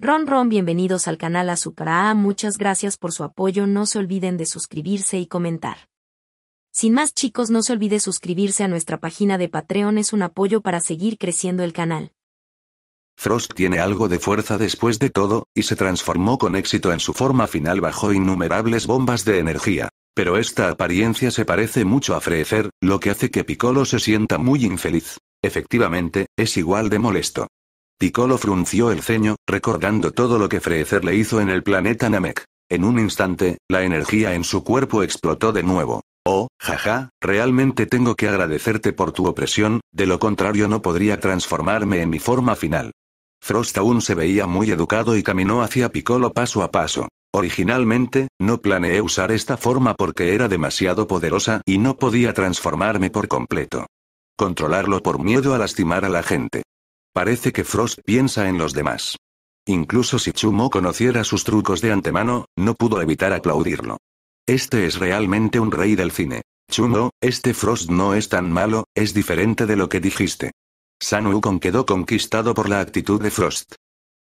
Ron Ron bienvenidos al canal A. muchas gracias por su apoyo no se olviden de suscribirse y comentar. Sin más chicos no se olvide suscribirse a nuestra página de Patreon es un apoyo para seguir creciendo el canal. Frost tiene algo de fuerza después de todo, y se transformó con éxito en su forma final bajo innumerables bombas de energía. Pero esta apariencia se parece mucho a frecer, lo que hace que Piccolo se sienta muy infeliz. Efectivamente, es igual de molesto. Piccolo frunció el ceño, recordando todo lo que Frecer le hizo en el planeta Namek. En un instante, la energía en su cuerpo explotó de nuevo. Oh, jaja, realmente tengo que agradecerte por tu opresión, de lo contrario no podría transformarme en mi forma final. Frost aún se veía muy educado y caminó hacia Piccolo paso a paso. Originalmente, no planeé usar esta forma porque era demasiado poderosa y no podía transformarme por completo. Controlarlo por miedo a lastimar a la gente. Parece que Frost piensa en los demás. Incluso si Chumo conociera sus trucos de antemano, no pudo evitar aplaudirlo. Este es realmente un rey del cine. Chumo, este Frost no es tan malo, es diferente de lo que dijiste. San con quedó conquistado por la actitud de Frost.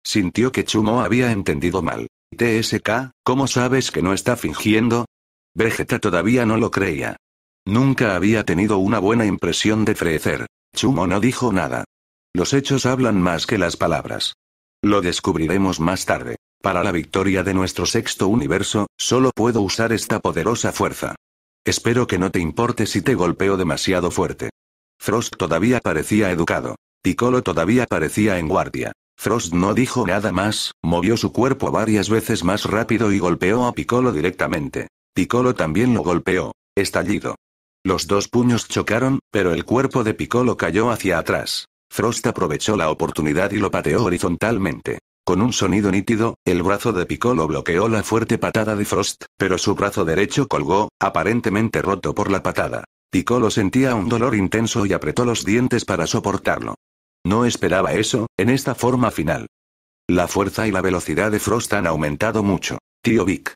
Sintió que Chumo había entendido mal. TSK, ¿cómo sabes que no está fingiendo? Vegeta todavía no lo creía. Nunca había tenido una buena impresión de frecer. Chumo no dijo nada. Los hechos hablan más que las palabras. Lo descubriremos más tarde. Para la victoria de nuestro sexto universo, solo puedo usar esta poderosa fuerza. Espero que no te importe si te golpeo demasiado fuerte. Frost todavía parecía educado. Piccolo todavía parecía en guardia. Frost no dijo nada más, movió su cuerpo varias veces más rápido y golpeó a Piccolo directamente. Piccolo también lo golpeó. Estallido. Los dos puños chocaron, pero el cuerpo de Piccolo cayó hacia atrás. Frost aprovechó la oportunidad y lo pateó horizontalmente. Con un sonido nítido, el brazo de Piccolo bloqueó la fuerte patada de Frost, pero su brazo derecho colgó, aparentemente roto por la patada. Piccolo sentía un dolor intenso y apretó los dientes para soportarlo. No esperaba eso, en esta forma final. La fuerza y la velocidad de Frost han aumentado mucho, tío Vic.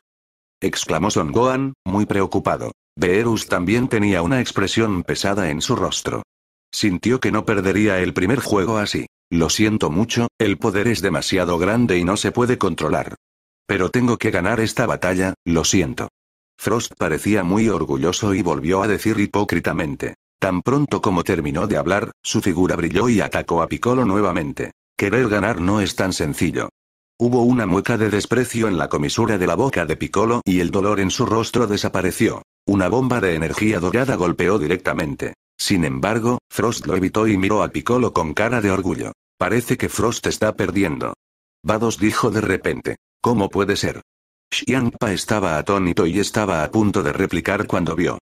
Exclamó Son Gohan, muy preocupado. Beerus también tenía una expresión pesada en su rostro. Sintió que no perdería el primer juego así. Lo siento mucho, el poder es demasiado grande y no se puede controlar. Pero tengo que ganar esta batalla, lo siento. Frost parecía muy orgulloso y volvió a decir hipócritamente. Tan pronto como terminó de hablar, su figura brilló y atacó a Piccolo nuevamente. Querer ganar no es tan sencillo. Hubo una mueca de desprecio en la comisura de la boca de Piccolo y el dolor en su rostro desapareció. Una bomba de energía dorada golpeó directamente. Sin embargo, Frost lo evitó y miró a Piccolo con cara de orgullo. Parece que Frost está perdiendo. Vados dijo de repente. ¿Cómo puede ser? Xianpa estaba atónito y estaba a punto de replicar cuando vio.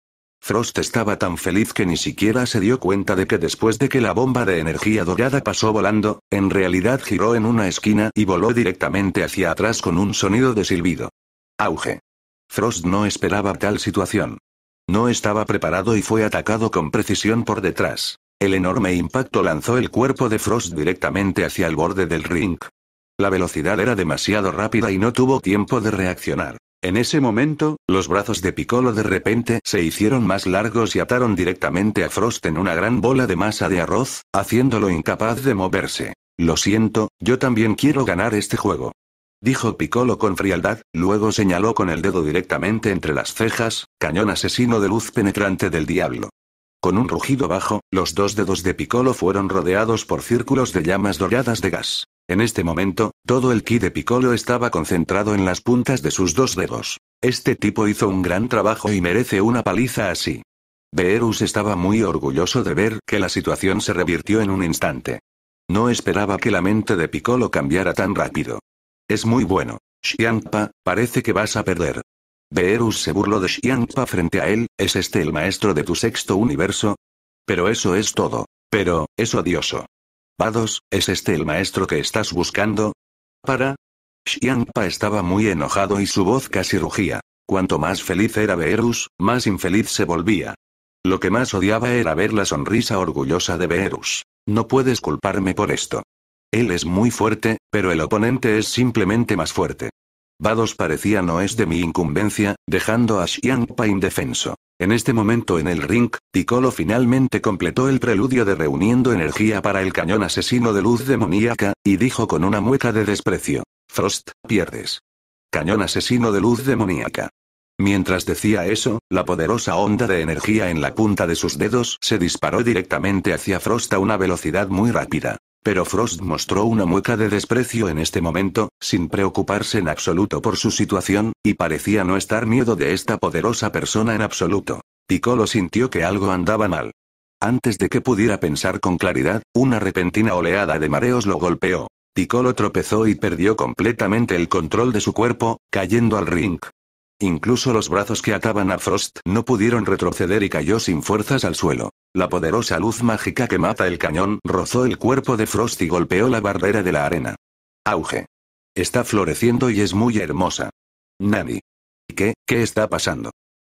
Frost estaba tan feliz que ni siquiera se dio cuenta de que después de que la bomba de energía dorada pasó volando, en realidad giró en una esquina y voló directamente hacia atrás con un sonido de silbido. Auge. Frost no esperaba tal situación. No estaba preparado y fue atacado con precisión por detrás. El enorme impacto lanzó el cuerpo de Frost directamente hacia el borde del ring. La velocidad era demasiado rápida y no tuvo tiempo de reaccionar. En ese momento, los brazos de Piccolo de repente se hicieron más largos y ataron directamente a Frost en una gran bola de masa de arroz, haciéndolo incapaz de moverse. Lo siento, yo también quiero ganar este juego. Dijo Piccolo con frialdad, luego señaló con el dedo directamente entre las cejas, Cañón asesino de luz penetrante del diablo. Con un rugido bajo, los dos dedos de Piccolo fueron rodeados por círculos de llamas doradas de gas. En este momento, todo el ki de Piccolo estaba concentrado en las puntas de sus dos dedos. Este tipo hizo un gran trabajo y merece una paliza así. Beerus estaba muy orgulloso de ver que la situación se revirtió en un instante. No esperaba que la mente de Piccolo cambiara tan rápido. Es muy bueno. Xiangpa, parece que vas a perder. Beerus se burló de Xiangpa frente a él, ¿es este el maestro de tu sexto universo? Pero eso es todo. Pero, es odioso. Vados, ¿es este el maestro que estás buscando? Para. Xianpa estaba muy enojado y su voz casi rugía. Cuanto más feliz era Beerus, más infeliz se volvía. Lo que más odiaba era ver la sonrisa orgullosa de Beerus. No puedes culparme por esto. Él es muy fuerte, pero el oponente es simplemente más fuerte. Vados parecía no es de mi incumbencia, dejando a Xiangpa indefenso. En este momento en el ring, Piccolo finalmente completó el preludio de reuniendo energía para el cañón asesino de luz demoníaca, y dijo con una mueca de desprecio. Frost, pierdes. Cañón asesino de luz demoníaca. Mientras decía eso, la poderosa onda de energía en la punta de sus dedos se disparó directamente hacia Frost a una velocidad muy rápida. Pero Frost mostró una mueca de desprecio en este momento, sin preocuparse en absoluto por su situación, y parecía no estar miedo de esta poderosa persona en absoluto. Piccolo sintió que algo andaba mal. Antes de que pudiera pensar con claridad, una repentina oleada de mareos lo golpeó. Piccolo tropezó y perdió completamente el control de su cuerpo, cayendo al ring. Incluso los brazos que ataban a Frost no pudieron retroceder y cayó sin fuerzas al suelo. La poderosa luz mágica que mata el cañón rozó el cuerpo de Frost y golpeó la barrera de la arena. Auge. Está floreciendo y es muy hermosa. Nani. ¿Qué, qué está pasando?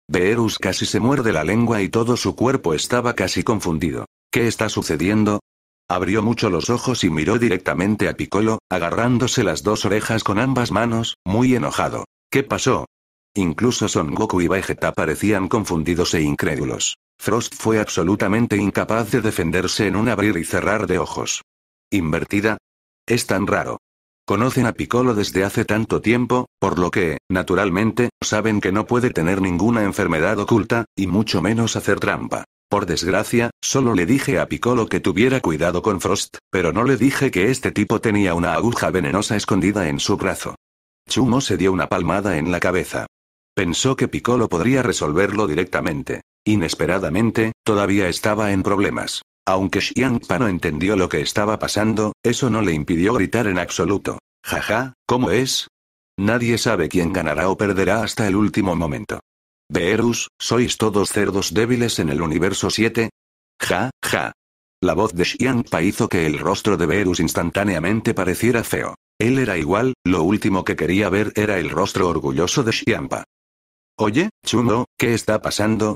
Beerus casi se muerde la lengua y todo su cuerpo estaba casi confundido. ¿Qué está sucediendo? Abrió mucho los ojos y miró directamente a Piccolo, agarrándose las dos orejas con ambas manos, muy enojado. ¿Qué pasó? Incluso Son Goku y Vegeta parecían confundidos e incrédulos. Frost fue absolutamente incapaz de defenderse en un abrir y cerrar de ojos. ¿Invertida? Es tan raro. Conocen a Piccolo desde hace tanto tiempo, por lo que, naturalmente, saben que no puede tener ninguna enfermedad oculta, y mucho menos hacer trampa. Por desgracia, solo le dije a Piccolo que tuviera cuidado con Frost, pero no le dije que este tipo tenía una aguja venenosa escondida en su brazo. Chumo se dio una palmada en la cabeza. Pensó que Piccolo podría resolverlo directamente. Inesperadamente, todavía estaba en problemas. Aunque Xiangpa no entendió lo que estaba pasando, eso no le impidió gritar en absoluto. Jaja, ¿cómo es? Nadie sabe quién ganará o perderá hasta el último momento. Beerus, ¿sois todos cerdos débiles en el universo 7? Ja, ja. La voz de Xiangpa hizo que el rostro de Beerus instantáneamente pareciera feo. Él era igual, lo último que quería ver era el rostro orgulloso de Xiangpa. Oye, Chumo, ¿qué está pasando?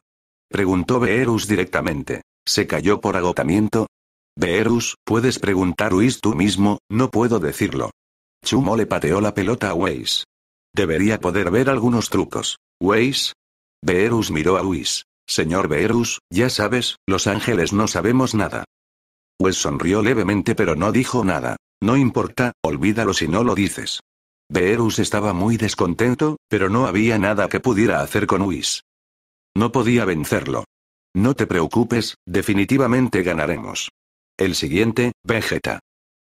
Preguntó Beerus directamente. ¿Se cayó por agotamiento? Beerus, puedes preguntar Luis tú mismo, no puedo decirlo. Chumo le pateó la pelota a Weiss. Debería poder ver algunos trucos. ¿Weiss? Beerus miró a Luis. Señor Beerus, ya sabes, los ángeles no sabemos nada. Weiss sonrió levemente pero no dijo nada. No importa, olvídalo si no lo dices. Beerus estaba muy descontento, pero no había nada que pudiera hacer con Whis. No podía vencerlo. No te preocupes, definitivamente ganaremos. El siguiente, Vegeta.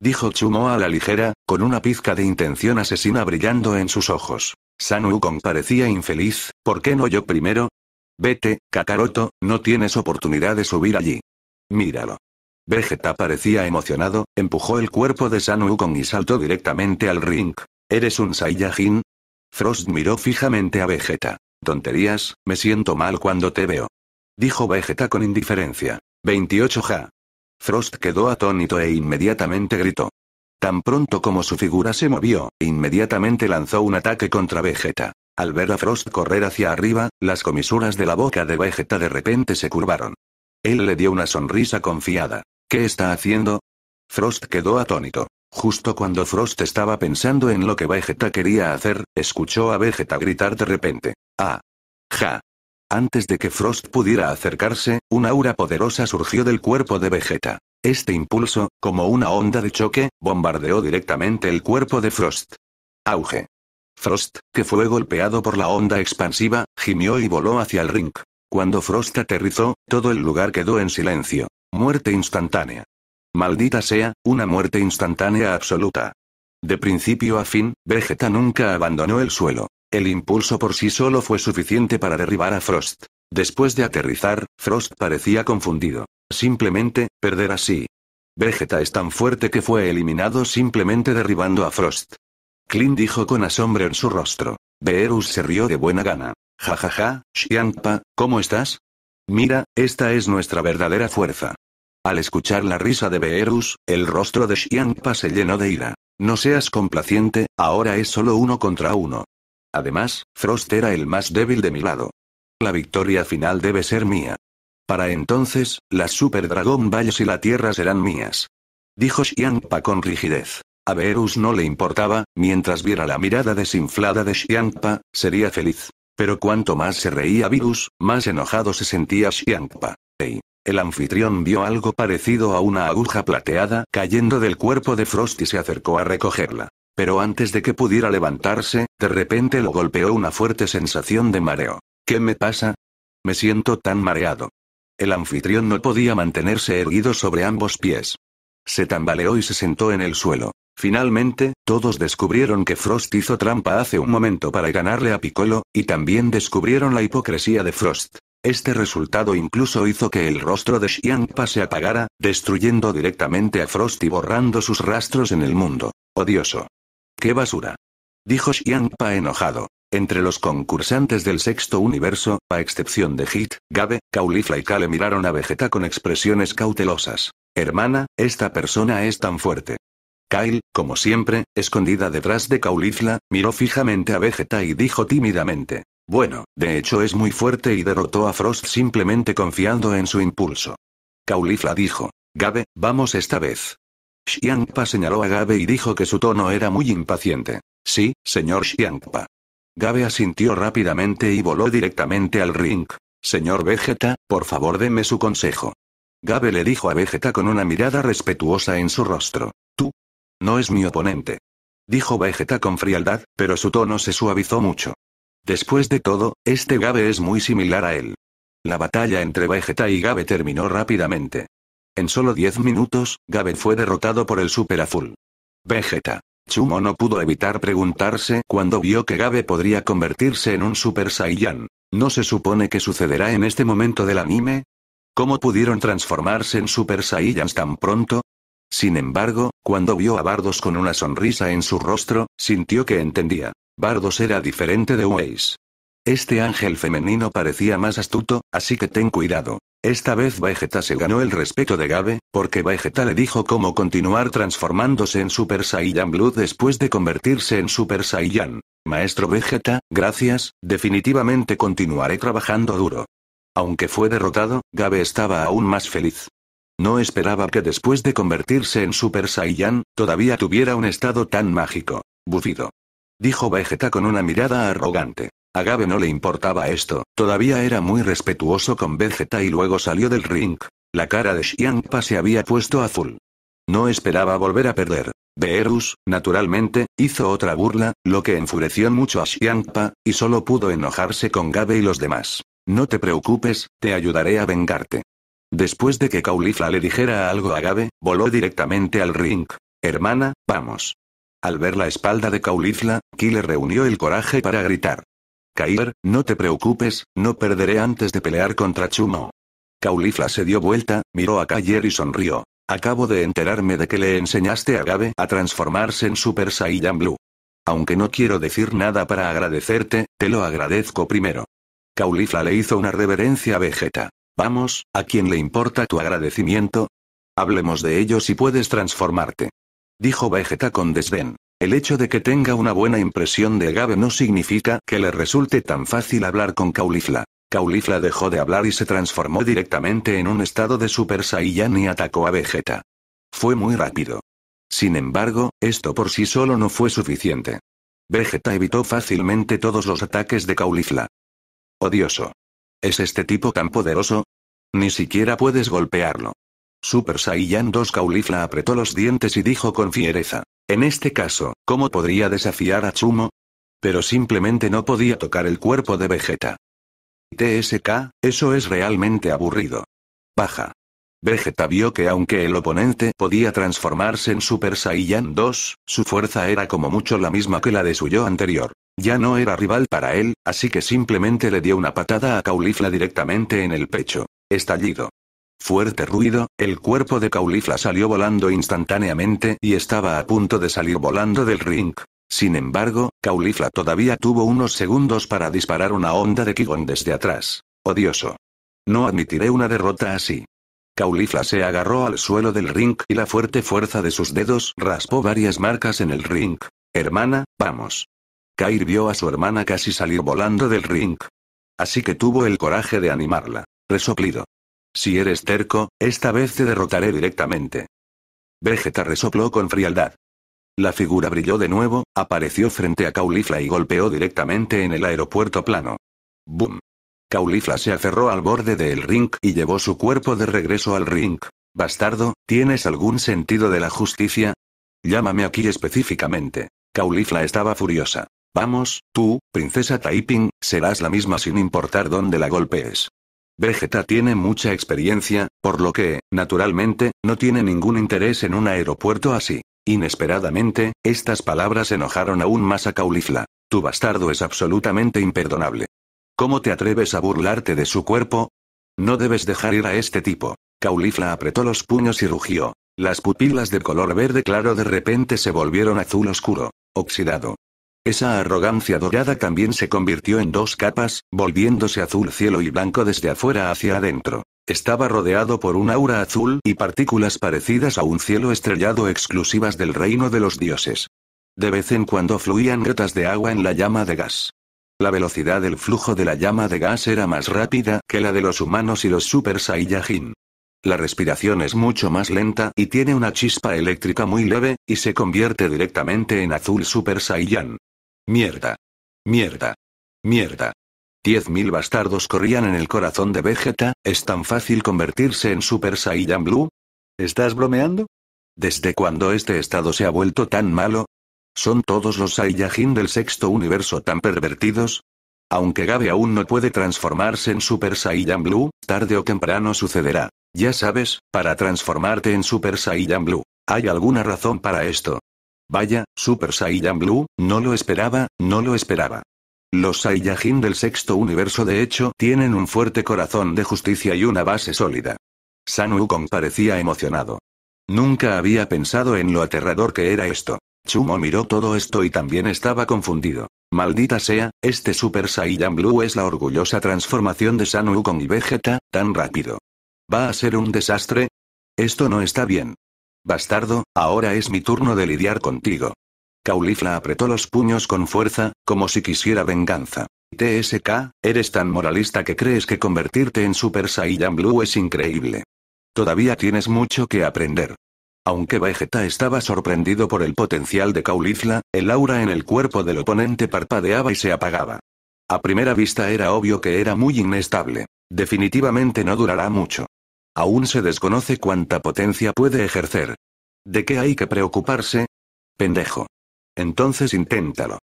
Dijo Chumo a la ligera, con una pizca de intención asesina brillando en sus ojos. San Wukong parecía infeliz, ¿por qué no yo primero? Vete, Kakaroto, no tienes oportunidad de subir allí. Míralo. Vegeta parecía emocionado, empujó el cuerpo de San Wukong y saltó directamente al ring. ¿Eres un Saiyajin? Frost miró fijamente a Vegeta. Tonterías, me siento mal cuando te veo. Dijo Vegeta con indiferencia. 28 ja. Frost quedó atónito e inmediatamente gritó. Tan pronto como su figura se movió, inmediatamente lanzó un ataque contra Vegeta. Al ver a Frost correr hacia arriba, las comisuras de la boca de Vegeta de repente se curvaron. Él le dio una sonrisa confiada. ¿Qué está haciendo? Frost quedó atónito. Justo cuando Frost estaba pensando en lo que Vegeta quería hacer, escuchó a Vegeta gritar de repente. ¡Ah! ¡Ja! Antes de que Frost pudiera acercarse, una aura poderosa surgió del cuerpo de Vegeta. Este impulso, como una onda de choque, bombardeó directamente el cuerpo de Frost. Auge. Frost, que fue golpeado por la onda expansiva, gimió y voló hacia el ring. Cuando Frost aterrizó, todo el lugar quedó en silencio. Muerte instantánea. Maldita sea, una muerte instantánea absoluta. De principio a fin, Vegeta nunca abandonó el suelo. El impulso por sí solo fue suficiente para derribar a Frost. Después de aterrizar, Frost parecía confundido. Simplemente, perder así. Vegeta es tan fuerte que fue eliminado simplemente derribando a Frost. Clint dijo con asombro en su rostro. Beerus se rió de buena gana. Ja ja ja, Xianpa, ¿cómo estás? Mira, esta es nuestra verdadera fuerza. Al escuchar la risa de Beerus, el rostro de Xiangpa se llenó de ira. No seas complaciente, ahora es solo uno contra uno. Además, Frost era el más débil de mi lado. La victoria final debe ser mía. Para entonces, las Super Dragon Valles y la Tierra serán mías. Dijo Xiangpa con rigidez. A Beerus no le importaba, mientras viera la mirada desinflada de Xiangpa, sería feliz. Pero cuanto más se reía Virus, más enojado se sentía Xiangpa. Ey, el anfitrión vio algo parecido a una aguja plateada cayendo del cuerpo de Frost y se acercó a recogerla. Pero antes de que pudiera levantarse, de repente lo golpeó una fuerte sensación de mareo. ¿Qué me pasa? Me siento tan mareado. El anfitrión no podía mantenerse erguido sobre ambos pies. Se tambaleó y se sentó en el suelo. Finalmente, todos descubrieron que Frost hizo trampa hace un momento para ganarle a Piccolo, y también descubrieron la hipocresía de Frost. Este resultado incluso hizo que el rostro de Xiangpa se apagara, destruyendo directamente a Frost y borrando sus rastros en el mundo. Odioso. ¡Qué basura! Dijo Xiangpa enojado. Entre los concursantes del sexto universo, a excepción de Hit, Gabe, Caulifla y Kale miraron a Vegeta con expresiones cautelosas. Hermana, esta persona es tan fuerte. Kyle, como siempre, escondida detrás de Caulifla, miró fijamente a Vegeta y dijo tímidamente. Bueno, de hecho es muy fuerte y derrotó a Frost simplemente confiando en su impulso. Caulifla dijo. Gabe, vamos esta vez. Xiangpa señaló a Gabe y dijo que su tono era muy impaciente. Sí, señor Xiangpa. Gabe asintió rápidamente y voló directamente al ring. Señor Vegeta, por favor deme su consejo. Gabe le dijo a Vegeta con una mirada respetuosa en su rostro. Tú. No es mi oponente. Dijo Vegeta con frialdad, pero su tono se suavizó mucho. Después de todo, este Gabe es muy similar a él. La batalla entre Vegeta y Gabe terminó rápidamente. En solo 10 minutos, Gabe fue derrotado por el Super Azul. Vegeta. Chumo no pudo evitar preguntarse cuando vio que Gabe podría convertirse en un Super Saiyan. ¿No se supone que sucederá en este momento del anime? ¿Cómo pudieron transformarse en Super Saiyans tan pronto? Sin embargo, cuando vio a Bardos con una sonrisa en su rostro, sintió que entendía. Bardos era diferente de Weiss. Este ángel femenino parecía más astuto, así que ten cuidado. Esta vez Vegeta se ganó el respeto de Gabe, porque Vegeta le dijo cómo continuar transformándose en Super Saiyan Blue después de convertirse en Super Saiyan. Maestro Vegeta, gracias, definitivamente continuaré trabajando duro. Aunque fue derrotado, Gabe estaba aún más feliz. No esperaba que después de convertirse en Super Saiyan, todavía tuviera un estado tan mágico. Bufido dijo Vegeta con una mirada arrogante. A Gabe no le importaba esto, todavía era muy respetuoso con Vegeta y luego salió del ring. La cara de Xiangpa se había puesto azul. No esperaba volver a perder. Beerus, naturalmente, hizo otra burla, lo que enfureció mucho a Xiangpa, y solo pudo enojarse con Gabe y los demás. No te preocupes, te ayudaré a vengarte. Después de que Caulifla le dijera algo a Gabe, voló directamente al ring. Hermana, vamos. Al ver la espalda de Caulifla, Kyle reunió el coraje para gritar. Kyber, no te preocupes, no perderé antes de pelear contra Chumo. Caulifla se dio vuelta, miró a Caier y sonrió. Acabo de enterarme de que le enseñaste a Gabe a transformarse en Super Saiyan Blue. Aunque no quiero decir nada para agradecerte, te lo agradezco primero. Caulifla le hizo una reverencia a Vegeta. Vamos, ¿a quién le importa tu agradecimiento? Hablemos de ello si puedes transformarte dijo Vegeta con desdén. El hecho de que tenga una buena impresión de Gabe no significa que le resulte tan fácil hablar con Caulifla. Caulifla dejó de hablar y se transformó directamente en un estado de Super Saiyan y atacó a Vegeta. Fue muy rápido. Sin embargo, esto por sí solo no fue suficiente. Vegeta evitó fácilmente todos los ataques de Caulifla. Odioso. ¿Es este tipo tan poderoso? Ni siquiera puedes golpearlo. Super Saiyan 2 Caulifla apretó los dientes y dijo con fiereza. En este caso, ¿cómo podría desafiar a Chumo? Pero simplemente no podía tocar el cuerpo de Vegeta. TSK, eso es realmente aburrido. Baja. Vegeta vio que aunque el oponente podía transformarse en Super Saiyan 2, su fuerza era como mucho la misma que la de su yo anterior. Ya no era rival para él, así que simplemente le dio una patada a Caulifla directamente en el pecho. Estallido. Fuerte ruido, el cuerpo de Caulifla salió volando instantáneamente y estaba a punto de salir volando del ring. Sin embargo, Caulifla todavía tuvo unos segundos para disparar una onda de Kigon desde atrás. Odioso. No admitiré una derrota así. Caulifla se agarró al suelo del ring y la fuerte fuerza de sus dedos raspó varias marcas en el ring. Hermana, vamos. Kair vio a su hermana casi salir volando del ring. Así que tuvo el coraje de animarla. Resoplido. Si eres terco, esta vez te derrotaré directamente. Vegeta resopló con frialdad. La figura brilló de nuevo, apareció frente a Caulifla y golpeó directamente en el aeropuerto plano. ¡Bum! Caulifla se aferró al borde del ring y llevó su cuerpo de regreso al ring. Bastardo, ¿tienes algún sentido de la justicia? Llámame aquí específicamente. Caulifla estaba furiosa. Vamos, tú, princesa Taiping, serás la misma sin importar dónde la golpees. Vegeta tiene mucha experiencia, por lo que, naturalmente, no tiene ningún interés en un aeropuerto así. Inesperadamente, estas palabras enojaron aún más a Caulifla. Tu bastardo es absolutamente imperdonable. ¿Cómo te atreves a burlarte de su cuerpo? No debes dejar ir a este tipo. Caulifla apretó los puños y rugió. Las pupilas de color verde claro de repente se volvieron azul oscuro, oxidado. Esa arrogancia dorada también se convirtió en dos capas, volviéndose azul cielo y blanco desde afuera hacia adentro. Estaba rodeado por un aura azul y partículas parecidas a un cielo estrellado exclusivas del reino de los dioses. De vez en cuando fluían gotas de agua en la llama de gas. La velocidad del flujo de la llama de gas era más rápida que la de los humanos y los Super Saiyajin. La respiración es mucho más lenta y tiene una chispa eléctrica muy leve, y se convierte directamente en azul Super Saiyan. Mierda. Mierda. Mierda. Diez mil bastardos corrían en el corazón de Vegeta, ¿es tan fácil convertirse en Super Saiyan Blue? ¿Estás bromeando? ¿Desde cuándo este estado se ha vuelto tan malo? ¿Son todos los Saiyajin del sexto universo tan pervertidos? Aunque Gabe aún no puede transformarse en Super Saiyan Blue, tarde o temprano sucederá. Ya sabes, para transformarte en Super Saiyan Blue. Hay alguna razón para esto. Vaya, Super Saiyan Blue, no lo esperaba, no lo esperaba. Los Saiyajin del sexto universo de hecho tienen un fuerte corazón de justicia y una base sólida. San Wukong parecía emocionado. Nunca había pensado en lo aterrador que era esto. Chumo miró todo esto y también estaba confundido. Maldita sea, este Super Saiyan Blue es la orgullosa transformación de San Wukong y Vegeta, tan rápido. ¿Va a ser un desastre? Esto no está bien. Bastardo, ahora es mi turno de lidiar contigo. Caulifla apretó los puños con fuerza, como si quisiera venganza. TSK, eres tan moralista que crees que convertirte en Super Saiyan Blue es increíble. Todavía tienes mucho que aprender. Aunque Vegeta estaba sorprendido por el potencial de Caulifla, el aura en el cuerpo del oponente parpadeaba y se apagaba. A primera vista era obvio que era muy inestable. Definitivamente no durará mucho. Aún se desconoce cuánta potencia puede ejercer. ¿De qué hay que preocuparse? Pendejo. Entonces inténtalo.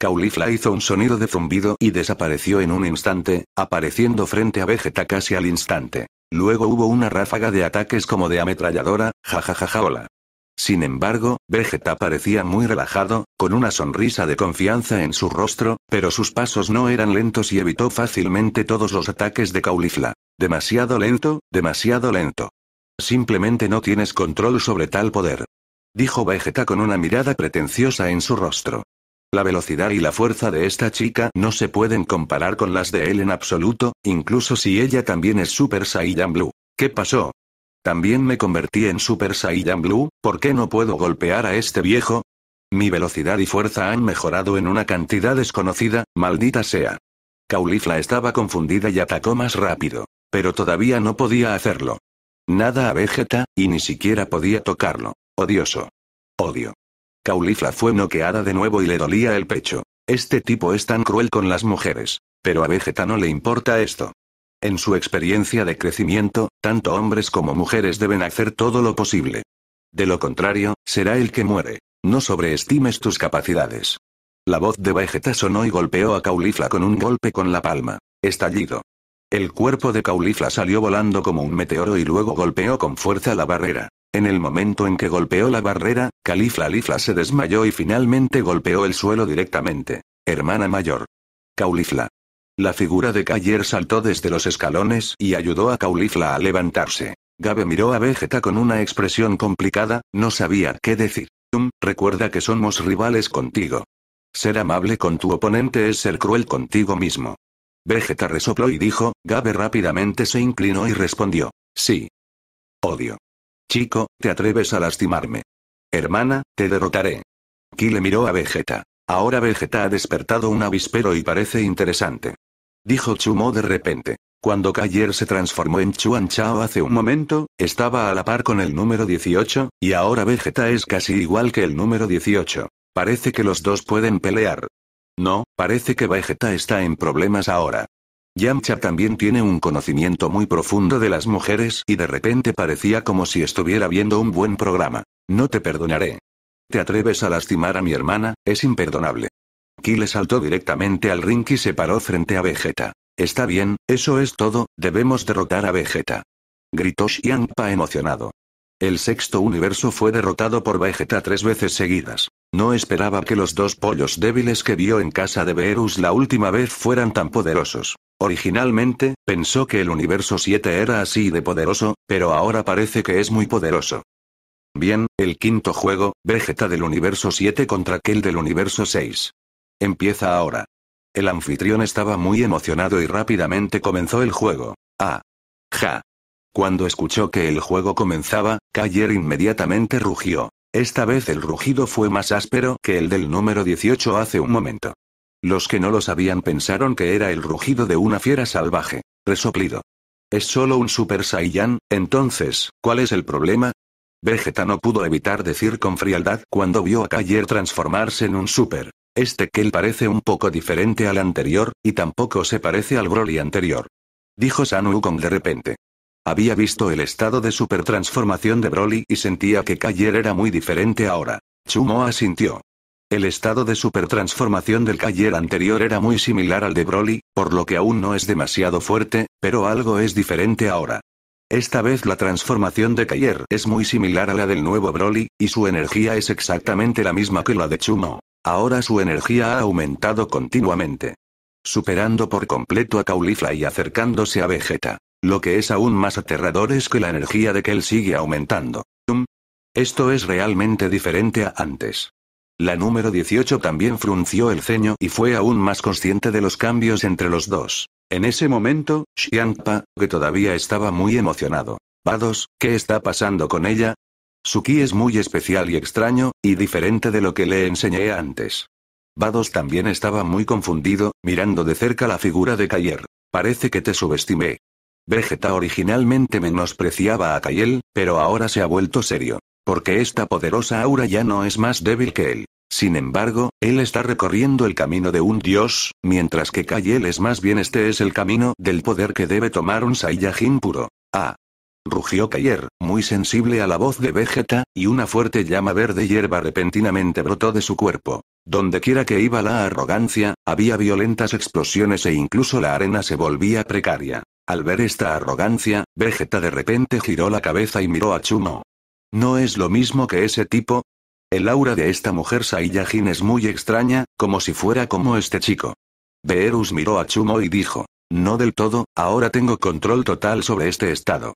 Caulifla hizo un sonido de zumbido y desapareció en un instante, apareciendo frente a Vegeta casi al instante. Luego hubo una ráfaga de ataques como de ametralladora, jajajaja hola. Sin embargo, Vegeta parecía muy relajado, con una sonrisa de confianza en su rostro, pero sus pasos no eran lentos y evitó fácilmente todos los ataques de Caulifla. Demasiado lento, demasiado lento. Simplemente no tienes control sobre tal poder. Dijo Vegeta con una mirada pretenciosa en su rostro. La velocidad y la fuerza de esta chica no se pueden comparar con las de él en absoluto, incluso si ella también es Super Saiyan Blue. ¿Qué pasó? También me convertí en Super Saiyan Blue, ¿por qué no puedo golpear a este viejo? Mi velocidad y fuerza han mejorado en una cantidad desconocida, maldita sea. Caulifla estaba confundida y atacó más rápido. Pero todavía no podía hacerlo. Nada a Vegeta, y ni siquiera podía tocarlo. Odioso. Odio. Caulifla fue noqueada de nuevo y le dolía el pecho. Este tipo es tan cruel con las mujeres. Pero a Vegeta no le importa esto. En su experiencia de crecimiento, tanto hombres como mujeres deben hacer todo lo posible. De lo contrario, será el que muere. No sobreestimes tus capacidades. La voz de Vegeta sonó y golpeó a Caulifla con un golpe con la palma. Estallido. El cuerpo de Caulifla salió volando como un meteoro y luego golpeó con fuerza la barrera. En el momento en que golpeó la barrera, Califla Lifla se desmayó y finalmente golpeó el suelo directamente. Hermana mayor. Caulifla. La figura de Cayer saltó desde los escalones y ayudó a Caulifla a levantarse. Gabe miró a Vegeta con una expresión complicada, no sabía qué decir. recuerda que somos rivales contigo. Ser amable con tu oponente es ser cruel contigo mismo. Vegeta resopló y dijo, Gabe rápidamente se inclinó y respondió. Sí. Odio. Chico, te atreves a lastimarme. Hermana, te derrotaré. Ki le miró a Vegeta. Ahora Vegeta ha despertado un avispero y parece interesante. Dijo Chumo de repente. Cuando Kayer se transformó en Chuan Chao hace un momento, estaba a la par con el número 18, y ahora Vegeta es casi igual que el número 18. Parece que los dos pueden pelear. No, parece que Vegeta está en problemas ahora. Yamcha también tiene un conocimiento muy profundo de las mujeres y de repente parecía como si estuviera viendo un buen programa. No te perdonaré. Te atreves a lastimar a mi hermana, es imperdonable. Ki le saltó directamente al ring y se paró frente a Vegeta. Está bien, eso es todo, debemos derrotar a Vegeta. Gritó Xiangpa emocionado. El sexto universo fue derrotado por Vegeta tres veces seguidas. No esperaba que los dos pollos débiles que vio en casa de Beerus la última vez fueran tan poderosos. Originalmente, pensó que el universo 7 era así de poderoso, pero ahora parece que es muy poderoso. Bien, el quinto juego, Vegeta del universo 7 contra aquel del universo 6. Empieza ahora. El anfitrión estaba muy emocionado y rápidamente comenzó el juego. Ah. Ja. Cuando escuchó que el juego comenzaba, Cayer inmediatamente rugió. Esta vez el rugido fue más áspero que el del número 18 hace un momento. Los que no lo sabían pensaron que era el rugido de una fiera salvaje, resoplido. Es solo un Super Saiyan, entonces, ¿cuál es el problema? Vegeta no pudo evitar decir con frialdad cuando vio a Kayer transformarse en un Super. Este él parece un poco diferente al anterior, y tampoco se parece al Broly anterior. Dijo San con de repente. Había visto el estado de supertransformación de Broly y sentía que Cayer era muy diferente ahora. Chumo asintió. El estado de supertransformación del Cayer anterior era muy similar al de Broly, por lo que aún no es demasiado fuerte, pero algo es diferente ahora. Esta vez la transformación de Cayer es muy similar a la del nuevo Broly, y su energía es exactamente la misma que la de Chumo. Ahora su energía ha aumentado continuamente. Superando por completo a Caulifla y acercándose a Vegeta. Lo que es aún más aterrador es que la energía de él sigue aumentando. Esto es realmente diferente a antes. La número 18 también frunció el ceño y fue aún más consciente de los cambios entre los dos. En ese momento, Xiangpa, que todavía estaba muy emocionado. Vados, ¿qué está pasando con ella? Su ki es muy especial y extraño, y diferente de lo que le enseñé antes. Vados también estaba muy confundido, mirando de cerca la figura de Kayer. Parece que te subestimé. Vegeta originalmente menospreciaba a Kael, pero ahora se ha vuelto serio. Porque esta poderosa aura ya no es más débil que él. Sin embargo, él está recorriendo el camino de un dios, mientras que Kael es más bien este es el camino del poder que debe tomar un Saiyajin puro. Ah. Rugió Kael, muy sensible a la voz de Vegeta, y una fuerte llama verde hierba repentinamente brotó de su cuerpo. Donde quiera que iba la arrogancia, había violentas explosiones e incluso la arena se volvía precaria. Al ver esta arrogancia, Vegeta de repente giró la cabeza y miró a Chumo. ¿No es lo mismo que ese tipo? El aura de esta mujer Saiyajin es muy extraña, como si fuera como este chico. Beerus miró a Chumo y dijo, no del todo, ahora tengo control total sobre este estado.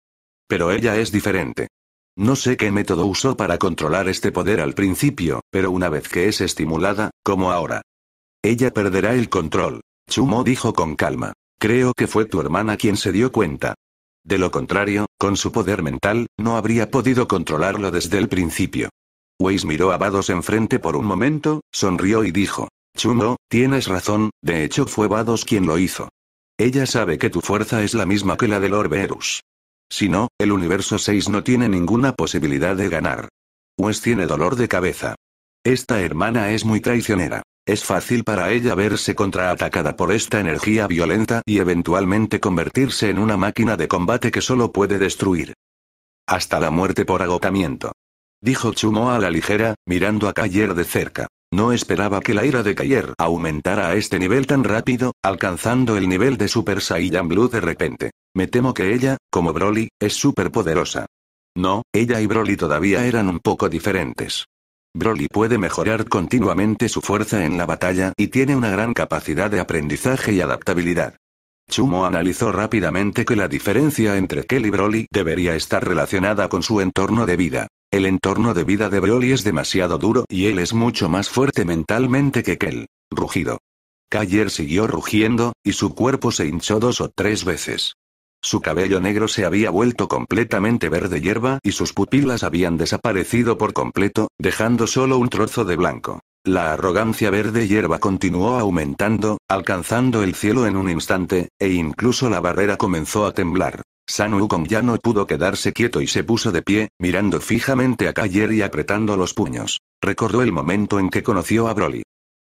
Pero ella es diferente. No sé qué método usó para controlar este poder al principio, pero una vez que es estimulada, como ahora. Ella perderá el control, Chumo dijo con calma. Creo que fue tu hermana quien se dio cuenta. De lo contrario, con su poder mental, no habría podido controlarlo desde el principio. Weiss miró a Vados enfrente por un momento, sonrió y dijo. Chumo, tienes razón, de hecho fue Vados quien lo hizo. Ella sabe que tu fuerza es la misma que la del Orberus. Si no, el universo 6 no tiene ninguna posibilidad de ganar. Wes tiene dolor de cabeza. Esta hermana es muy traicionera. Es fácil para ella verse contraatacada por esta energía violenta y eventualmente convertirse en una máquina de combate que solo puede destruir. Hasta la muerte por agotamiento. Dijo Chumo a la ligera, mirando a Cayer de cerca. No esperaba que la ira de Cayer aumentara a este nivel tan rápido, alcanzando el nivel de Super Saiyan Blue de repente. Me temo que ella, como Broly, es poderosa. No, ella y Broly todavía eran un poco diferentes. Broly puede mejorar continuamente su fuerza en la batalla y tiene una gran capacidad de aprendizaje y adaptabilidad. Chumo analizó rápidamente que la diferencia entre Kel y Broly debería estar relacionada con su entorno de vida. El entorno de vida de Broly es demasiado duro y él es mucho más fuerte mentalmente que Kel. Rugido. Kayer siguió rugiendo, y su cuerpo se hinchó dos o tres veces. Su cabello negro se había vuelto completamente verde hierba y sus pupilas habían desaparecido por completo, dejando solo un trozo de blanco. La arrogancia verde hierba continuó aumentando, alcanzando el cielo en un instante, e incluso la barrera comenzó a temblar. San Wukong ya no pudo quedarse quieto y se puso de pie, mirando fijamente a Kayer y apretando los puños. Recordó el momento en que conoció a Broly.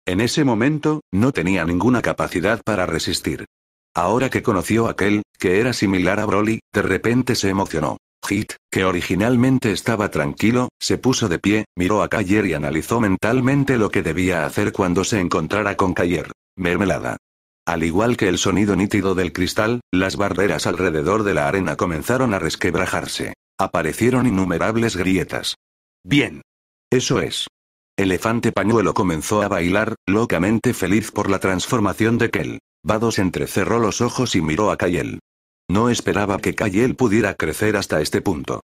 En ese momento, no tenía ninguna capacidad para resistir. Ahora que conoció a aquel, que era similar a Broly, de repente se emocionó. Hit, que originalmente estaba tranquilo, se puso de pie, miró a Cayer y analizó mentalmente lo que debía hacer cuando se encontrara con Cayer. Mermelada. Al igual que el sonido nítido del cristal, las barreras alrededor de la arena comenzaron a resquebrajarse. Aparecieron innumerables grietas. Bien. Eso es. Elefante Pañuelo comenzó a bailar, locamente feliz por la transformación de Kel. Vados entrecerró los ojos y miró a Cayel. No esperaba que Cayel pudiera crecer hasta este punto.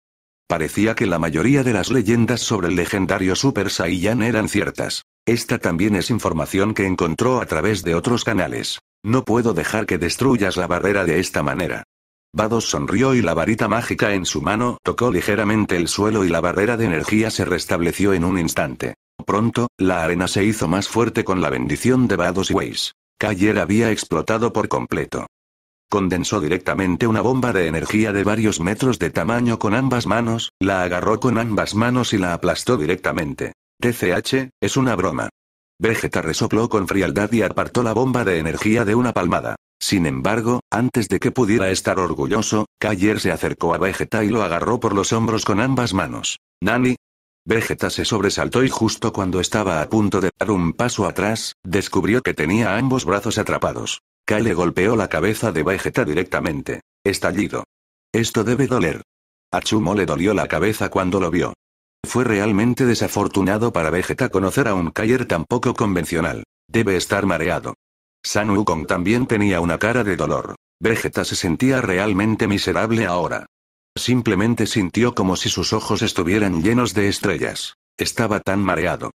Parecía que la mayoría de las leyendas sobre el legendario Super Saiyan eran ciertas. Esta también es información que encontró a través de otros canales. No puedo dejar que destruyas la barrera de esta manera. Vados sonrió y la varita mágica en su mano tocó ligeramente el suelo y la barrera de energía se restableció en un instante. Pronto, la arena se hizo más fuerte con la bendición de Vados y Weiss. Cayer había explotado por completo. Condensó directamente una bomba de energía de varios metros de tamaño con ambas manos, la agarró con ambas manos y la aplastó directamente. TCH, es una broma. Vegeta resopló con frialdad y apartó la bomba de energía de una palmada. Sin embargo, antes de que pudiera estar orgulloso, Caller se acercó a Vegeta y lo agarró por los hombros con ambas manos. Nani, Vegeta se sobresaltó y justo cuando estaba a punto de dar un paso atrás, descubrió que tenía ambos brazos atrapados. le golpeó la cabeza de Vegeta directamente. Estallido. Esto debe doler. A Chumo le dolió la cabeza cuando lo vio. Fue realmente desafortunado para Vegeta conocer a un Kaier tan poco convencional. Debe estar mareado. San Wukong también tenía una cara de dolor. Vegeta se sentía realmente miserable ahora. Simplemente sintió como si sus ojos estuvieran llenos de estrellas. Estaba tan mareado.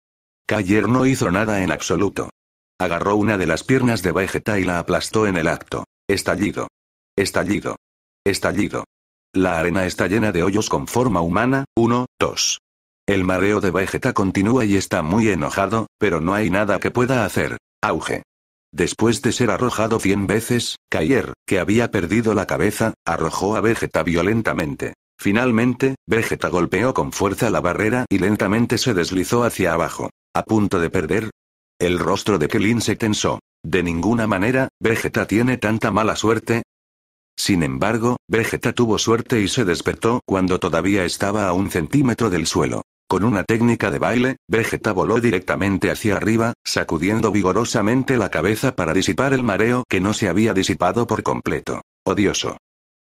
Cayer no hizo nada en absoluto. Agarró una de las piernas de Vegeta y la aplastó en el acto. Estallido. Estallido. Estallido. La arena está llena de hoyos con forma humana, 1, 2. El mareo de Vegeta continúa y está muy enojado, pero no hay nada que pueda hacer. Auge. Después de ser arrojado cien veces, Cayer, que había perdido la cabeza, arrojó a Vegeta violentamente. Finalmente, Vegeta golpeó con fuerza la barrera y lentamente se deslizó hacia abajo. A punto de perder. El rostro de Kelin se tensó. De ninguna manera, Vegeta tiene tanta mala suerte. Sin embargo, Vegeta tuvo suerte y se despertó cuando todavía estaba a un centímetro del suelo. Con una técnica de baile, Vegeta voló directamente hacia arriba, sacudiendo vigorosamente la cabeza para disipar el mareo que no se había disipado por completo. Odioso.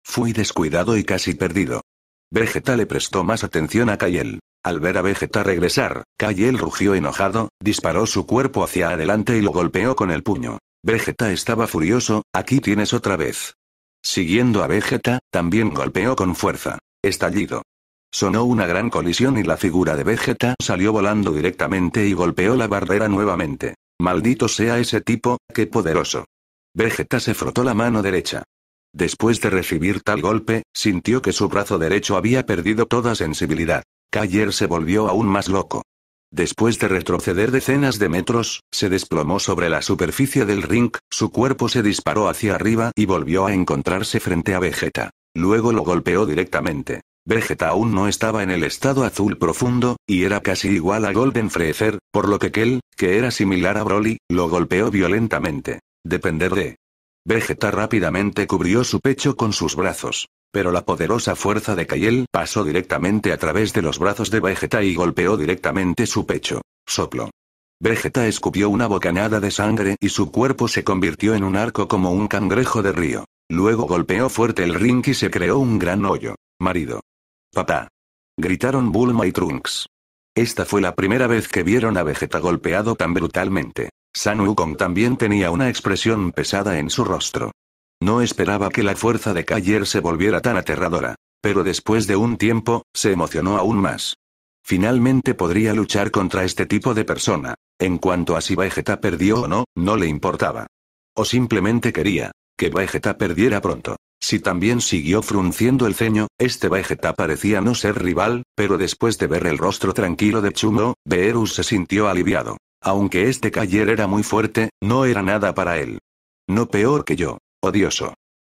Fui descuidado y casi perdido. Vegeta le prestó más atención a Cayel. Al ver a Vegeta regresar, Cayel rugió enojado, disparó su cuerpo hacia adelante y lo golpeó con el puño. Vegeta estaba furioso, aquí tienes otra vez. Siguiendo a Vegeta, también golpeó con fuerza. Estallido. Sonó una gran colisión y la figura de Vegeta salió volando directamente y golpeó la barrera nuevamente. Maldito sea ese tipo, qué poderoso. Vegeta se frotó la mano derecha. Después de recibir tal golpe, sintió que su brazo derecho había perdido toda sensibilidad. Cayer se volvió aún más loco. Después de retroceder decenas de metros, se desplomó sobre la superficie del ring, su cuerpo se disparó hacia arriba y volvió a encontrarse frente a Vegeta. Luego lo golpeó directamente. Vegeta aún no estaba en el estado azul profundo, y era casi igual a Golden freer por lo que Kel, que era similar a Broly, lo golpeó violentamente. Depender de. Vegeta rápidamente cubrió su pecho con sus brazos. Pero la poderosa fuerza de Kael pasó directamente a través de los brazos de Vegeta y golpeó directamente su pecho. Soplo. Vegeta escupió una bocanada de sangre y su cuerpo se convirtió en un arco como un cangrejo de río. Luego golpeó fuerte el ring y se creó un gran hoyo. Marido. ¡Papá! gritaron Bulma y Trunks. Esta fue la primera vez que vieron a Vegeta golpeado tan brutalmente. San Wukong también tenía una expresión pesada en su rostro. No esperaba que la fuerza de Kayer se volviera tan aterradora. Pero después de un tiempo, se emocionó aún más. Finalmente podría luchar contra este tipo de persona. En cuanto a si Vegeta perdió o no, no le importaba. O simplemente quería que Vegeta perdiera pronto. Si también siguió frunciendo el ceño, este Vegeta parecía no ser rival, pero después de ver el rostro tranquilo de Chumo, Beerus se sintió aliviado. Aunque este Cayer era muy fuerte, no era nada para él. No peor que yo. Odioso.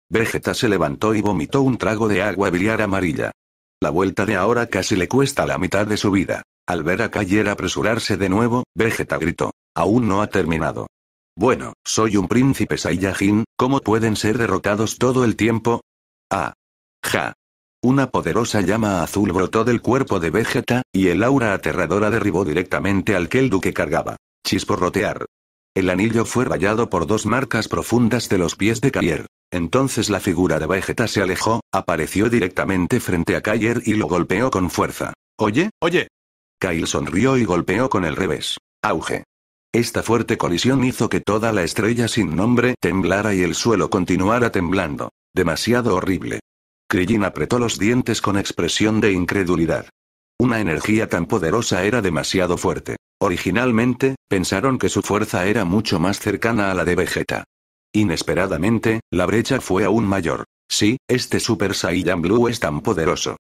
Vegeta se levantó y vomitó un trago de agua biliar amarilla. La vuelta de ahora casi le cuesta la mitad de su vida. Al ver a Cayer apresurarse de nuevo, Vegeta gritó. Aún no ha terminado. Bueno, soy un príncipe Saiyajin, ¿cómo pueden ser derrotados todo el tiempo? Ah. Ja. Una poderosa llama azul brotó del cuerpo de Vegeta, y el aura aterradora derribó directamente al el duque cargaba. Chisporrotear. El anillo fue rayado por dos marcas profundas de los pies de Kayer. Entonces la figura de Vegeta se alejó, apareció directamente frente a Kayer y lo golpeó con fuerza. Oye, oye. Kyle sonrió y golpeó con el revés. Auge. Esta fuerte colisión hizo que toda la estrella sin nombre temblara y el suelo continuara temblando. Demasiado horrible. Krillin apretó los dientes con expresión de incredulidad. Una energía tan poderosa era demasiado fuerte. Originalmente, pensaron que su fuerza era mucho más cercana a la de Vegeta. Inesperadamente, la brecha fue aún mayor. Sí, este Super Saiyan Blue es tan poderoso.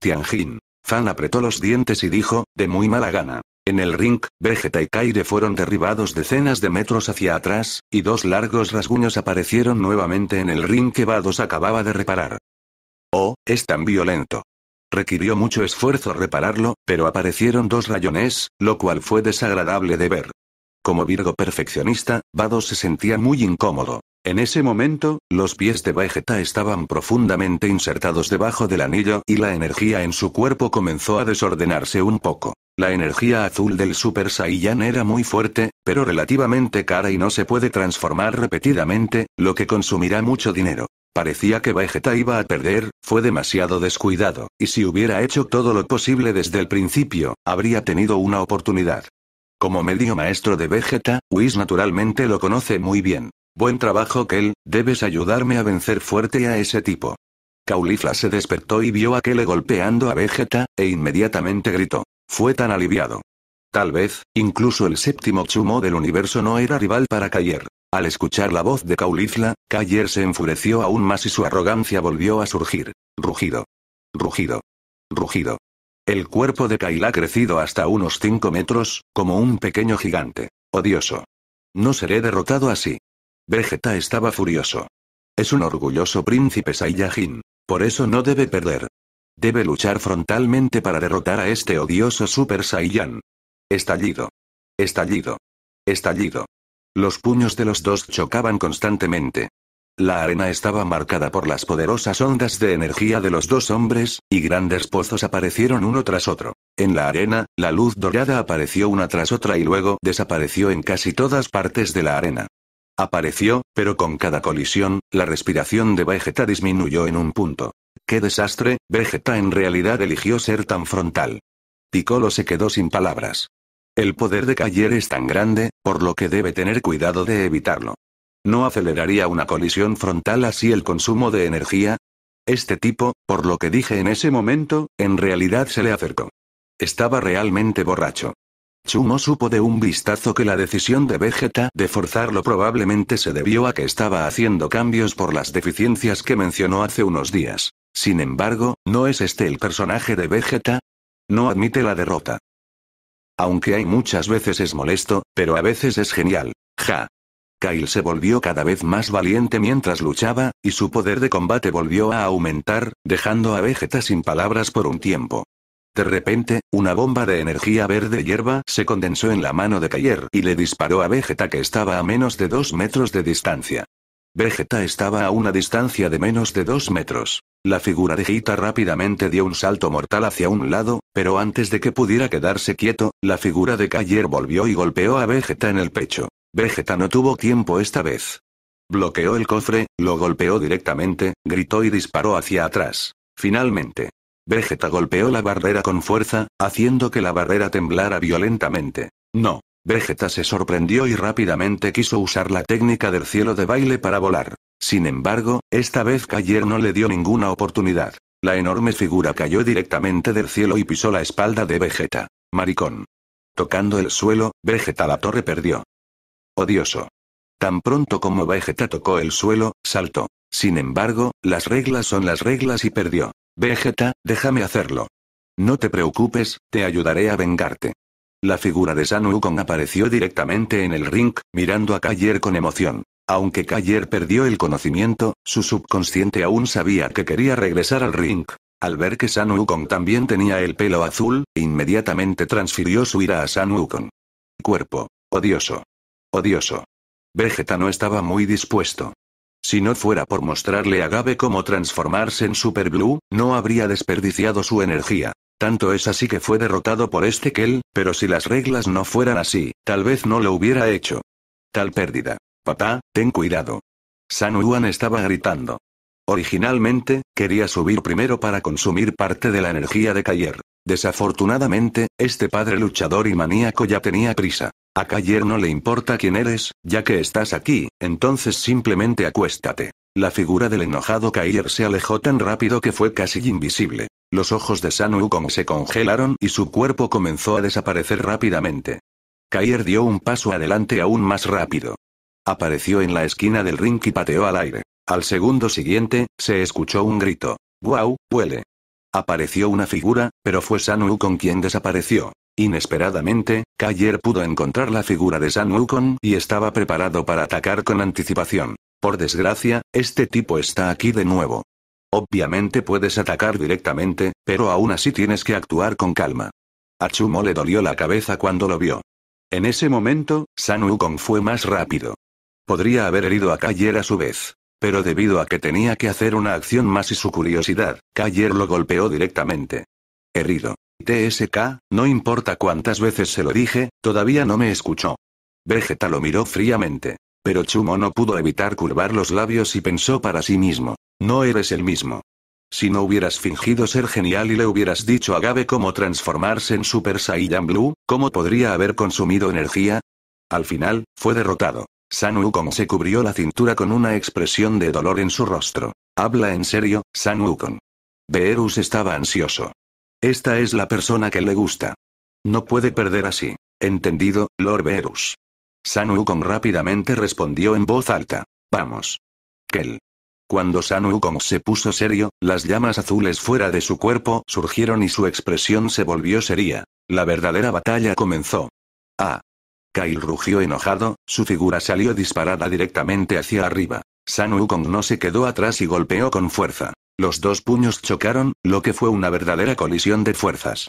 Tianjin. Fan apretó los dientes y dijo, de muy mala gana. En el ring, Vegeta y Kaire fueron derribados decenas de metros hacia atrás, y dos largos rasguños aparecieron nuevamente en el ring que Vados acababa de reparar. Oh, es tan violento. Requirió mucho esfuerzo repararlo, pero aparecieron dos rayones, lo cual fue desagradable de ver. Como Virgo perfeccionista, Vados se sentía muy incómodo. En ese momento, los pies de Vegeta estaban profundamente insertados debajo del anillo y la energía en su cuerpo comenzó a desordenarse un poco. La energía azul del Super Saiyan era muy fuerte, pero relativamente cara y no se puede transformar repetidamente, lo que consumirá mucho dinero. Parecía que Vegeta iba a perder, fue demasiado descuidado, y si hubiera hecho todo lo posible desde el principio, habría tenido una oportunidad. Como medio maestro de Vegeta, Whis naturalmente lo conoce muy bien. Buen trabajo Kel, debes ayudarme a vencer fuerte a ese tipo. Caulifla se despertó y vio a Kele golpeando a Vegeta, e inmediatamente gritó. Fue tan aliviado. Tal vez, incluso el séptimo Chumo del universo no era rival para Kayer. Al escuchar la voz de Caulifla, Kayer se enfureció aún más y su arrogancia volvió a surgir. Rugido. Rugido. Rugido. El cuerpo de Kaila ha crecido hasta unos 5 metros, como un pequeño gigante. Odioso. No seré derrotado así. Vegeta estaba furioso. Es un orgulloso príncipe Saiyajin. Por eso no debe perder. Debe luchar frontalmente para derrotar a este odioso Super Saiyan. Estallido. Estallido. Estallido. Los puños de los dos chocaban constantemente. La arena estaba marcada por las poderosas ondas de energía de los dos hombres, y grandes pozos aparecieron uno tras otro. En la arena, la luz dorada apareció una tras otra y luego desapareció en casi todas partes de la arena. Apareció, pero con cada colisión, la respiración de Vegeta disminuyó en un punto. ¡Qué desastre! Vegeta en realidad eligió ser tan frontal. Piccolo se quedó sin palabras. El poder de caer es tan grande, por lo que debe tener cuidado de evitarlo. ¿No aceleraría una colisión frontal así el consumo de energía? Este tipo, por lo que dije en ese momento, en realidad se le acercó. Estaba realmente borracho. Chumo supo de un vistazo que la decisión de Vegeta de forzarlo probablemente se debió a que estaba haciendo cambios por las deficiencias que mencionó hace unos días. Sin embargo, ¿no es este el personaje de Vegeta? No admite la derrota. Aunque hay muchas veces es molesto, pero a veces es genial. Ja. Kyle se volvió cada vez más valiente mientras luchaba, y su poder de combate volvió a aumentar, dejando a Vegeta sin palabras por un tiempo. De repente, una bomba de energía verde hierba se condensó en la mano de Kyle y le disparó a Vegeta que estaba a menos de dos metros de distancia. Vegeta estaba a una distancia de menos de dos metros. La figura de Gita rápidamente dio un salto mortal hacia un lado, pero antes de que pudiera quedarse quieto, la figura de Cayer volvió y golpeó a Vegeta en el pecho. Vegeta no tuvo tiempo esta vez. Bloqueó el cofre, lo golpeó directamente, gritó y disparó hacia atrás. Finalmente. Vegeta golpeó la barrera con fuerza, haciendo que la barrera temblara violentamente. No. Vegeta se sorprendió y rápidamente quiso usar la técnica del cielo de baile para volar. Sin embargo, esta vez Kayer no le dio ninguna oportunidad. La enorme figura cayó directamente del cielo y pisó la espalda de Vegeta. Maricón. Tocando el suelo, Vegeta la torre perdió. Odioso. Tan pronto como Vegeta tocó el suelo, saltó. Sin embargo, las reglas son las reglas y perdió. Vegeta, déjame hacerlo. No te preocupes, te ayudaré a vengarte. La figura de San Wukong apareció directamente en el ring, mirando a Kayer con emoción. Aunque Cayer perdió el conocimiento, su subconsciente aún sabía que quería regresar al ring. Al ver que San Wukong también tenía el pelo azul, inmediatamente transfirió su ira a San Wukong. Cuerpo. Odioso. Odioso. Vegeta no estaba muy dispuesto. Si no fuera por mostrarle a Gabe cómo transformarse en Super Blue, no habría desperdiciado su energía. Tanto es así que fue derrotado por este que pero si las reglas no fueran así, tal vez no lo hubiera hecho. Tal pérdida. Papá, ten cuidado. San Juan estaba gritando. Originalmente, quería subir primero para consumir parte de la energía de Cayer. Desafortunadamente, este padre luchador y maníaco ya tenía prisa. A Cayer no le importa quién eres, ya que estás aquí, entonces simplemente acuéstate. La figura del enojado Cayer se alejó tan rápido que fue casi invisible. Los ojos de Sanu como se congelaron y su cuerpo comenzó a desaparecer rápidamente. Cayer dio un paso adelante aún más rápido. Apareció en la esquina del ring y pateó al aire. Al segundo siguiente, se escuchó un grito. ¡Guau, huele! Apareció una figura, pero fue Sanu con quien desapareció. Inesperadamente, Kayer pudo encontrar la figura de San Wukong y estaba preparado para atacar con anticipación. Por desgracia, este tipo está aquí de nuevo. Obviamente puedes atacar directamente, pero aún así tienes que actuar con calma. A Chumo le dolió la cabeza cuando lo vio. En ese momento, San Wukong fue más rápido. Podría haber herido a Kayer a su vez. Pero debido a que tenía que hacer una acción más y su curiosidad, Kayer lo golpeó directamente. Herido. TSK, no importa cuántas veces se lo dije, todavía no me escuchó. Vegeta lo miró fríamente. Pero Chumo no pudo evitar curvar los labios y pensó para sí mismo. No eres el mismo. Si no hubieras fingido ser genial y le hubieras dicho a Gabe cómo transformarse en Super Saiyan Blue, ¿cómo podría haber consumido energía? Al final, fue derrotado. San Wukong se cubrió la cintura con una expresión de dolor en su rostro. Habla en serio, San Wukong. Beerus estaba ansioso. Esta es la persona que le gusta. No puede perder así. Entendido, Lord Verus. San rápidamente respondió en voz alta. Vamos. Kel. Cuando San se puso serio, las llamas azules fuera de su cuerpo surgieron y su expresión se volvió seria. La verdadera batalla comenzó. Ah. Kyle rugió enojado, su figura salió disparada directamente hacia arriba. San no se quedó atrás y golpeó con fuerza. Los dos puños chocaron, lo que fue una verdadera colisión de fuerzas.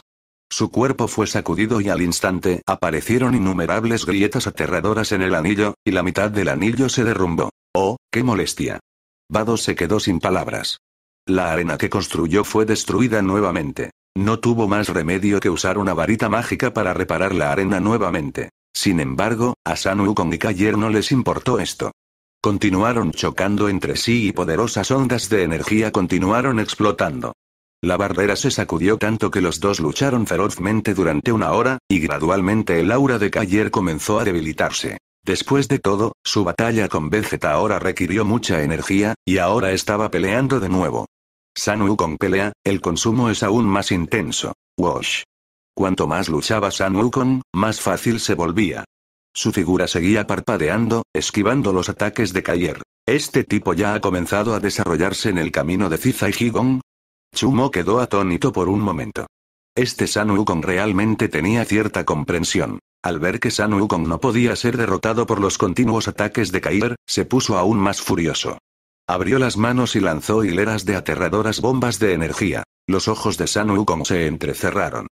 Su cuerpo fue sacudido y al instante aparecieron innumerables grietas aterradoras en el anillo, y la mitad del anillo se derrumbó. ¡Oh, qué molestia! Vado se quedó sin palabras. La arena que construyó fue destruida nuevamente. No tuvo más remedio que usar una varita mágica para reparar la arena nuevamente. Sin embargo, a Sanu Wukong y Kayer no les importó esto. Continuaron chocando entre sí y poderosas ondas de energía continuaron explotando. La barrera se sacudió tanto que los dos lucharon ferozmente durante una hora, y gradualmente el aura de Cayer comenzó a debilitarse. Después de todo, su batalla con Vegeta ahora requirió mucha energía, y ahora estaba peleando de nuevo. San con pelea, el consumo es aún más intenso. Wash. Cuanto más luchaba San Wukong, más fácil se volvía. Su figura seguía parpadeando, esquivando los ataques de Kair. ¿Este tipo ya ha comenzado a desarrollarse en el camino de Ciza y Chumo quedó atónito por un momento. Este San Wukong realmente tenía cierta comprensión. Al ver que San Wukong no podía ser derrotado por los continuos ataques de Kair, se puso aún más furioso. Abrió las manos y lanzó hileras de aterradoras bombas de energía. Los ojos de San Wukong se entrecerraron.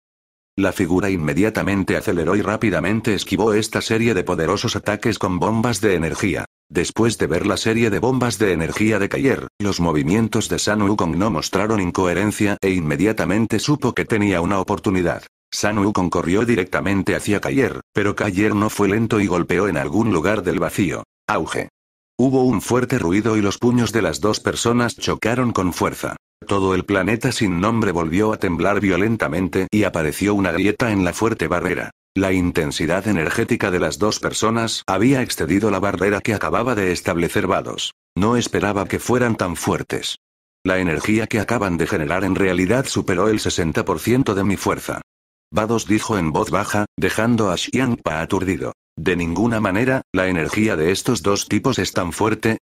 La figura inmediatamente aceleró y rápidamente esquivó esta serie de poderosos ataques con bombas de energía. Después de ver la serie de bombas de energía de Kayer, los movimientos de San Wukong no mostraron incoherencia e inmediatamente supo que tenía una oportunidad. San Wukong corrió directamente hacia Kayer, pero Kayer no fue lento y golpeó en algún lugar del vacío. Auge. Hubo un fuerte ruido y los puños de las dos personas chocaron con fuerza. Todo el planeta sin nombre volvió a temblar violentamente y apareció una grieta en la fuerte barrera. La intensidad energética de las dos personas había excedido la barrera que acababa de establecer Vados. No esperaba que fueran tan fuertes. La energía que acaban de generar en realidad superó el 60% de mi fuerza. Vados dijo en voz baja, dejando a Pa aturdido. De ninguna manera, la energía de estos dos tipos es tan fuerte.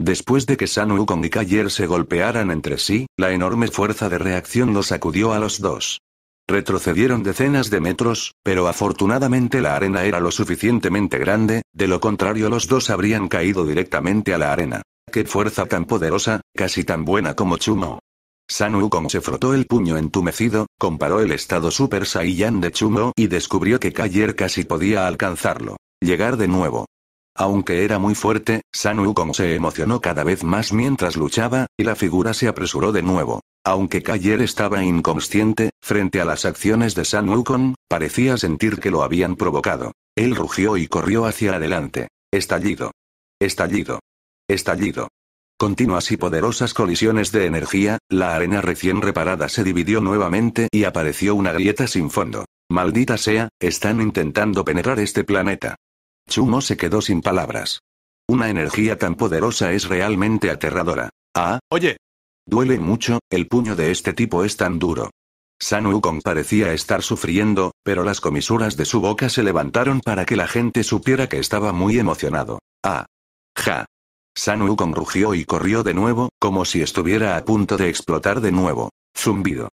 Después de que San Wukong y Kayer se golpearan entre sí, la enorme fuerza de reacción los sacudió a los dos. Retrocedieron decenas de metros, pero afortunadamente la arena era lo suficientemente grande, de lo contrario los dos habrían caído directamente a la arena. ¡Qué fuerza tan poderosa, casi tan buena como Chumo! San se frotó el puño entumecido, comparó el estado Super Saiyan de Chumo y descubrió que Kayer casi podía alcanzarlo. Llegar de nuevo. Aunque era muy fuerte, San se emocionó cada vez más mientras luchaba, y la figura se apresuró de nuevo. Aunque Kayer estaba inconsciente, frente a las acciones de San parecía sentir que lo habían provocado. Él rugió y corrió hacia adelante. Estallido. Estallido. Estallido. Continuas y poderosas colisiones de energía, la arena recién reparada se dividió nuevamente y apareció una grieta sin fondo. Maldita sea, están intentando penetrar este planeta. Chumo se quedó sin palabras. Una energía tan poderosa es realmente aterradora. Ah, oye. Duele mucho, el puño de este tipo es tan duro. San Wukong parecía estar sufriendo, pero las comisuras de su boca se levantaron para que la gente supiera que estaba muy emocionado. Ah. Ja. Ukon rugió y corrió de nuevo, como si estuviera a punto de explotar de nuevo. Zumbido.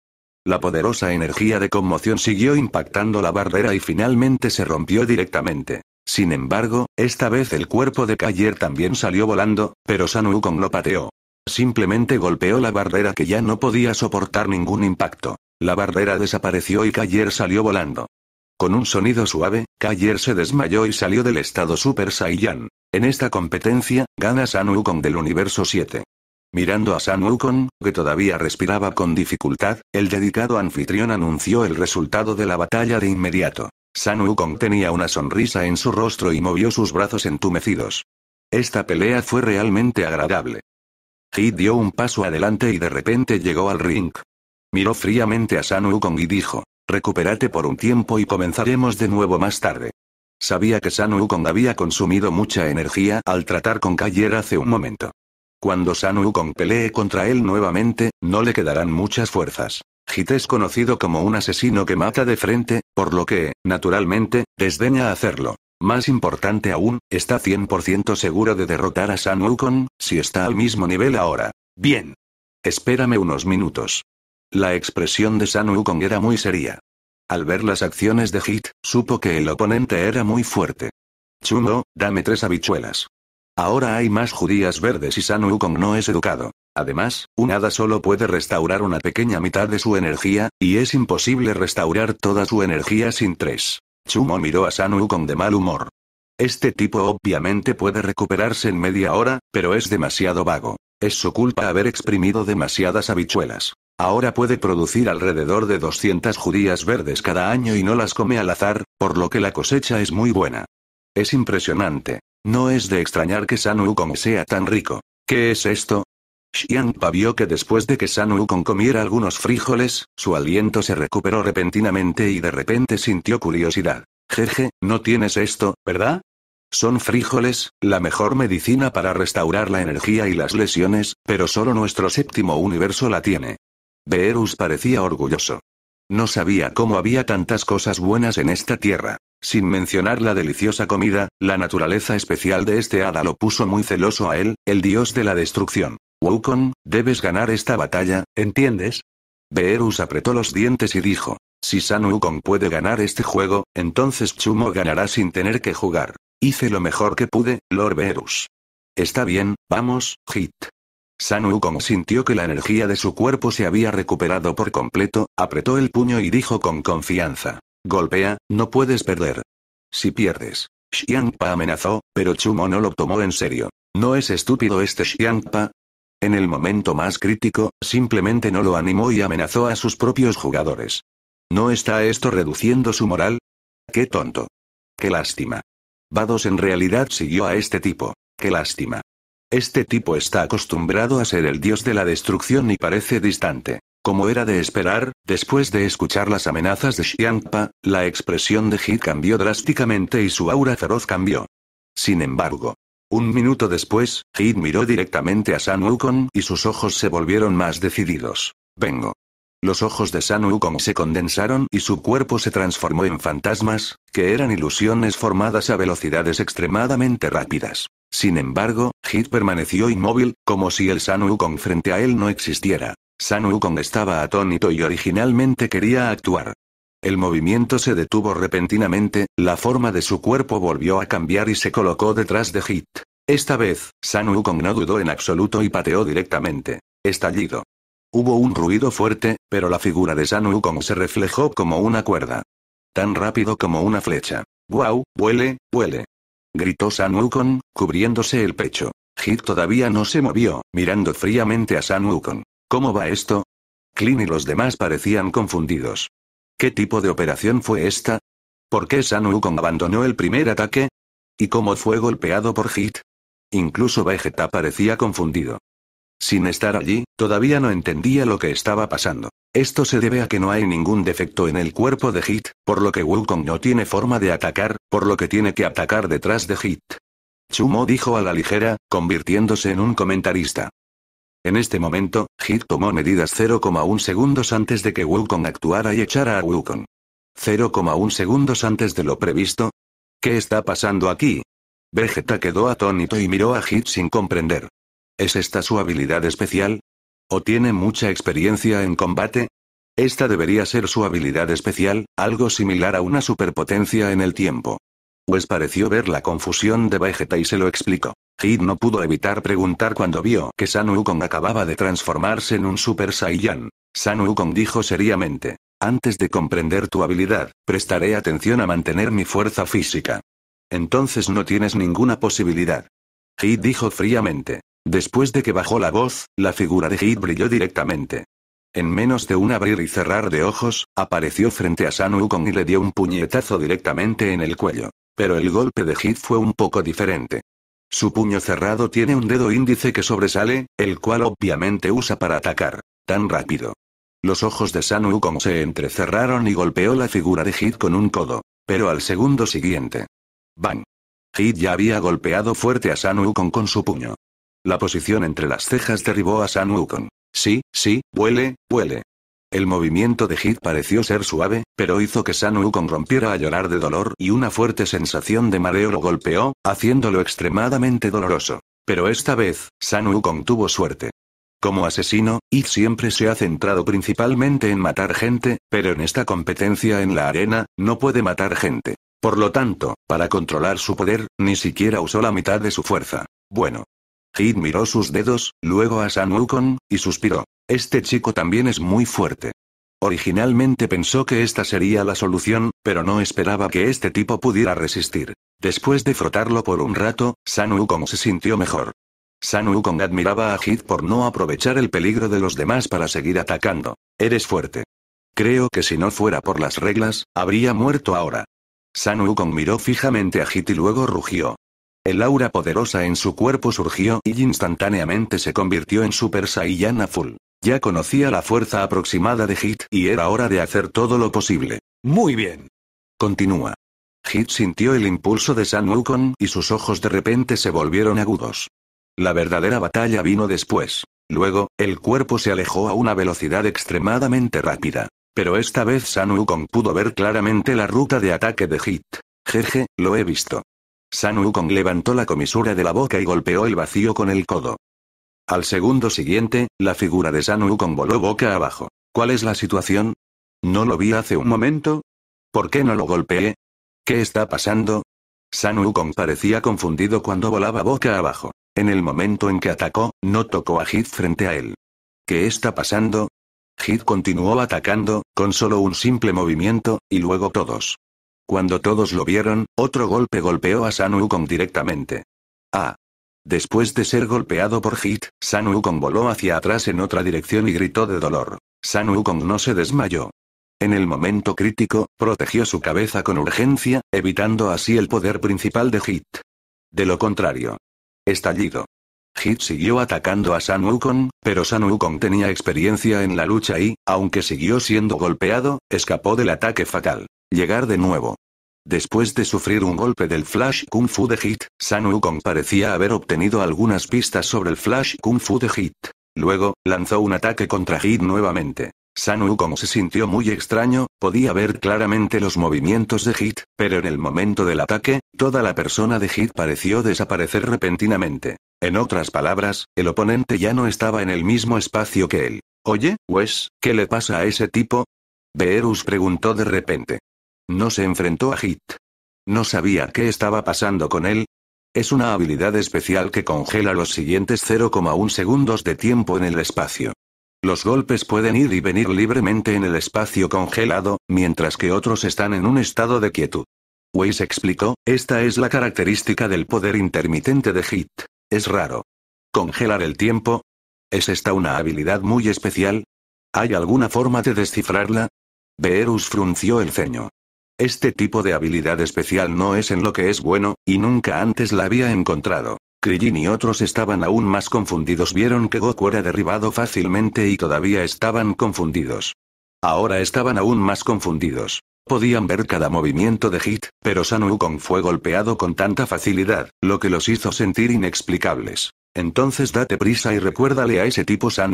La poderosa energía de conmoción siguió impactando la barrera y finalmente se rompió directamente. Sin embargo, esta vez el cuerpo de Kayer también salió volando, pero San Ukon lo pateó. Simplemente golpeó la barrera que ya no podía soportar ningún impacto. La barrera desapareció y Kayer salió volando. Con un sonido suave, Kayer se desmayó y salió del estado Super Saiyan. En esta competencia, gana San Wukong del universo 7. Mirando a San Wukong, que todavía respiraba con dificultad, el dedicado anfitrión anunció el resultado de la batalla de inmediato. San Wukong tenía una sonrisa en su rostro y movió sus brazos entumecidos. Esta pelea fue realmente agradable. He dio un paso adelante y de repente llegó al ring. Miró fríamente a San Wukong y dijo, recupérate por un tiempo y comenzaremos de nuevo más tarde. Sabía que San Wukong había consumido mucha energía al tratar con Kayer hace un momento. Cuando San Wukong pelee contra él nuevamente, no le quedarán muchas fuerzas. Hit es conocido como un asesino que mata de frente, por lo que, naturalmente, desdeña hacerlo. Más importante aún, está 100% seguro de derrotar a San Wukong, si está al mismo nivel ahora. Bien. Espérame unos minutos. La expresión de San Wukong era muy seria. Al ver las acciones de Hit, supo que el oponente era muy fuerte. Chumo, dame tres habichuelas. Ahora hay más judías verdes y San Wukong no es educado. Además, un hada solo puede restaurar una pequeña mitad de su energía, y es imposible restaurar toda su energía sin tres. Chumo miró a San Wukong de mal humor. Este tipo obviamente puede recuperarse en media hora, pero es demasiado vago. Es su culpa haber exprimido demasiadas habichuelas. Ahora puede producir alrededor de 200 judías verdes cada año y no las come al azar, por lo que la cosecha es muy buena. Es impresionante. No es de extrañar que San Wukong sea tan rico. ¿Qué es esto? Xiangpa vio que después de que San Wukong comiera algunos frijoles, su aliento se recuperó repentinamente y de repente sintió curiosidad. Jeje, no tienes esto, ¿verdad? Son frijoles, la mejor medicina para restaurar la energía y las lesiones, pero solo nuestro séptimo universo la tiene. Beerus parecía orgulloso. No sabía cómo había tantas cosas buenas en esta tierra. Sin mencionar la deliciosa comida, la naturaleza especial de este hada lo puso muy celoso a él, el dios de la destrucción. Wukong, debes ganar esta batalla, ¿entiendes? Beerus apretó los dientes y dijo, si San Wukong puede ganar este juego, entonces Chumo ganará sin tener que jugar. Hice lo mejor que pude, Lord Beerus. Está bien, vamos, Hit. Sanu como sintió que la energía de su cuerpo se había recuperado por completo, apretó el puño y dijo con confianza. Golpea, no puedes perder. Si pierdes. Xiangpa amenazó, pero Chumo no lo tomó en serio. ¿No es estúpido este Xiangpa? En el momento más crítico, simplemente no lo animó y amenazó a sus propios jugadores. ¿No está esto reduciendo su moral? ¡Qué tonto! ¡Qué lástima! Vados en realidad siguió a este tipo. ¡Qué lástima! Este tipo está acostumbrado a ser el dios de la destrucción y parece distante. Como era de esperar, después de escuchar las amenazas de Xianpa, la expresión de Ji cambió drásticamente y su aura feroz cambió. Sin embargo, un minuto después, Hid miró directamente a San Wukong y sus ojos se volvieron más decididos. Vengo. Los ojos de San Wukong se condensaron y su cuerpo se transformó en fantasmas, que eran ilusiones formadas a velocidades extremadamente rápidas. Sin embargo, Hit permaneció inmóvil, como si el San Wukong frente a él no existiera. San Wukong estaba atónito y originalmente quería actuar. El movimiento se detuvo repentinamente, la forma de su cuerpo volvió a cambiar y se colocó detrás de Hit. Esta vez, San Wukong no dudó en absoluto y pateó directamente. Estallido. Hubo un ruido fuerte, pero la figura de San Wukong se reflejó como una cuerda. Tan rápido como una flecha. ¡Guau! ¡Vuele, huele, huele! gritó San Wukong, cubriéndose el pecho. Hit todavía no se movió, mirando fríamente a San Wukong. ¿Cómo va esto? Klin y los demás parecían confundidos. ¿Qué tipo de operación fue esta? ¿Por qué San Wukong abandonó el primer ataque? ¿Y cómo fue golpeado por Hit? Incluso Vegeta parecía confundido. Sin estar allí, todavía no entendía lo que estaba pasando. Esto se debe a que no hay ningún defecto en el cuerpo de Hit, por lo que Wukong no tiene forma de atacar, por lo que tiene que atacar detrás de Hit. Chumo dijo a la ligera, convirtiéndose en un comentarista. En este momento, Hit tomó medidas 0,1 segundos antes de que Wukong actuara y echara a Wukong. 0,1 segundos antes de lo previsto. ¿Qué está pasando aquí? Vegeta quedó atónito y miró a Hit sin comprender. ¿Es esta su habilidad especial? ¿O tiene mucha experiencia en combate? Esta debería ser su habilidad especial, algo similar a una superpotencia en el tiempo. Pues pareció ver la confusión de Vegeta y se lo explicó. Hid no pudo evitar preguntar cuando vio que San Wukong acababa de transformarse en un Super Saiyan. San Wukong dijo seriamente. Antes de comprender tu habilidad, prestaré atención a mantener mi fuerza física. Entonces no tienes ninguna posibilidad. Hid dijo fríamente. Después de que bajó la voz, la figura de Hit brilló directamente. En menos de un abrir y cerrar de ojos, apareció frente a San Wukong y le dio un puñetazo directamente en el cuello. Pero el golpe de Hit fue un poco diferente. Su puño cerrado tiene un dedo índice que sobresale, el cual obviamente usa para atacar. Tan rápido. Los ojos de San Wukong se entrecerraron y golpeó la figura de Hit con un codo. Pero al segundo siguiente. ¡Bang! Hit ya había golpeado fuerte a San Wukong con su puño. La posición entre las cejas derribó a San Wukong. Sí, sí, huele, huele. El movimiento de Hit pareció ser suave, pero hizo que San Wukong rompiera a llorar de dolor y una fuerte sensación de mareo lo golpeó, haciéndolo extremadamente doloroso. Pero esta vez, San Wukong tuvo suerte. Como asesino, Hit siempre se ha centrado principalmente en matar gente, pero en esta competencia en la arena, no puede matar gente. Por lo tanto, para controlar su poder, ni siquiera usó la mitad de su fuerza. Bueno, Hit miró sus dedos, luego a San Wukong, y suspiró. Este chico también es muy fuerte. Originalmente pensó que esta sería la solución, pero no esperaba que este tipo pudiera resistir. Después de frotarlo por un rato, San Wukong se sintió mejor. San Wukong admiraba a Hit por no aprovechar el peligro de los demás para seguir atacando. Eres fuerte. Creo que si no fuera por las reglas, habría muerto ahora. San Wukong miró fijamente a Hit y luego rugió. El aura poderosa en su cuerpo surgió y instantáneamente se convirtió en Super Saiyan Full. Ya conocía la fuerza aproximada de Hit y era hora de hacer todo lo posible. Muy bien. Continúa. Hit sintió el impulso de San Wukong y sus ojos de repente se volvieron agudos. La verdadera batalla vino después. Luego, el cuerpo se alejó a una velocidad extremadamente rápida. Pero esta vez San Wukong pudo ver claramente la ruta de ataque de Hit. Jeje, lo he visto. San Wukong levantó la comisura de la boca y golpeó el vacío con el codo. Al segundo siguiente, la figura de San Wukong voló boca abajo. ¿Cuál es la situación? ¿No lo vi hace un momento? ¿Por qué no lo golpeé? ¿Qué está pasando? San Wukong parecía confundido cuando volaba boca abajo. En el momento en que atacó, no tocó a Hit frente a él. ¿Qué está pasando? Hit continuó atacando, con solo un simple movimiento, y luego todos. Cuando todos lo vieron, otro golpe golpeó a San Wukong directamente. ¡Ah! Después de ser golpeado por Hit, San Wukong voló hacia atrás en otra dirección y gritó de dolor. San Wukong no se desmayó. En el momento crítico, protegió su cabeza con urgencia, evitando así el poder principal de Hit. De lo contrario. Estallido. Hit siguió atacando a San Wukong, pero San Wukong tenía experiencia en la lucha y, aunque siguió siendo golpeado, escapó del ataque fatal. Llegar de nuevo. Después de sufrir un golpe del Flash Kung Fu de Hit, San Wukong parecía haber obtenido algunas pistas sobre el Flash Kung Fu de Hit. Luego, lanzó un ataque contra Hit nuevamente. San Wukong se sintió muy extraño, podía ver claramente los movimientos de Hit, pero en el momento del ataque, toda la persona de Hit pareció desaparecer repentinamente. En otras palabras, el oponente ya no estaba en el mismo espacio que él. Oye, Wes, ¿qué le pasa a ese tipo? Beerus preguntó de repente. No se enfrentó a Hit. No sabía qué estaba pasando con él. Es una habilidad especial que congela los siguientes 0,1 segundos de tiempo en el espacio. Los golpes pueden ir y venir libremente en el espacio congelado, mientras que otros están en un estado de quietud. Weiss explicó, esta es la característica del poder intermitente de Hit. Es raro. Congelar el tiempo. ¿Es esta una habilidad muy especial? ¿Hay alguna forma de descifrarla? Beerus frunció el ceño. Este tipo de habilidad especial no es en lo que es bueno, y nunca antes la había encontrado. Krillin y otros estaban aún más confundidos vieron que Goku era derribado fácilmente y todavía estaban confundidos. Ahora estaban aún más confundidos. Podían ver cada movimiento de Hit, pero San fue golpeado con tanta facilidad, lo que los hizo sentir inexplicables. Entonces date prisa y recuérdale a ese tipo San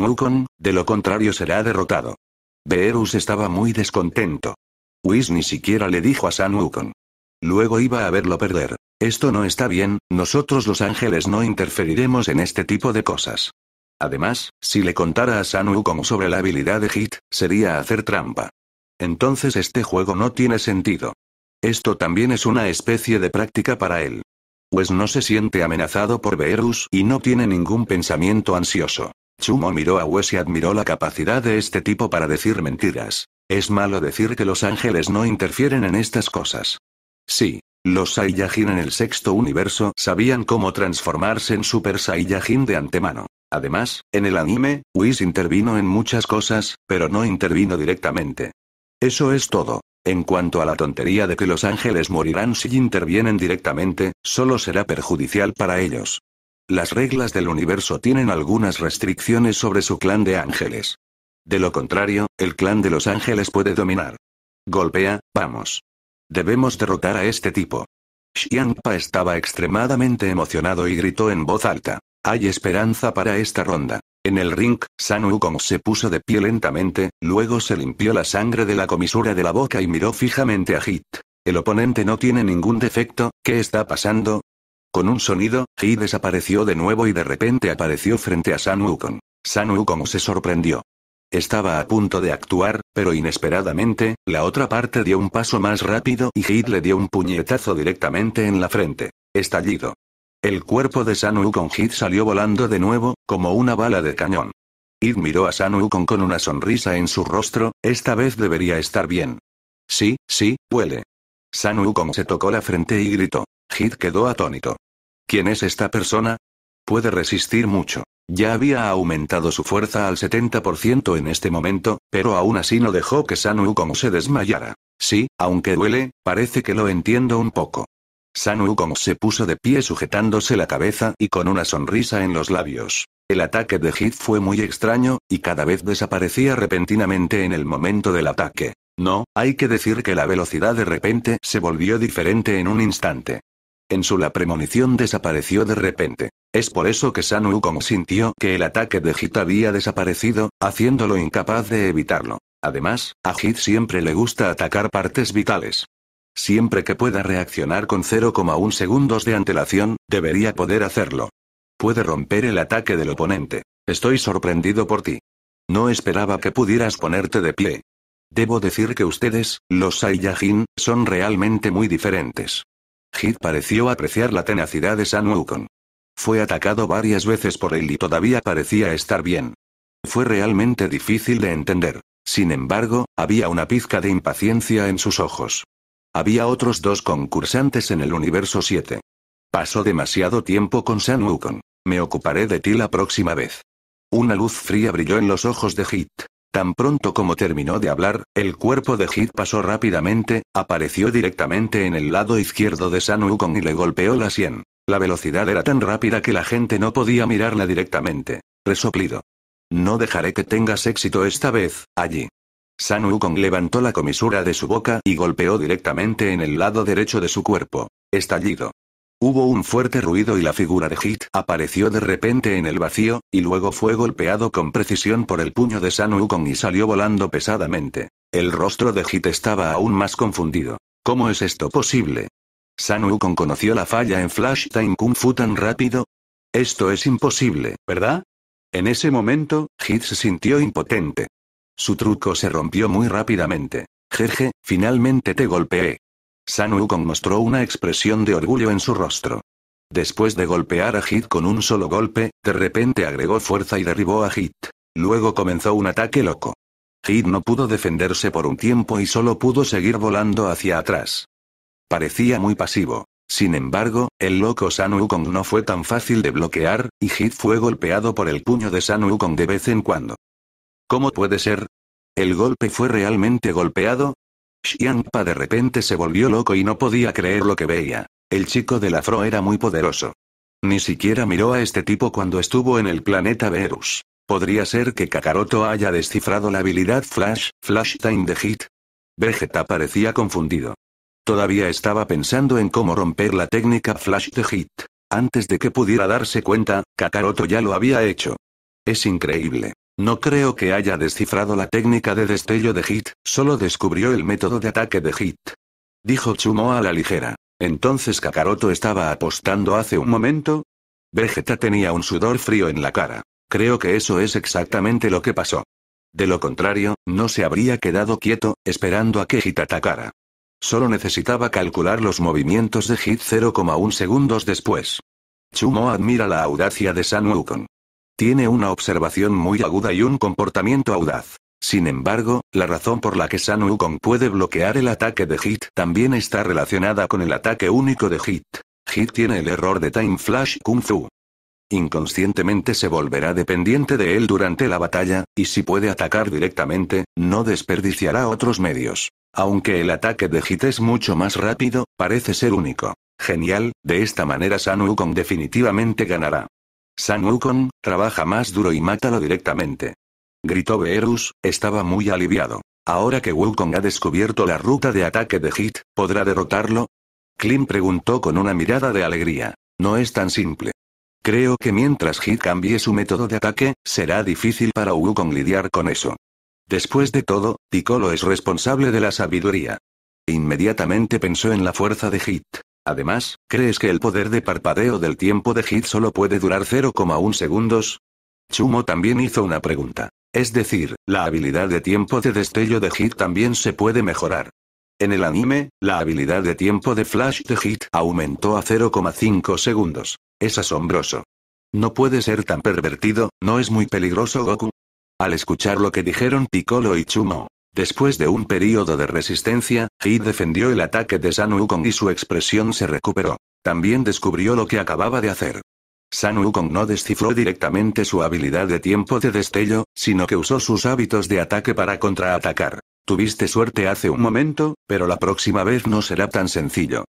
de lo contrario será derrotado. Beerus estaba muy descontento. Whis ni siquiera le dijo a San Wukong. Luego iba a verlo perder. Esto no está bien, nosotros los ángeles no interferiremos en este tipo de cosas. Además, si le contara a San Wukong sobre la habilidad de Hit, sería hacer trampa. Entonces este juego no tiene sentido. Esto también es una especie de práctica para él. Pues no se siente amenazado por Beerus y no tiene ningún pensamiento ansioso. Chumo miró a Wes y admiró la capacidad de este tipo para decir mentiras. Es malo decir que los ángeles no interfieren en estas cosas. Sí, los Saiyajin en el sexto universo sabían cómo transformarse en Super Saiyajin de antemano. Además, en el anime, Whis intervino en muchas cosas, pero no intervino directamente. Eso es todo. En cuanto a la tontería de que los ángeles morirán si intervienen directamente, solo será perjudicial para ellos. Las reglas del universo tienen algunas restricciones sobre su clan de ángeles. De lo contrario, el clan de los ángeles puede dominar. Golpea, vamos. Debemos derrotar a este tipo. Pa estaba extremadamente emocionado y gritó en voz alta. Hay esperanza para esta ronda. En el ring, San Wukong se puso de pie lentamente, luego se limpió la sangre de la comisura de la boca y miró fijamente a Hit. El oponente no tiene ningún defecto, ¿qué está pasando? Con un sonido, Hit desapareció de nuevo y de repente apareció frente a San Wukong. San Wukong se sorprendió. Estaba a punto de actuar, pero inesperadamente, la otra parte dio un paso más rápido y Hit le dio un puñetazo directamente en la frente. Estallido. El cuerpo de Sanu con Hit salió volando de nuevo, como una bala de cañón. Hit miró a Sanu con una sonrisa en su rostro, esta vez debería estar bien. Sí, sí, huele. Sanu con se tocó la frente y gritó. Hit quedó atónito. ¿Quién es esta persona? Puede resistir mucho. Ya había aumentado su fuerza al 70% en este momento, pero aún así no dejó que Sanu como se desmayara. Sí, aunque duele, parece que lo entiendo un poco. Sanu como se puso de pie sujetándose la cabeza y con una sonrisa en los labios. El ataque de Hit fue muy extraño, y cada vez desaparecía repentinamente en el momento del ataque. No, hay que decir que la velocidad de repente se volvió diferente en un instante. En su la premonición desapareció de repente. Es por eso que San Wukong sintió que el ataque de Hit había desaparecido, haciéndolo incapaz de evitarlo. Además, a Hit siempre le gusta atacar partes vitales. Siempre que pueda reaccionar con 0,1 segundos de antelación, debería poder hacerlo. Puede romper el ataque del oponente. Estoy sorprendido por ti. No esperaba que pudieras ponerte de pie. Debo decir que ustedes, los Saiyajin, son realmente muy diferentes. Hit pareció apreciar la tenacidad de San Wukong. Fue atacado varias veces por él y todavía parecía estar bien. Fue realmente difícil de entender. Sin embargo, había una pizca de impaciencia en sus ojos. Había otros dos concursantes en el universo 7. Pasó demasiado tiempo con San Me ocuparé de ti la próxima vez. Una luz fría brilló en los ojos de Hit. Tan pronto como terminó de hablar, el cuerpo de Hit pasó rápidamente, apareció directamente en el lado izquierdo de San Wukong y le golpeó la sien. La velocidad era tan rápida que la gente no podía mirarla directamente. Resoplido. No dejaré que tengas éxito esta vez, allí. San Wukong levantó la comisura de su boca y golpeó directamente en el lado derecho de su cuerpo. Estallido. Hubo un fuerte ruido y la figura de Hit apareció de repente en el vacío, y luego fue golpeado con precisión por el puño de San Wukong y salió volando pesadamente. El rostro de Hit estaba aún más confundido. ¿Cómo es esto posible? San Wukong conoció la falla en Flash Time Kung Fu tan rápido. Esto es imposible, ¿verdad? En ese momento, Hit se sintió impotente. Su truco se rompió muy rápidamente. Jeje, finalmente te golpeé. San Wukong mostró una expresión de orgullo en su rostro. Después de golpear a Hit con un solo golpe, de repente agregó fuerza y derribó a Hit. Luego comenzó un ataque loco. Hit no pudo defenderse por un tiempo y solo pudo seguir volando hacia atrás. Parecía muy pasivo. Sin embargo, el loco San no fue tan fácil de bloquear, y Hit fue golpeado por el puño de San de vez en cuando. ¿Cómo puede ser? ¿El golpe fue realmente golpeado? Xianpa de repente se volvió loco y no podía creer lo que veía. El chico del afro era muy poderoso. Ni siquiera miró a este tipo cuando estuvo en el planeta Verus. Podría ser que Kakaroto haya descifrado la habilidad Flash, Flash Time de Hit. Vegeta parecía confundido. Todavía estaba pensando en cómo romper la técnica flash de hit. Antes de que pudiera darse cuenta, Kakaroto ya lo había hecho. Es increíble. No creo que haya descifrado la técnica de destello de hit, solo descubrió el método de ataque de hit. Dijo Chumo a la ligera. Entonces Kakaroto estaba apostando hace un momento. Vegeta tenía un sudor frío en la cara. Creo que eso es exactamente lo que pasó. De lo contrario, no se habría quedado quieto, esperando a que Hit atacara. Solo necesitaba calcular los movimientos de Hit 0,1 segundos después. Chumo admira la audacia de San Wukong. Tiene una observación muy aguda y un comportamiento audaz. Sin embargo, la razón por la que San Wukong puede bloquear el ataque de Hit también está relacionada con el ataque único de Hit. Hit tiene el error de Time Flash Kung Fu. Inconscientemente se volverá dependiente de él durante la batalla, y si puede atacar directamente, no desperdiciará otros medios. Aunque el ataque de Hit es mucho más rápido, parece ser único. Genial, de esta manera San Wukong definitivamente ganará. San Wukong, trabaja más duro y mátalo directamente. Gritó Beerus, estaba muy aliviado. Ahora que Wukong ha descubierto la ruta de ataque de Hit, ¿podrá derrotarlo? Klim preguntó con una mirada de alegría. No es tan simple. Creo que mientras Hit cambie su método de ataque, será difícil para Wukong lidiar con eso. Después de todo, Piccolo es responsable de la sabiduría. Inmediatamente pensó en la fuerza de Hit. Además, ¿crees que el poder de parpadeo del tiempo de Hit solo puede durar 0,1 segundos? Chumo también hizo una pregunta. Es decir, la habilidad de tiempo de destello de Hit también se puede mejorar. En el anime, la habilidad de tiempo de flash de Hit aumentó a 0,5 segundos. Es asombroso. No puede ser tan pervertido, ¿no es muy peligroso Goku? Al escuchar lo que dijeron Piccolo y Chumo, después de un periodo de resistencia, He defendió el ataque de San Wukong y su expresión se recuperó. También descubrió lo que acababa de hacer. San Wukong no descifró directamente su habilidad de tiempo de destello, sino que usó sus hábitos de ataque para contraatacar. Tuviste suerte hace un momento, pero la próxima vez no será tan sencillo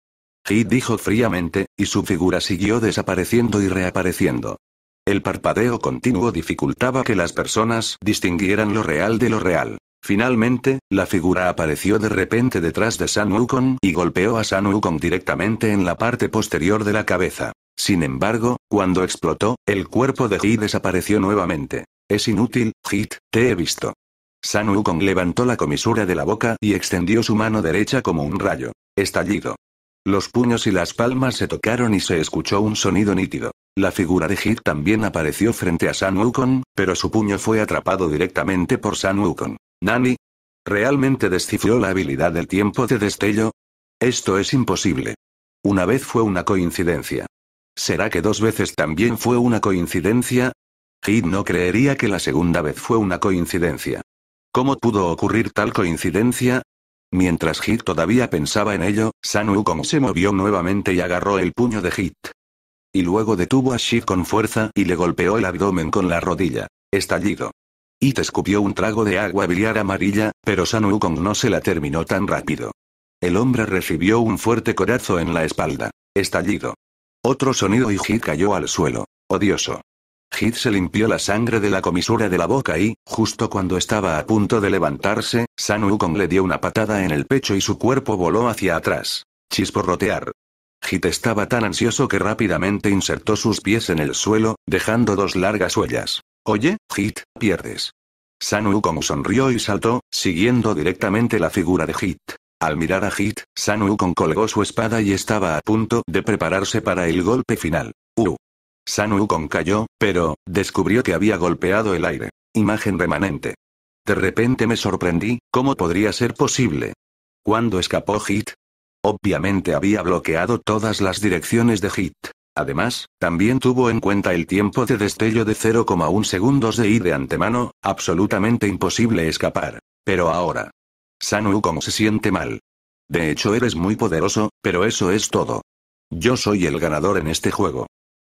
dijo fríamente, y su figura siguió desapareciendo y reapareciendo. El parpadeo continuo dificultaba que las personas distinguieran lo real de lo real. Finalmente, la figura apareció de repente detrás de San Wukong y golpeó a San Wukong directamente en la parte posterior de la cabeza. Sin embargo, cuando explotó, el cuerpo de Ji desapareció nuevamente. Es inútil, Hit, te he visto. San Wukong levantó la comisura de la boca y extendió su mano derecha como un rayo. Estallido. Los puños y las palmas se tocaron y se escuchó un sonido nítido. La figura de Hit también apareció frente a San Wukong, pero su puño fue atrapado directamente por San Wukong. Nani. ¿Realmente descifró la habilidad del tiempo de destello? Esto es imposible. Una vez fue una coincidencia. ¿Será que dos veces también fue una coincidencia? Hit no creería que la segunda vez fue una coincidencia. ¿Cómo pudo ocurrir tal coincidencia? Mientras Hit todavía pensaba en ello, San Wukong se movió nuevamente y agarró el puño de Hit. Y luego detuvo a Hit con fuerza y le golpeó el abdomen con la rodilla. Estallido. Hit escupió un trago de agua biliar amarilla, pero San Wukong no se la terminó tan rápido. El hombre recibió un fuerte corazo en la espalda. Estallido. Otro sonido y Hit cayó al suelo. Odioso. Hit se limpió la sangre de la comisura de la boca y, justo cuando estaba a punto de levantarse, San Wukong le dio una patada en el pecho y su cuerpo voló hacia atrás. Chisporrotear. Hit estaba tan ansioso que rápidamente insertó sus pies en el suelo, dejando dos largas huellas. Oye, Hit, pierdes. San Wukong sonrió y saltó, siguiendo directamente la figura de Hit. Al mirar a Hit, San Wukong colgó su espada y estaba a punto de prepararse para el golpe final. Uh. San cayó, pero, descubrió que había golpeado el aire. Imagen remanente. De repente me sorprendí, ¿cómo podría ser posible? ¿Cuándo escapó Hit? Obviamente había bloqueado todas las direcciones de Hit. Además, también tuvo en cuenta el tiempo de destello de 0,1 segundos de ir de antemano, absolutamente imposible escapar. Pero ahora. San se siente mal. De hecho eres muy poderoso, pero eso es todo. Yo soy el ganador en este juego.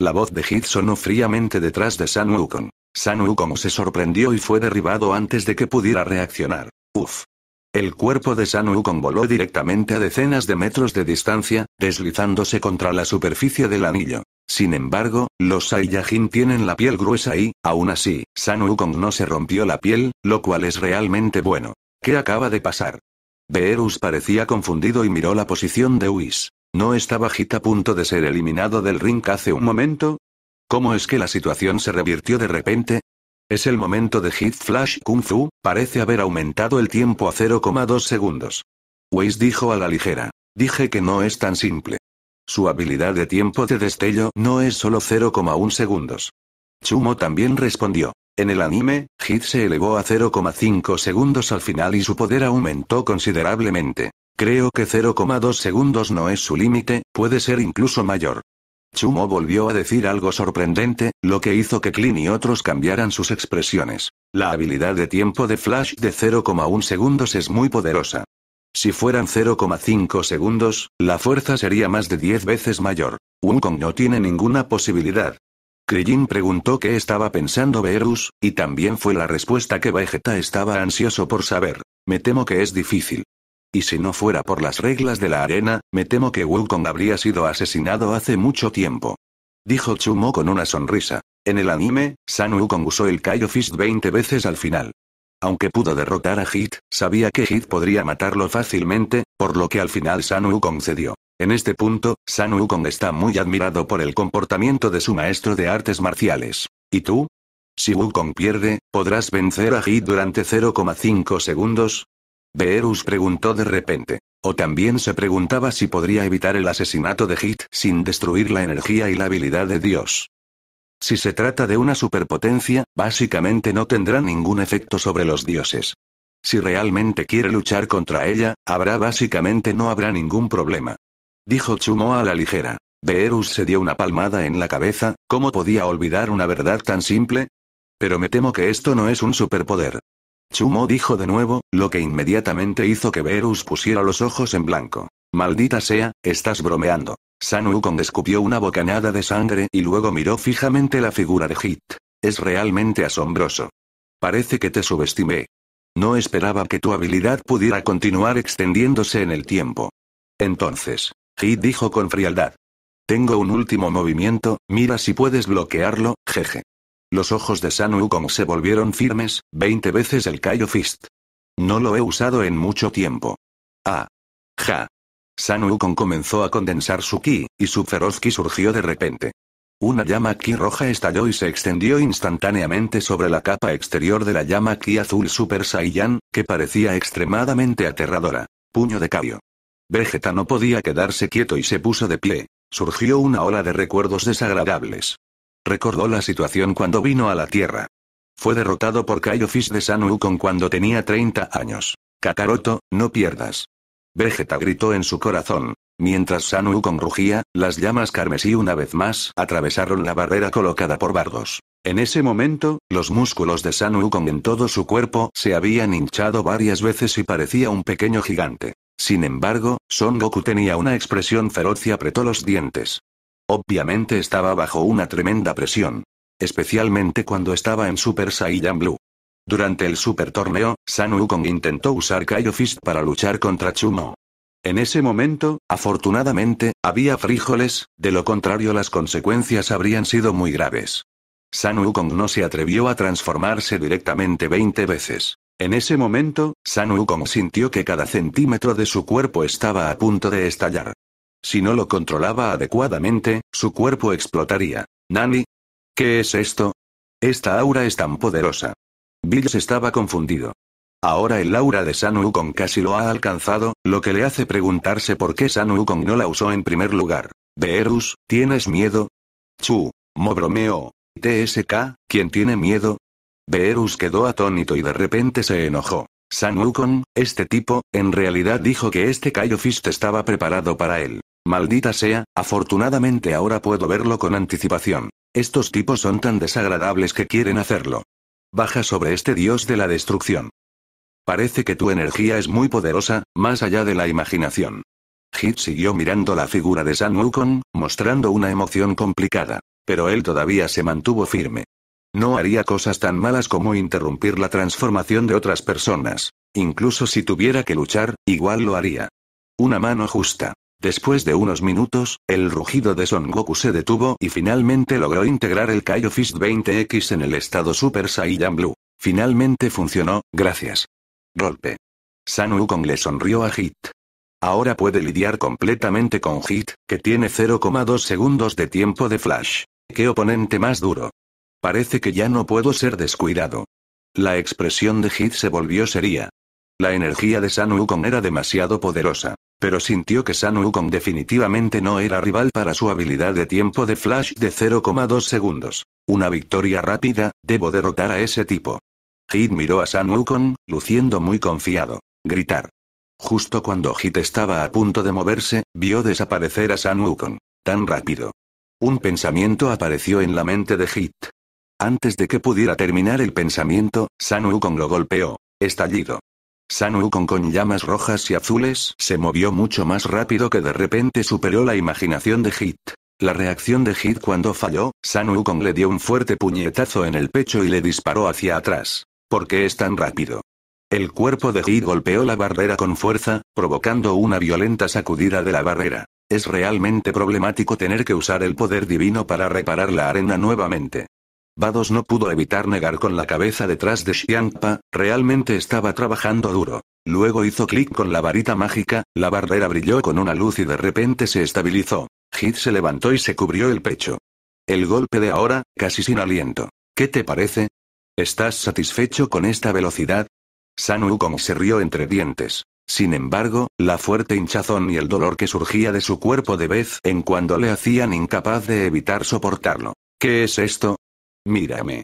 La voz de Hit sonó fríamente detrás de San Wukong. San Wukong se sorprendió y fue derribado antes de que pudiera reaccionar. Uf. El cuerpo de San Wukong voló directamente a decenas de metros de distancia, deslizándose contra la superficie del anillo. Sin embargo, los Saiyajin tienen la piel gruesa y, aún así, San Wukong no se rompió la piel, lo cual es realmente bueno. ¿Qué acaba de pasar? Beerus parecía confundido y miró la posición de Whis. ¿No estaba Hit a punto de ser eliminado del ring hace un momento? ¿Cómo es que la situación se revirtió de repente? Es el momento de Hit Flash Kung Fu, parece haber aumentado el tiempo a 0,2 segundos. Weiss dijo a la ligera. Dije que no es tan simple. Su habilidad de tiempo de destello no es solo 0,1 segundos. Chumo también respondió. En el anime, Hit se elevó a 0,5 segundos al final y su poder aumentó considerablemente. Creo que 0,2 segundos no es su límite, puede ser incluso mayor. Chumo volvió a decir algo sorprendente, lo que hizo que Klin y otros cambiaran sus expresiones. La habilidad de tiempo de Flash de 0,1 segundos es muy poderosa. Si fueran 0,5 segundos, la fuerza sería más de 10 veces mayor. Wukong no tiene ninguna posibilidad. Krillin preguntó qué estaba pensando Verus, y también fue la respuesta que Vegeta estaba ansioso por saber. Me temo que es difícil. Y si no fuera por las reglas de la arena, me temo que Wukong habría sido asesinado hace mucho tiempo. Dijo Chumo con una sonrisa. En el anime, San Wukong usó el Kaio Fist 20 veces al final. Aunque pudo derrotar a Hit, sabía que Hit podría matarlo fácilmente, por lo que al final San Wukong cedió. En este punto, San Wukong está muy admirado por el comportamiento de su maestro de artes marciales. ¿Y tú? Si Wukong pierde, podrás vencer a Hit durante 0,5 segundos, Beerus preguntó de repente. O también se preguntaba si podría evitar el asesinato de Hit sin destruir la energía y la habilidad de Dios. Si se trata de una superpotencia, básicamente no tendrá ningún efecto sobre los dioses. Si realmente quiere luchar contra ella, habrá básicamente no habrá ningún problema. Dijo Chumo a la ligera. Beerus se dio una palmada en la cabeza, ¿cómo podía olvidar una verdad tan simple? Pero me temo que esto no es un superpoder. Chumo dijo de nuevo, lo que inmediatamente hizo que Verus pusiera los ojos en blanco. Maldita sea, estás bromeando. San Wukong escupió una bocanada de sangre y luego miró fijamente la figura de Hit. Es realmente asombroso. Parece que te subestimé. No esperaba que tu habilidad pudiera continuar extendiéndose en el tiempo. Entonces, Hit dijo con frialdad. Tengo un último movimiento, mira si puedes bloquearlo, jeje. Los ojos de San se volvieron firmes, veinte veces el Kaio Fist. No lo he usado en mucho tiempo. Ah. Ja. San comenzó a condensar su ki, y su feroz ki surgió de repente. Una llama ki roja estalló y se extendió instantáneamente sobre la capa exterior de la llama ki azul Super Saiyan, que parecía extremadamente aterradora. Puño de Kaio. Vegeta no podía quedarse quieto y se puso de pie. Surgió una ola de recuerdos desagradables. Recordó la situación cuando vino a la Tierra. Fue derrotado por Kai Fish de San cuando tenía 30 años. Kakaroto, no pierdas. Vegeta gritó en su corazón. Mientras San rugía, las llamas carmesí una vez más atravesaron la barrera colocada por Bardos. En ese momento, los músculos de San en todo su cuerpo se habían hinchado varias veces y parecía un pequeño gigante. Sin embargo, Son Goku tenía una expresión feroz y apretó los dientes. Obviamente estaba bajo una tremenda presión. Especialmente cuando estaba en Super Saiyan Blue. Durante el Super Torneo, San Wukong intentó usar Kaio Fist para luchar contra Chumo. En ese momento, afortunadamente, había frijoles, de lo contrario las consecuencias habrían sido muy graves. San Wukong no se atrevió a transformarse directamente 20 veces. En ese momento, San Wukong sintió que cada centímetro de su cuerpo estaba a punto de estallar. Si no lo controlaba adecuadamente, su cuerpo explotaría. Nani. ¿Qué es esto? Esta aura es tan poderosa. Bills estaba confundido. Ahora el aura de San Wukong casi lo ha alcanzado, lo que le hace preguntarse por qué San Wukong no la usó en primer lugar. Beerus, ¿tienes miedo? Chu, Mobromeo, TSK, ¿quién tiene miedo? Beerus quedó atónito y de repente se enojó. San Wukong, este tipo, en realidad dijo que este Kaiofist estaba preparado para él. Maldita sea, afortunadamente ahora puedo verlo con anticipación. Estos tipos son tan desagradables que quieren hacerlo. Baja sobre este dios de la destrucción. Parece que tu energía es muy poderosa, más allá de la imaginación. Hit siguió mirando la figura de San Wukong, mostrando una emoción complicada. Pero él todavía se mantuvo firme. No haría cosas tan malas como interrumpir la transformación de otras personas. Incluso si tuviera que luchar, igual lo haría. Una mano justa. Después de unos minutos, el rugido de Son Goku se detuvo y finalmente logró integrar el Kaio Fist 20X en el estado Super Saiyan Blue. Finalmente funcionó, gracias. Golpe. San Wukong le sonrió a Hit. Ahora puede lidiar completamente con Hit, que tiene 0,2 segundos de tiempo de flash. ¡Qué oponente más duro! Parece que ya no puedo ser descuidado. La expresión de Hit se volvió seria. La energía de San Wukong era demasiado poderosa pero sintió que San Wukong definitivamente no era rival para su habilidad de tiempo de flash de 0,2 segundos. Una victoria rápida, debo derrotar a ese tipo. Hit miró a San Wukong, luciendo muy confiado. Gritar. Justo cuando Hit estaba a punto de moverse, vio desaparecer a San Wukong. Tan rápido. Un pensamiento apareció en la mente de Hit. Antes de que pudiera terminar el pensamiento, San Wukong lo golpeó. Estallido. San con, con llamas rojas y azules se movió mucho más rápido que de repente superó la imaginación de Hit. La reacción de Hit cuando falló, San Wukong le dio un fuerte puñetazo en el pecho y le disparó hacia atrás. ¿Por qué es tan rápido? El cuerpo de Hit golpeó la barrera con fuerza, provocando una violenta sacudida de la barrera. Es realmente problemático tener que usar el poder divino para reparar la arena nuevamente. Vados no pudo evitar negar con la cabeza detrás de Xiangpa, realmente estaba trabajando duro. Luego hizo clic con la varita mágica, la barrera brilló con una luz y de repente se estabilizó. Hit se levantó y se cubrió el pecho. El golpe de ahora, casi sin aliento. ¿Qué te parece? ¿Estás satisfecho con esta velocidad? San Wukong se rió entre dientes. Sin embargo, la fuerte hinchazón y el dolor que surgía de su cuerpo de vez en cuando le hacían incapaz de evitar soportarlo. ¿Qué es esto? Mírame.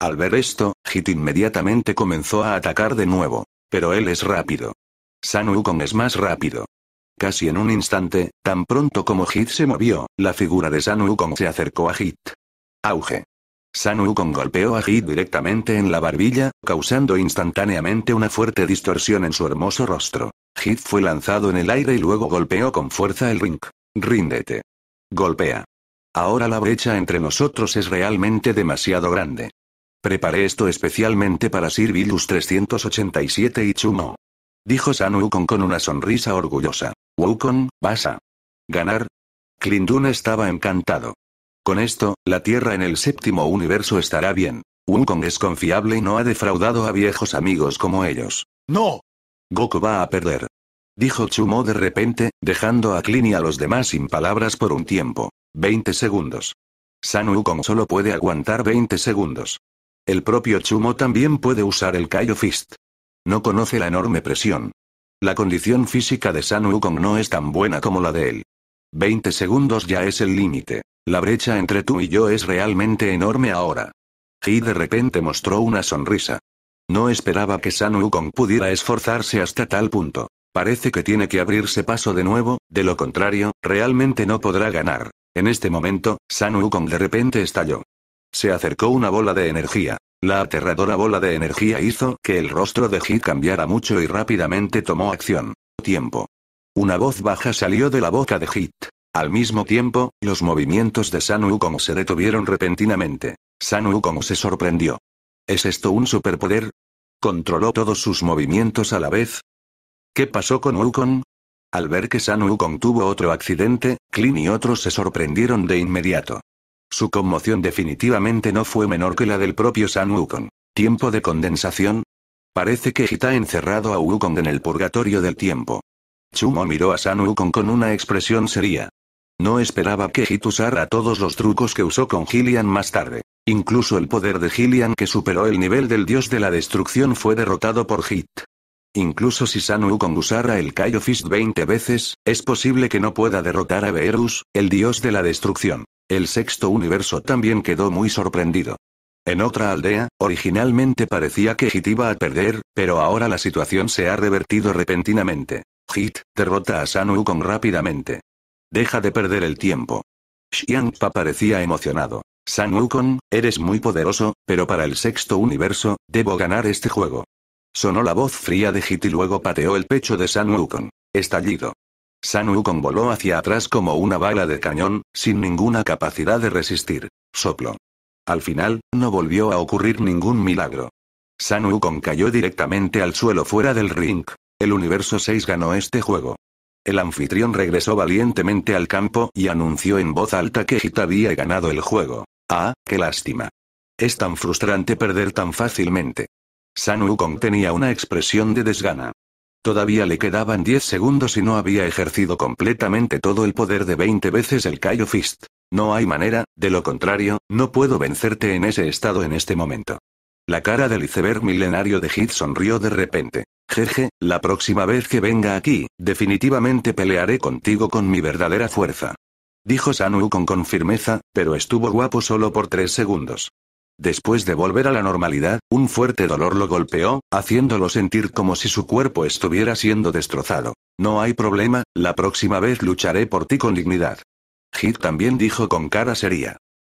Al ver esto, Hit inmediatamente comenzó a atacar de nuevo. Pero él es rápido. San es más rápido. Casi en un instante, tan pronto como Hit se movió, la figura de San Wukong se acercó a Hit. Auge. San golpeó a Hit directamente en la barbilla, causando instantáneamente una fuerte distorsión en su hermoso rostro. Hit fue lanzado en el aire y luego golpeó con fuerza el ring. Ríndete. Golpea. Ahora la brecha entre nosotros es realmente demasiado grande. Preparé esto especialmente para Sir Vilus 387 y Chumo. Dijo San Wukong con una sonrisa orgullosa. Wukong, vas a ganar. Clindun estaba encantado. Con esto, la Tierra en el séptimo universo estará bien. Wukong es confiable y no ha defraudado a viejos amigos como ellos. ¡No! Goku va a perder dijo Chumo de repente, dejando a Clint y a los demás sin palabras por un tiempo. 20 segundos. San Wukong solo puede aguantar 20 segundos. El propio Chumo también puede usar el Kaio Fist. No conoce la enorme presión. La condición física de San Wukong no es tan buena como la de él. 20 segundos ya es el límite. La brecha entre tú y yo es realmente enorme ahora. He de repente mostró una sonrisa. No esperaba que San Wukong pudiera esforzarse hasta tal punto. Parece que tiene que abrirse paso de nuevo, de lo contrario, realmente no podrá ganar. En este momento, San Wukong de repente estalló. Se acercó una bola de energía. La aterradora bola de energía hizo que el rostro de Hit cambiara mucho y rápidamente tomó acción. Tiempo. Una voz baja salió de la boca de Hit. Al mismo tiempo, los movimientos de San Wukong se detuvieron repentinamente. San Wukong se sorprendió. ¿Es esto un superpoder? Controló todos sus movimientos a la vez, ¿Qué pasó con Wukong? Al ver que San Wukong tuvo otro accidente, Clint y otros se sorprendieron de inmediato. Su conmoción definitivamente no fue menor que la del propio San Wukong. ¿Tiempo de condensación? Parece que Hit ha encerrado a Wukong en el purgatorio del tiempo. Chumo miró a San Wukong con una expresión seria. No esperaba que Hit usara todos los trucos que usó con Gillian más tarde. Incluso el poder de Gillian que superó el nivel del dios de la destrucción fue derrotado por Hit. Incluso si Ukon usara el Kaio Fist 20 veces, es posible que no pueda derrotar a Beerus, el dios de la destrucción. El sexto universo también quedó muy sorprendido. En otra aldea, originalmente parecía que Hit iba a perder, pero ahora la situación se ha revertido repentinamente. Hit, derrota a Ukon rápidamente. Deja de perder el tiempo. Xiangpa parecía emocionado. San Wukong, eres muy poderoso, pero para el sexto universo, debo ganar este juego. Sonó la voz fría de Hit y luego pateó el pecho de San Wukong. Estallido. San Wukong voló hacia atrás como una bala de cañón, sin ninguna capacidad de resistir. Soplo. Al final, no volvió a ocurrir ningún milagro. San Wukong cayó directamente al suelo fuera del ring. El universo 6 ganó este juego. El anfitrión regresó valientemente al campo y anunció en voz alta que Hit había ganado el juego. Ah, qué lástima. Es tan frustrante perder tan fácilmente. San Wukong tenía una expresión de desgana. Todavía le quedaban 10 segundos y no había ejercido completamente todo el poder de 20 veces el Kaio Fist. No hay manera, de lo contrario, no puedo vencerte en ese estado en este momento. La cara del iceberg milenario de Hit sonrió de repente. Jeje, la próxima vez que venga aquí, definitivamente pelearé contigo con mi verdadera fuerza. Dijo San Wukong con firmeza, pero estuvo guapo solo por tres segundos. Después de volver a la normalidad, un fuerte dolor lo golpeó, haciéndolo sentir como si su cuerpo estuviera siendo destrozado. No hay problema, la próxima vez lucharé por ti con dignidad. Hit también dijo con cara seria.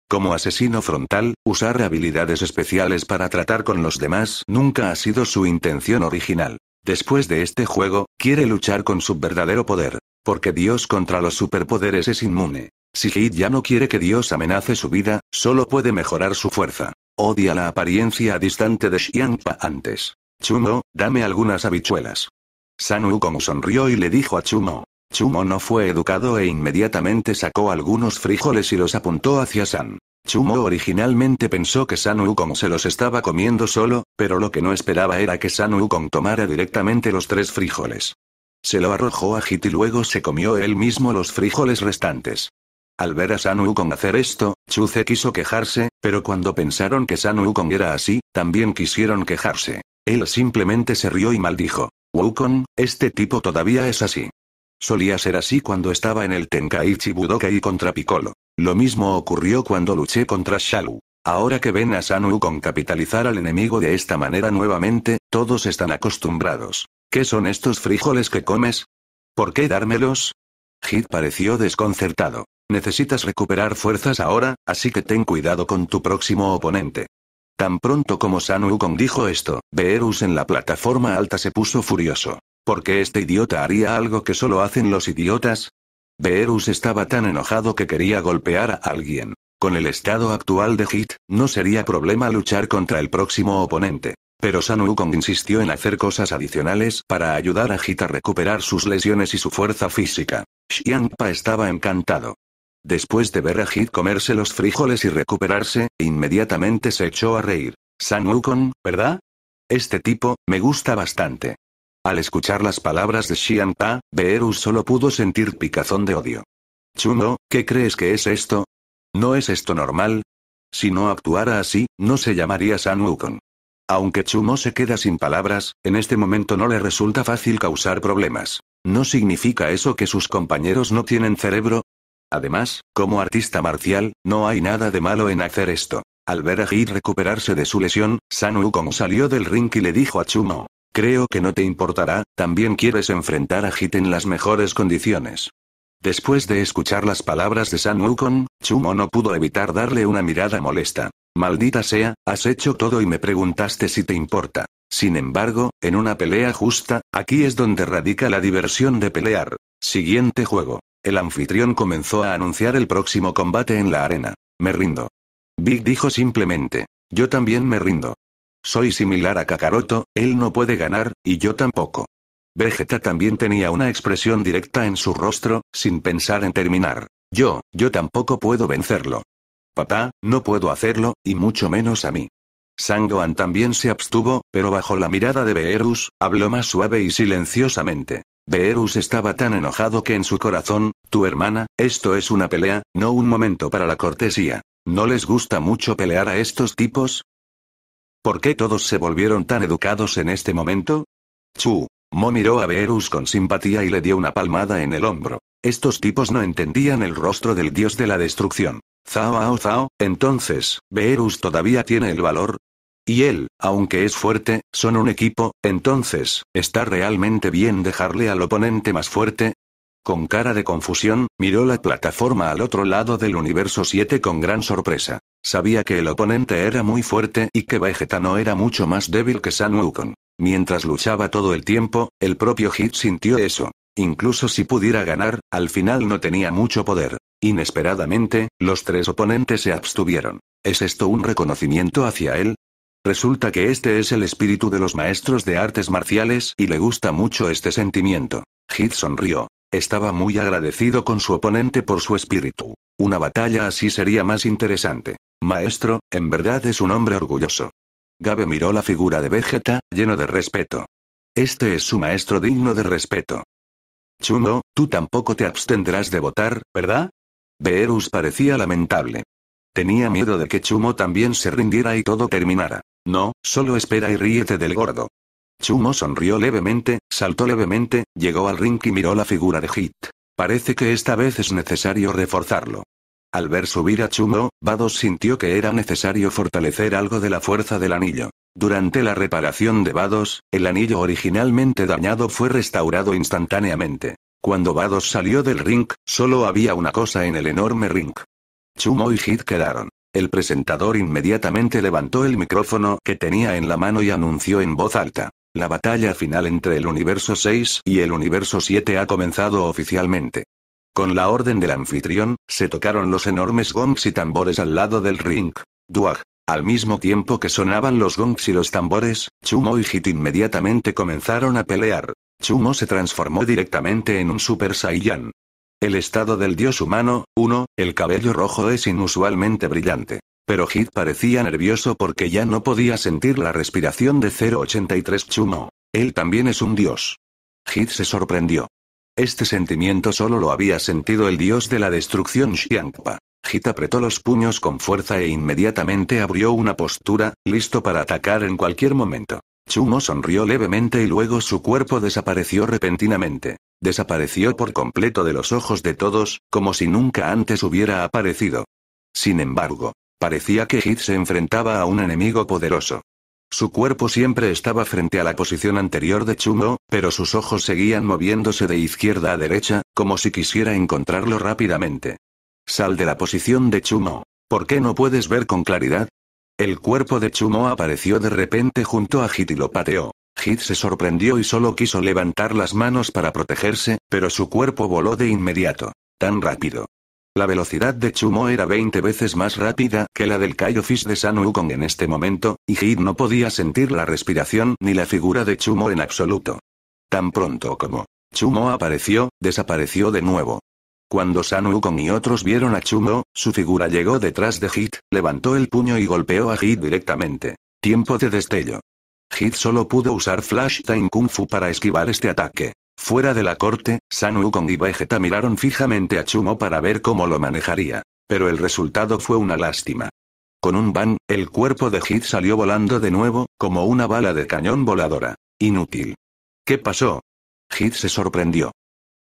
Como asesino frontal, usar habilidades especiales para tratar con los demás nunca ha sido su intención original. Después de este juego, quiere luchar con su verdadero poder, porque Dios contra los superpoderes es inmune. Si Hit ya no quiere que Dios amenace su vida, solo puede mejorar su fuerza. Odia la apariencia distante de Xiangpa antes. Chumo, dame algunas habichuelas. San Kong sonrió y le dijo a Chumo. Chumo no fue educado e inmediatamente sacó algunos frijoles y los apuntó hacia San. Chumo originalmente pensó que San Wukong se los estaba comiendo solo, pero lo que no esperaba era que San Wukong tomara directamente los tres frijoles. Se lo arrojó a Hit y luego se comió él mismo los frijoles restantes. Al ver a San Wukong hacer esto, Chuce quiso quejarse, pero cuando pensaron que San Wukong era así, también quisieron quejarse. Él simplemente se rió y maldijo. Wukong, este tipo todavía es así. Solía ser así cuando estaba en el Tenkaichi Budokai contra Piccolo. Lo mismo ocurrió cuando luché contra Shalu. Ahora que ven a San Wukong capitalizar al enemigo de esta manera nuevamente, todos están acostumbrados. ¿Qué son estos frijoles que comes? ¿Por qué dármelos? Hit pareció desconcertado. Necesitas recuperar fuerzas ahora, así que ten cuidado con tu próximo oponente. Tan pronto como San Wukong dijo esto, Beerus en la plataforma alta se puso furioso. ¿Por qué este idiota haría algo que solo hacen los idiotas? Beerus estaba tan enojado que quería golpear a alguien. Con el estado actual de Hit, no sería problema luchar contra el próximo oponente. Pero San Wukong insistió en hacer cosas adicionales para ayudar a Hit a recuperar sus lesiones y su fuerza física. Xianpa estaba encantado. Después de ver a Hit comerse los frijoles y recuperarse, inmediatamente se echó a reír. San Wukong, ¿verdad? Este tipo, me gusta bastante. Al escuchar las palabras de Xianpa, Beerus solo pudo sentir picazón de odio. Chuno, ¿qué crees que es esto? ¿No es esto normal? Si no actuara así, no se llamaría San Wukong. Aunque Chumo se queda sin palabras, en este momento no le resulta fácil causar problemas. ¿No significa eso que sus compañeros no tienen cerebro? Además, como artista marcial, no hay nada de malo en hacer esto. Al ver a Hit recuperarse de su lesión, San Wukong salió del ring y le dijo a Chumo, Creo que no te importará, también quieres enfrentar a Hit en las mejores condiciones. Después de escuchar las palabras de San Wukong, Chumo no pudo evitar darle una mirada molesta. Maldita sea, has hecho todo y me preguntaste si te importa. Sin embargo, en una pelea justa, aquí es donde radica la diversión de pelear. Siguiente juego. El anfitrión comenzó a anunciar el próximo combate en la arena. Me rindo. Big dijo simplemente. Yo también me rindo. Soy similar a Kakaroto, él no puede ganar, y yo tampoco. Vegeta también tenía una expresión directa en su rostro, sin pensar en terminar. Yo, yo tampoco puedo vencerlo papá, no puedo hacerlo, y mucho menos a mí. Sangoan también se abstuvo, pero bajo la mirada de Beerus, habló más suave y silenciosamente. Beerus estaba tan enojado que en su corazón, tu hermana, esto es una pelea, no un momento para la cortesía. ¿No les gusta mucho pelear a estos tipos? ¿Por qué todos se volvieron tan educados en este momento? Chu. Mo miró a Beerus con simpatía y le dio una palmada en el hombro. Estos tipos no entendían el rostro del dios de la destrucción. Zao ao Zao, entonces, Beerus todavía tiene el valor. Y él, aunque es fuerte, son un equipo, entonces, ¿está realmente bien dejarle al oponente más fuerte? Con cara de confusión, miró la plataforma al otro lado del universo 7 con gran sorpresa. Sabía que el oponente era muy fuerte y que Vegeta no era mucho más débil que San Mientras luchaba todo el tiempo, el propio Hit sintió eso. Incluso si pudiera ganar, al final no tenía mucho poder. Inesperadamente, los tres oponentes se abstuvieron. ¿Es esto un reconocimiento hacia él? Resulta que este es el espíritu de los maestros de artes marciales y le gusta mucho este sentimiento. Hit sonrió. Estaba muy agradecido con su oponente por su espíritu. Una batalla así sería más interesante. Maestro, en verdad es un hombre orgulloso. Gabe miró la figura de Vegeta, lleno de respeto. Este es su maestro digno de respeto. Chuno, tú tampoco te abstendrás de votar, ¿verdad? Beerus parecía lamentable. Tenía miedo de que Chumo también se rindiera y todo terminara. No, solo espera y ríete del gordo. Chumo sonrió levemente, saltó levemente, llegó al ring y miró la figura de Hit. Parece que esta vez es necesario reforzarlo. Al ver subir a Chumo, Bados sintió que era necesario fortalecer algo de la fuerza del anillo. Durante la reparación de Bados, el anillo originalmente dañado fue restaurado instantáneamente. Cuando Vados salió del ring, solo había una cosa en el enorme ring. Chumo y Hit quedaron. El presentador inmediatamente levantó el micrófono que tenía en la mano y anunció en voz alta. La batalla final entre el universo 6 y el universo 7 ha comenzado oficialmente. Con la orden del anfitrión, se tocaron los enormes gongs y tambores al lado del ring. Duag. Al mismo tiempo que sonaban los gongs y los tambores, Chumo y Hit inmediatamente comenzaron a pelear. Chumo se transformó directamente en un Super Saiyan. El estado del dios humano, 1, el cabello rojo es inusualmente brillante. Pero Hit parecía nervioso porque ya no podía sentir la respiración de 083 Chumo. Él también es un dios. Hit se sorprendió. Este sentimiento solo lo había sentido el dios de la destrucción Xiangpa. Hit apretó los puños con fuerza e inmediatamente abrió una postura, listo para atacar en cualquier momento. Chumo sonrió levemente y luego su cuerpo desapareció repentinamente. Desapareció por completo de los ojos de todos, como si nunca antes hubiera aparecido. Sin embargo, parecía que Hit se enfrentaba a un enemigo poderoso. Su cuerpo siempre estaba frente a la posición anterior de Chumo, pero sus ojos seguían moviéndose de izquierda a derecha, como si quisiera encontrarlo rápidamente. Sal de la posición de Chumo. ¿Por qué no puedes ver con claridad? El cuerpo de Chumo apareció de repente junto a Hit y lo pateó. Hit se sorprendió y solo quiso levantar las manos para protegerse, pero su cuerpo voló de inmediato. Tan rápido. La velocidad de Chumo era 20 veces más rápida que la del Fish de San Wukong en este momento, y Hit no podía sentir la respiración ni la figura de Chumo en absoluto. Tan pronto como Chumo apareció, desapareció de nuevo. Cuando San Ukon y otros vieron a Chumo, su figura llegó detrás de Hit, levantó el puño y golpeó a Hit directamente. Tiempo de destello. Hit solo pudo usar Flash Time Kung Fu para esquivar este ataque. Fuera de la corte, San Wukong y Vegeta miraron fijamente a Chumo para ver cómo lo manejaría. Pero el resultado fue una lástima. Con un ban, el cuerpo de Hit salió volando de nuevo, como una bala de cañón voladora. Inútil. ¿Qué pasó? Hit se sorprendió.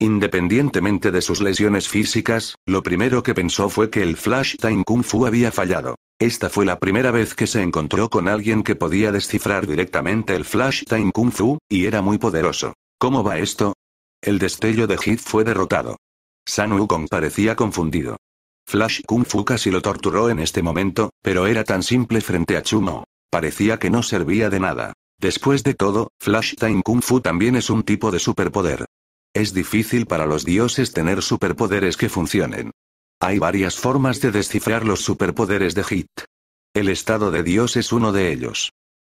Independientemente de sus lesiones físicas, lo primero que pensó fue que el Flash Time Kung Fu había fallado. Esta fue la primera vez que se encontró con alguien que podía descifrar directamente el Flash Time Kung Fu, y era muy poderoso. ¿Cómo va esto? El destello de Hit fue derrotado. San Wukong parecía confundido. Flash Kung Fu casi lo torturó en este momento, pero era tan simple frente a Chumo. Parecía que no servía de nada. Después de todo, Flash Time Kung Fu también es un tipo de superpoder. Es difícil para los dioses tener superpoderes que funcionen. Hay varias formas de descifrar los superpoderes de Hit. El estado de Dios es uno de ellos.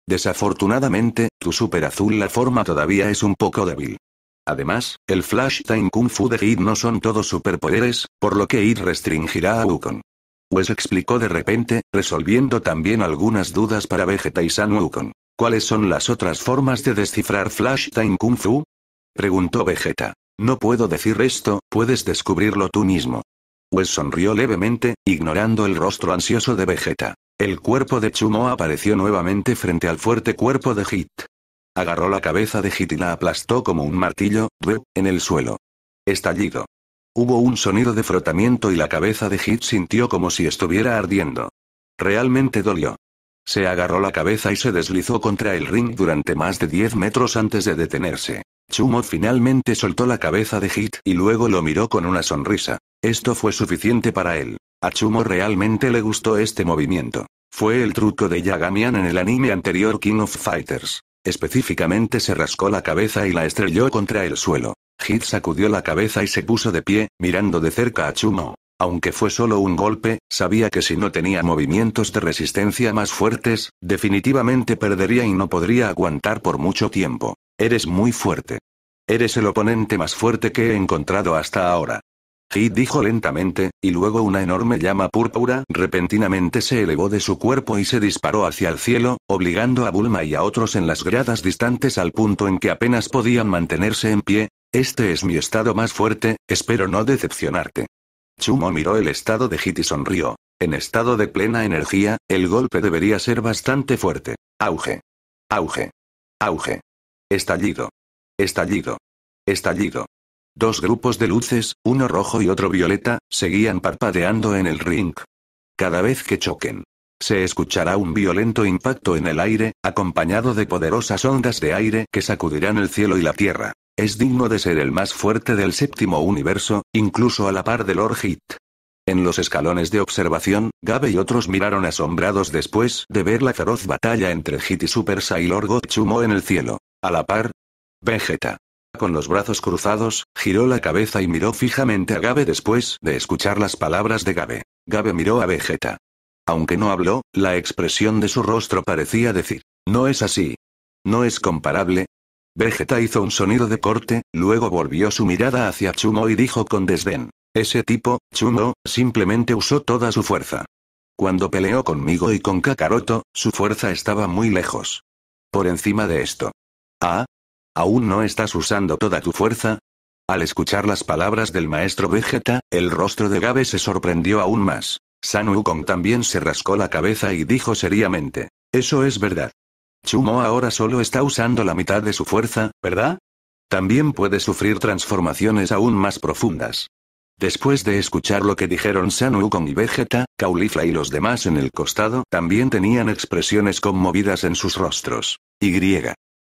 Desafortunadamente, tu super azul la forma todavía es un poco débil. Además, el Flash Time Kung Fu de Hit no son todos superpoderes, por lo que Hit restringirá a Wukong. Wes pues explicó de repente, resolviendo también algunas dudas para Vegeta y San Wukong. ¿Cuáles son las otras formas de descifrar Flash Time Kung Fu? Preguntó Vegeta. No puedo decir esto, puedes descubrirlo tú mismo. Wes pues sonrió levemente, ignorando el rostro ansioso de Vegeta. El cuerpo de Chumo apareció nuevamente frente al fuerte cuerpo de Hit. Agarró la cabeza de Hit y la aplastó como un martillo, en el suelo. Estallido. Hubo un sonido de frotamiento y la cabeza de Hit sintió como si estuviera ardiendo. Realmente dolió. Se agarró la cabeza y se deslizó contra el ring durante más de 10 metros antes de detenerse. Chumo finalmente soltó la cabeza de Hit y luego lo miró con una sonrisa. Esto fue suficiente para él. A Chumo realmente le gustó este movimiento. Fue el truco de Yagamian en el anime anterior King of Fighters. Específicamente se rascó la cabeza y la estrelló contra el suelo. Hit sacudió la cabeza y se puso de pie, mirando de cerca a Chumo. Aunque fue solo un golpe, sabía que si no tenía movimientos de resistencia más fuertes, definitivamente perdería y no podría aguantar por mucho tiempo. Eres muy fuerte. Eres el oponente más fuerte que he encontrado hasta ahora. Hit dijo lentamente, y luego una enorme llama púrpura repentinamente se elevó de su cuerpo y se disparó hacia el cielo, obligando a Bulma y a otros en las gradas distantes al punto en que apenas podían mantenerse en pie. Este es mi estado más fuerte, espero no decepcionarte. Chumo miró el estado de Hit y sonrió. En estado de plena energía, el golpe debería ser bastante fuerte. Auge. Auge. Auge. Estallido. Estallido. Estallido. Dos grupos de luces, uno rojo y otro violeta, seguían parpadeando en el ring. Cada vez que choquen, se escuchará un violento impacto en el aire, acompañado de poderosas ondas de aire que sacudirán el cielo y la tierra. Es digno de ser el más fuerte del séptimo universo, incluso a la par del Lord en los escalones de observación, Gabe y otros miraron asombrados después de ver la feroz batalla entre Hit y Super Sailor en el cielo. A la par, Vegeta. Con los brazos cruzados, giró la cabeza y miró fijamente a Gabe después de escuchar las palabras de Gabe. Gabe miró a Vegeta. Aunque no habló, la expresión de su rostro parecía decir, no es así. No es comparable, Vegeta hizo un sonido de corte, luego volvió su mirada hacia Chumo y dijo con desdén. Ese tipo, Chumo, simplemente usó toda su fuerza. Cuando peleó conmigo y con Kakaroto, su fuerza estaba muy lejos. Por encima de esto. Ah. ¿Aún no estás usando toda tu fuerza? Al escuchar las palabras del maestro Vegeta, el rostro de Gabe se sorprendió aún más. San Wukong también se rascó la cabeza y dijo seriamente. Eso es verdad. Chumo ahora solo está usando la mitad de su fuerza, ¿verdad? También puede sufrir transformaciones aún más profundas. Después de escuchar lo que dijeron San Wukong y Vegeta, Caulifla y los demás en el costado también tenían expresiones conmovidas en sus rostros. Y.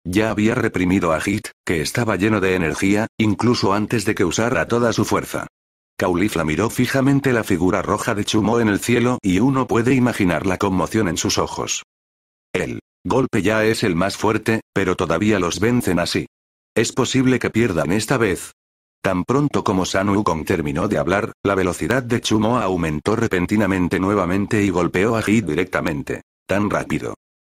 Ya había reprimido a Hit, que estaba lleno de energía, incluso antes de que usara toda su fuerza. Caulifla miró fijamente la figura roja de Chumo en el cielo y uno puede imaginar la conmoción en sus ojos. Él. Golpe ya es el más fuerte, pero todavía los vencen así. Es posible que pierdan esta vez. Tan pronto como San Wukong terminó de hablar, la velocidad de Chumo aumentó repentinamente nuevamente y golpeó a Hit directamente. Tan rápido.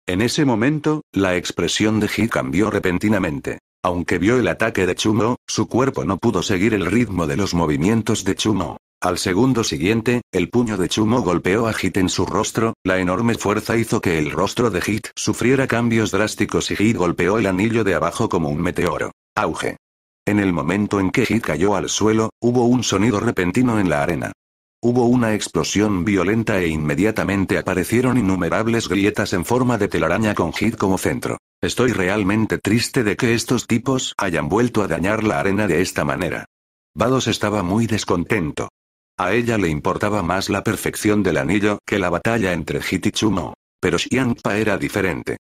En ese momento, la expresión de Hit cambió repentinamente. Aunque vio el ataque de Chumo, su cuerpo no pudo seguir el ritmo de los movimientos de Chumo. Al segundo siguiente, el puño de Chumo golpeó a Hit en su rostro, la enorme fuerza hizo que el rostro de Hit sufriera cambios drásticos y Hit golpeó el anillo de abajo como un meteoro. Auge. En el momento en que Hit cayó al suelo, hubo un sonido repentino en la arena. Hubo una explosión violenta e inmediatamente aparecieron innumerables grietas en forma de telaraña con Hit como centro. Estoy realmente triste de que estos tipos hayan vuelto a dañar la arena de esta manera. Vados estaba muy descontento. A ella le importaba más la perfección del anillo que la batalla entre Hit y Chumo. Pero Xianpa era diferente.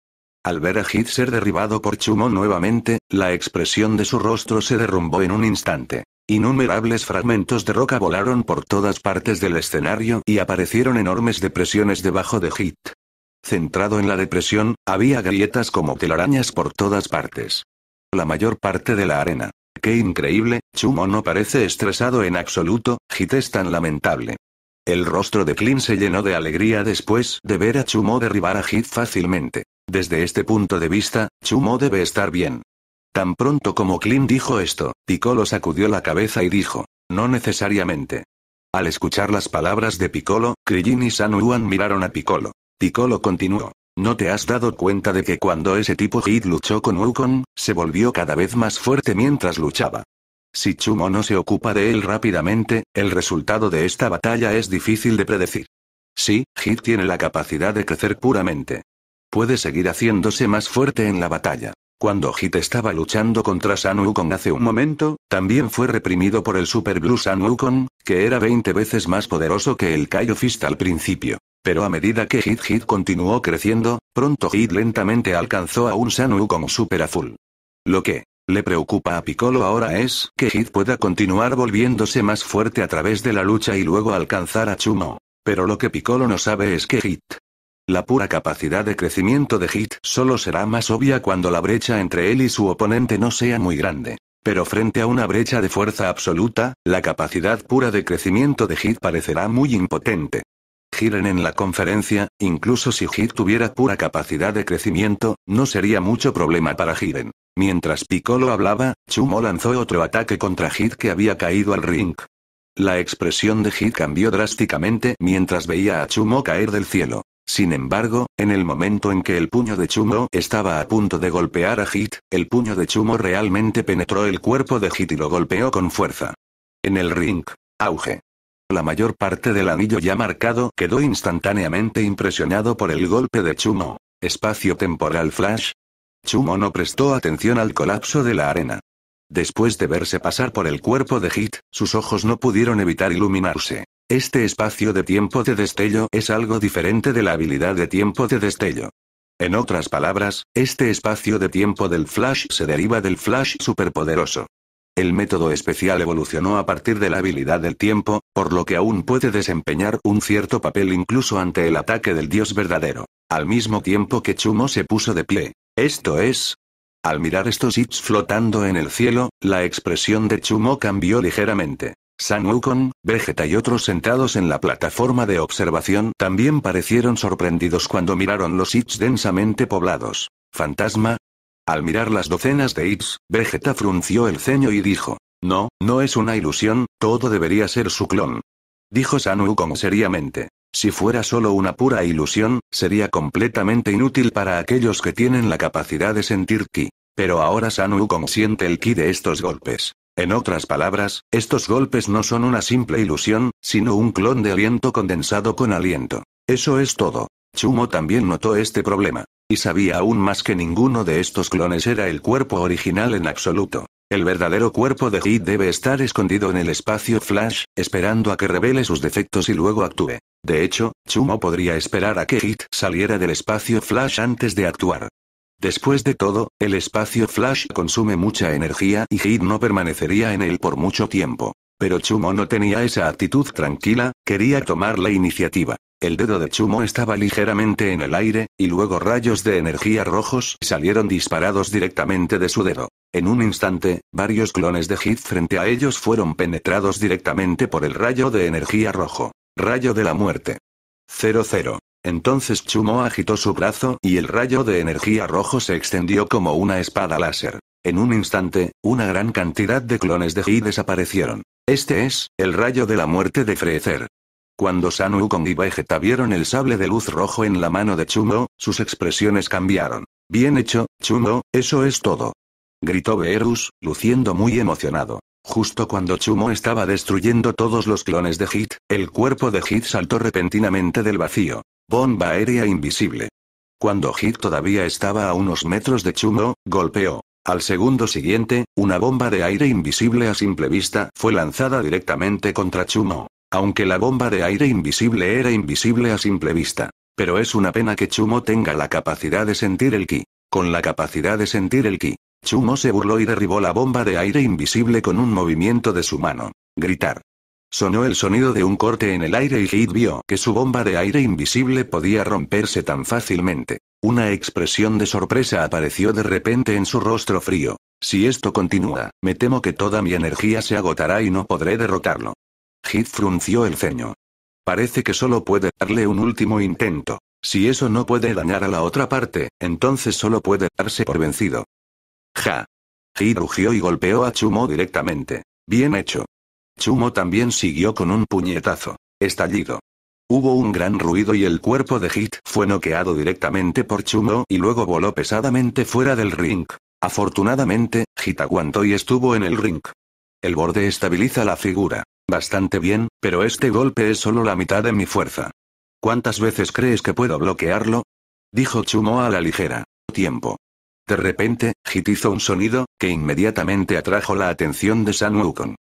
Al ver a Hit ser derribado por Chumo nuevamente, la expresión de su rostro se derrumbó en un instante. Innumerables fragmentos de roca volaron por todas partes del escenario y aparecieron enormes depresiones debajo de Hit. Centrado en la depresión, había grietas como telarañas por todas partes. La mayor parte de la arena, Qué increíble, Chumo no parece estresado en absoluto, Hit es tan lamentable. El rostro de Clint se llenó de alegría después de ver a Chumo derribar a Hit fácilmente. Desde este punto de vista, Chumo debe estar bien. Tan pronto como Clint dijo esto, Piccolo sacudió la cabeza y dijo, no necesariamente. Al escuchar las palabras de Piccolo, Krillin y San Yuan miraron a Piccolo. Piccolo continuó. ¿No te has dado cuenta de que cuando ese tipo Hit luchó con Wukong, se volvió cada vez más fuerte mientras luchaba? Si Chumo no se ocupa de él rápidamente, el resultado de esta batalla es difícil de predecir. Sí, Hit tiene la capacidad de crecer puramente. Puede seguir haciéndose más fuerte en la batalla. Cuando Hit estaba luchando contra San Wukong hace un momento, también fue reprimido por el Super Blue San Wukong, que era 20 veces más poderoso que el Kaio Fist al principio. Pero a medida que Hit Hit continuó creciendo, pronto Hit lentamente alcanzó a un Sanu como Super Azul. Lo que le preocupa a Piccolo ahora es que Hit pueda continuar volviéndose más fuerte a través de la lucha y luego alcanzar a Chumo. Pero lo que Piccolo no sabe es que Hit. La pura capacidad de crecimiento de Hit solo será más obvia cuando la brecha entre él y su oponente no sea muy grande. Pero frente a una brecha de fuerza absoluta, la capacidad pura de crecimiento de Hit parecerá muy impotente giren en la conferencia, incluso si Hit tuviera pura capacidad de crecimiento, no sería mucho problema para Giren. Mientras Piccolo hablaba, Chumo lanzó otro ataque contra Hit que había caído al ring. La expresión de Hit cambió drásticamente mientras veía a Chumo caer del cielo. Sin embargo, en el momento en que el puño de Chumo estaba a punto de golpear a Hit, el puño de Chumo realmente penetró el cuerpo de Hit y lo golpeó con fuerza. En el ring. Auge la mayor parte del anillo ya marcado quedó instantáneamente impresionado por el golpe de Chumo. Espacio temporal flash. Chumo no prestó atención al colapso de la arena. Después de verse pasar por el cuerpo de Hit, sus ojos no pudieron evitar iluminarse. Este espacio de tiempo de destello es algo diferente de la habilidad de tiempo de destello. En otras palabras, este espacio de tiempo del Flash se deriva del Flash superpoderoso. El método especial evolucionó a partir de la habilidad del tiempo, por lo que aún puede desempeñar un cierto papel incluso ante el ataque del dios verdadero. Al mismo tiempo que Chumo se puso de pie. Esto es, al mirar estos hits flotando en el cielo, la expresión de Chumo cambió ligeramente. San Wukong, Vegeta y otros sentados en la plataforma de observación también parecieron sorprendidos cuando miraron los hits densamente poblados. Fantasma, al mirar las docenas de hits, Vegeta frunció el ceño y dijo. No, no es una ilusión, todo debería ser su clon. Dijo Sanu con seriamente. Si fuera solo una pura ilusión, sería completamente inútil para aquellos que tienen la capacidad de sentir ki. Pero ahora Sanu siente el ki de estos golpes. En otras palabras, estos golpes no son una simple ilusión, sino un clon de aliento condensado con aliento. Eso es todo. Chumo también notó este problema. Y sabía aún más que ninguno de estos clones era el cuerpo original en absoluto. El verdadero cuerpo de Hit debe estar escondido en el espacio Flash, esperando a que revele sus defectos y luego actúe. De hecho, Chumo podría esperar a que Hit saliera del espacio Flash antes de actuar. Después de todo, el espacio Flash consume mucha energía y Hit no permanecería en él por mucho tiempo. Pero Chumo no tenía esa actitud tranquila, quería tomar la iniciativa. El dedo de Chumo estaba ligeramente en el aire, y luego rayos de energía rojos salieron disparados directamente de su dedo. En un instante, varios clones de Hit frente a ellos fueron penetrados directamente por el rayo de energía rojo. Rayo de la muerte. 0 Entonces Chumo agitó su brazo y el rayo de energía rojo se extendió como una espada láser. En un instante, una gran cantidad de clones de Hit desaparecieron. Este es, el rayo de la muerte de Freezer. Cuando Sanu Wukong y Vegeta vieron el sable de luz rojo en la mano de Chumo, sus expresiones cambiaron. Bien hecho, Chumo, eso es todo. Gritó Beerus, luciendo muy emocionado. Justo cuando Chumo estaba destruyendo todos los clones de Hit, el cuerpo de Hit saltó repentinamente del vacío. Bomba aérea invisible. Cuando Hit todavía estaba a unos metros de Chumo, golpeó. Al segundo siguiente, una bomba de aire invisible a simple vista fue lanzada directamente contra Chumo. Aunque la bomba de aire invisible era invisible a simple vista. Pero es una pena que Chumo tenga la capacidad de sentir el ki. Con la capacidad de sentir el ki, Chumo se burló y derribó la bomba de aire invisible con un movimiento de su mano. Gritar. Sonó el sonido de un corte en el aire y Hit vio que su bomba de aire invisible podía romperse tan fácilmente. Una expresión de sorpresa apareció de repente en su rostro frío. Si esto continúa, me temo que toda mi energía se agotará y no podré derrotarlo. Hit frunció el ceño. Parece que solo puede darle un último intento. Si eso no puede dañar a la otra parte, entonces solo puede darse por vencido. Ja. Hit rugió y golpeó a Chumo directamente. Bien hecho. Chumo también siguió con un puñetazo. Estallido. Hubo un gran ruido y el cuerpo de Hit fue noqueado directamente por Chumo y luego voló pesadamente fuera del ring. Afortunadamente, Hit aguantó y estuvo en el ring. El borde estabiliza la figura. Bastante bien, pero este golpe es solo la mitad de mi fuerza. ¿Cuántas veces crees que puedo bloquearlo? Dijo Chumo a la ligera. Tiempo. De repente, Hit hizo un sonido, que inmediatamente atrajo la atención de San Wukong.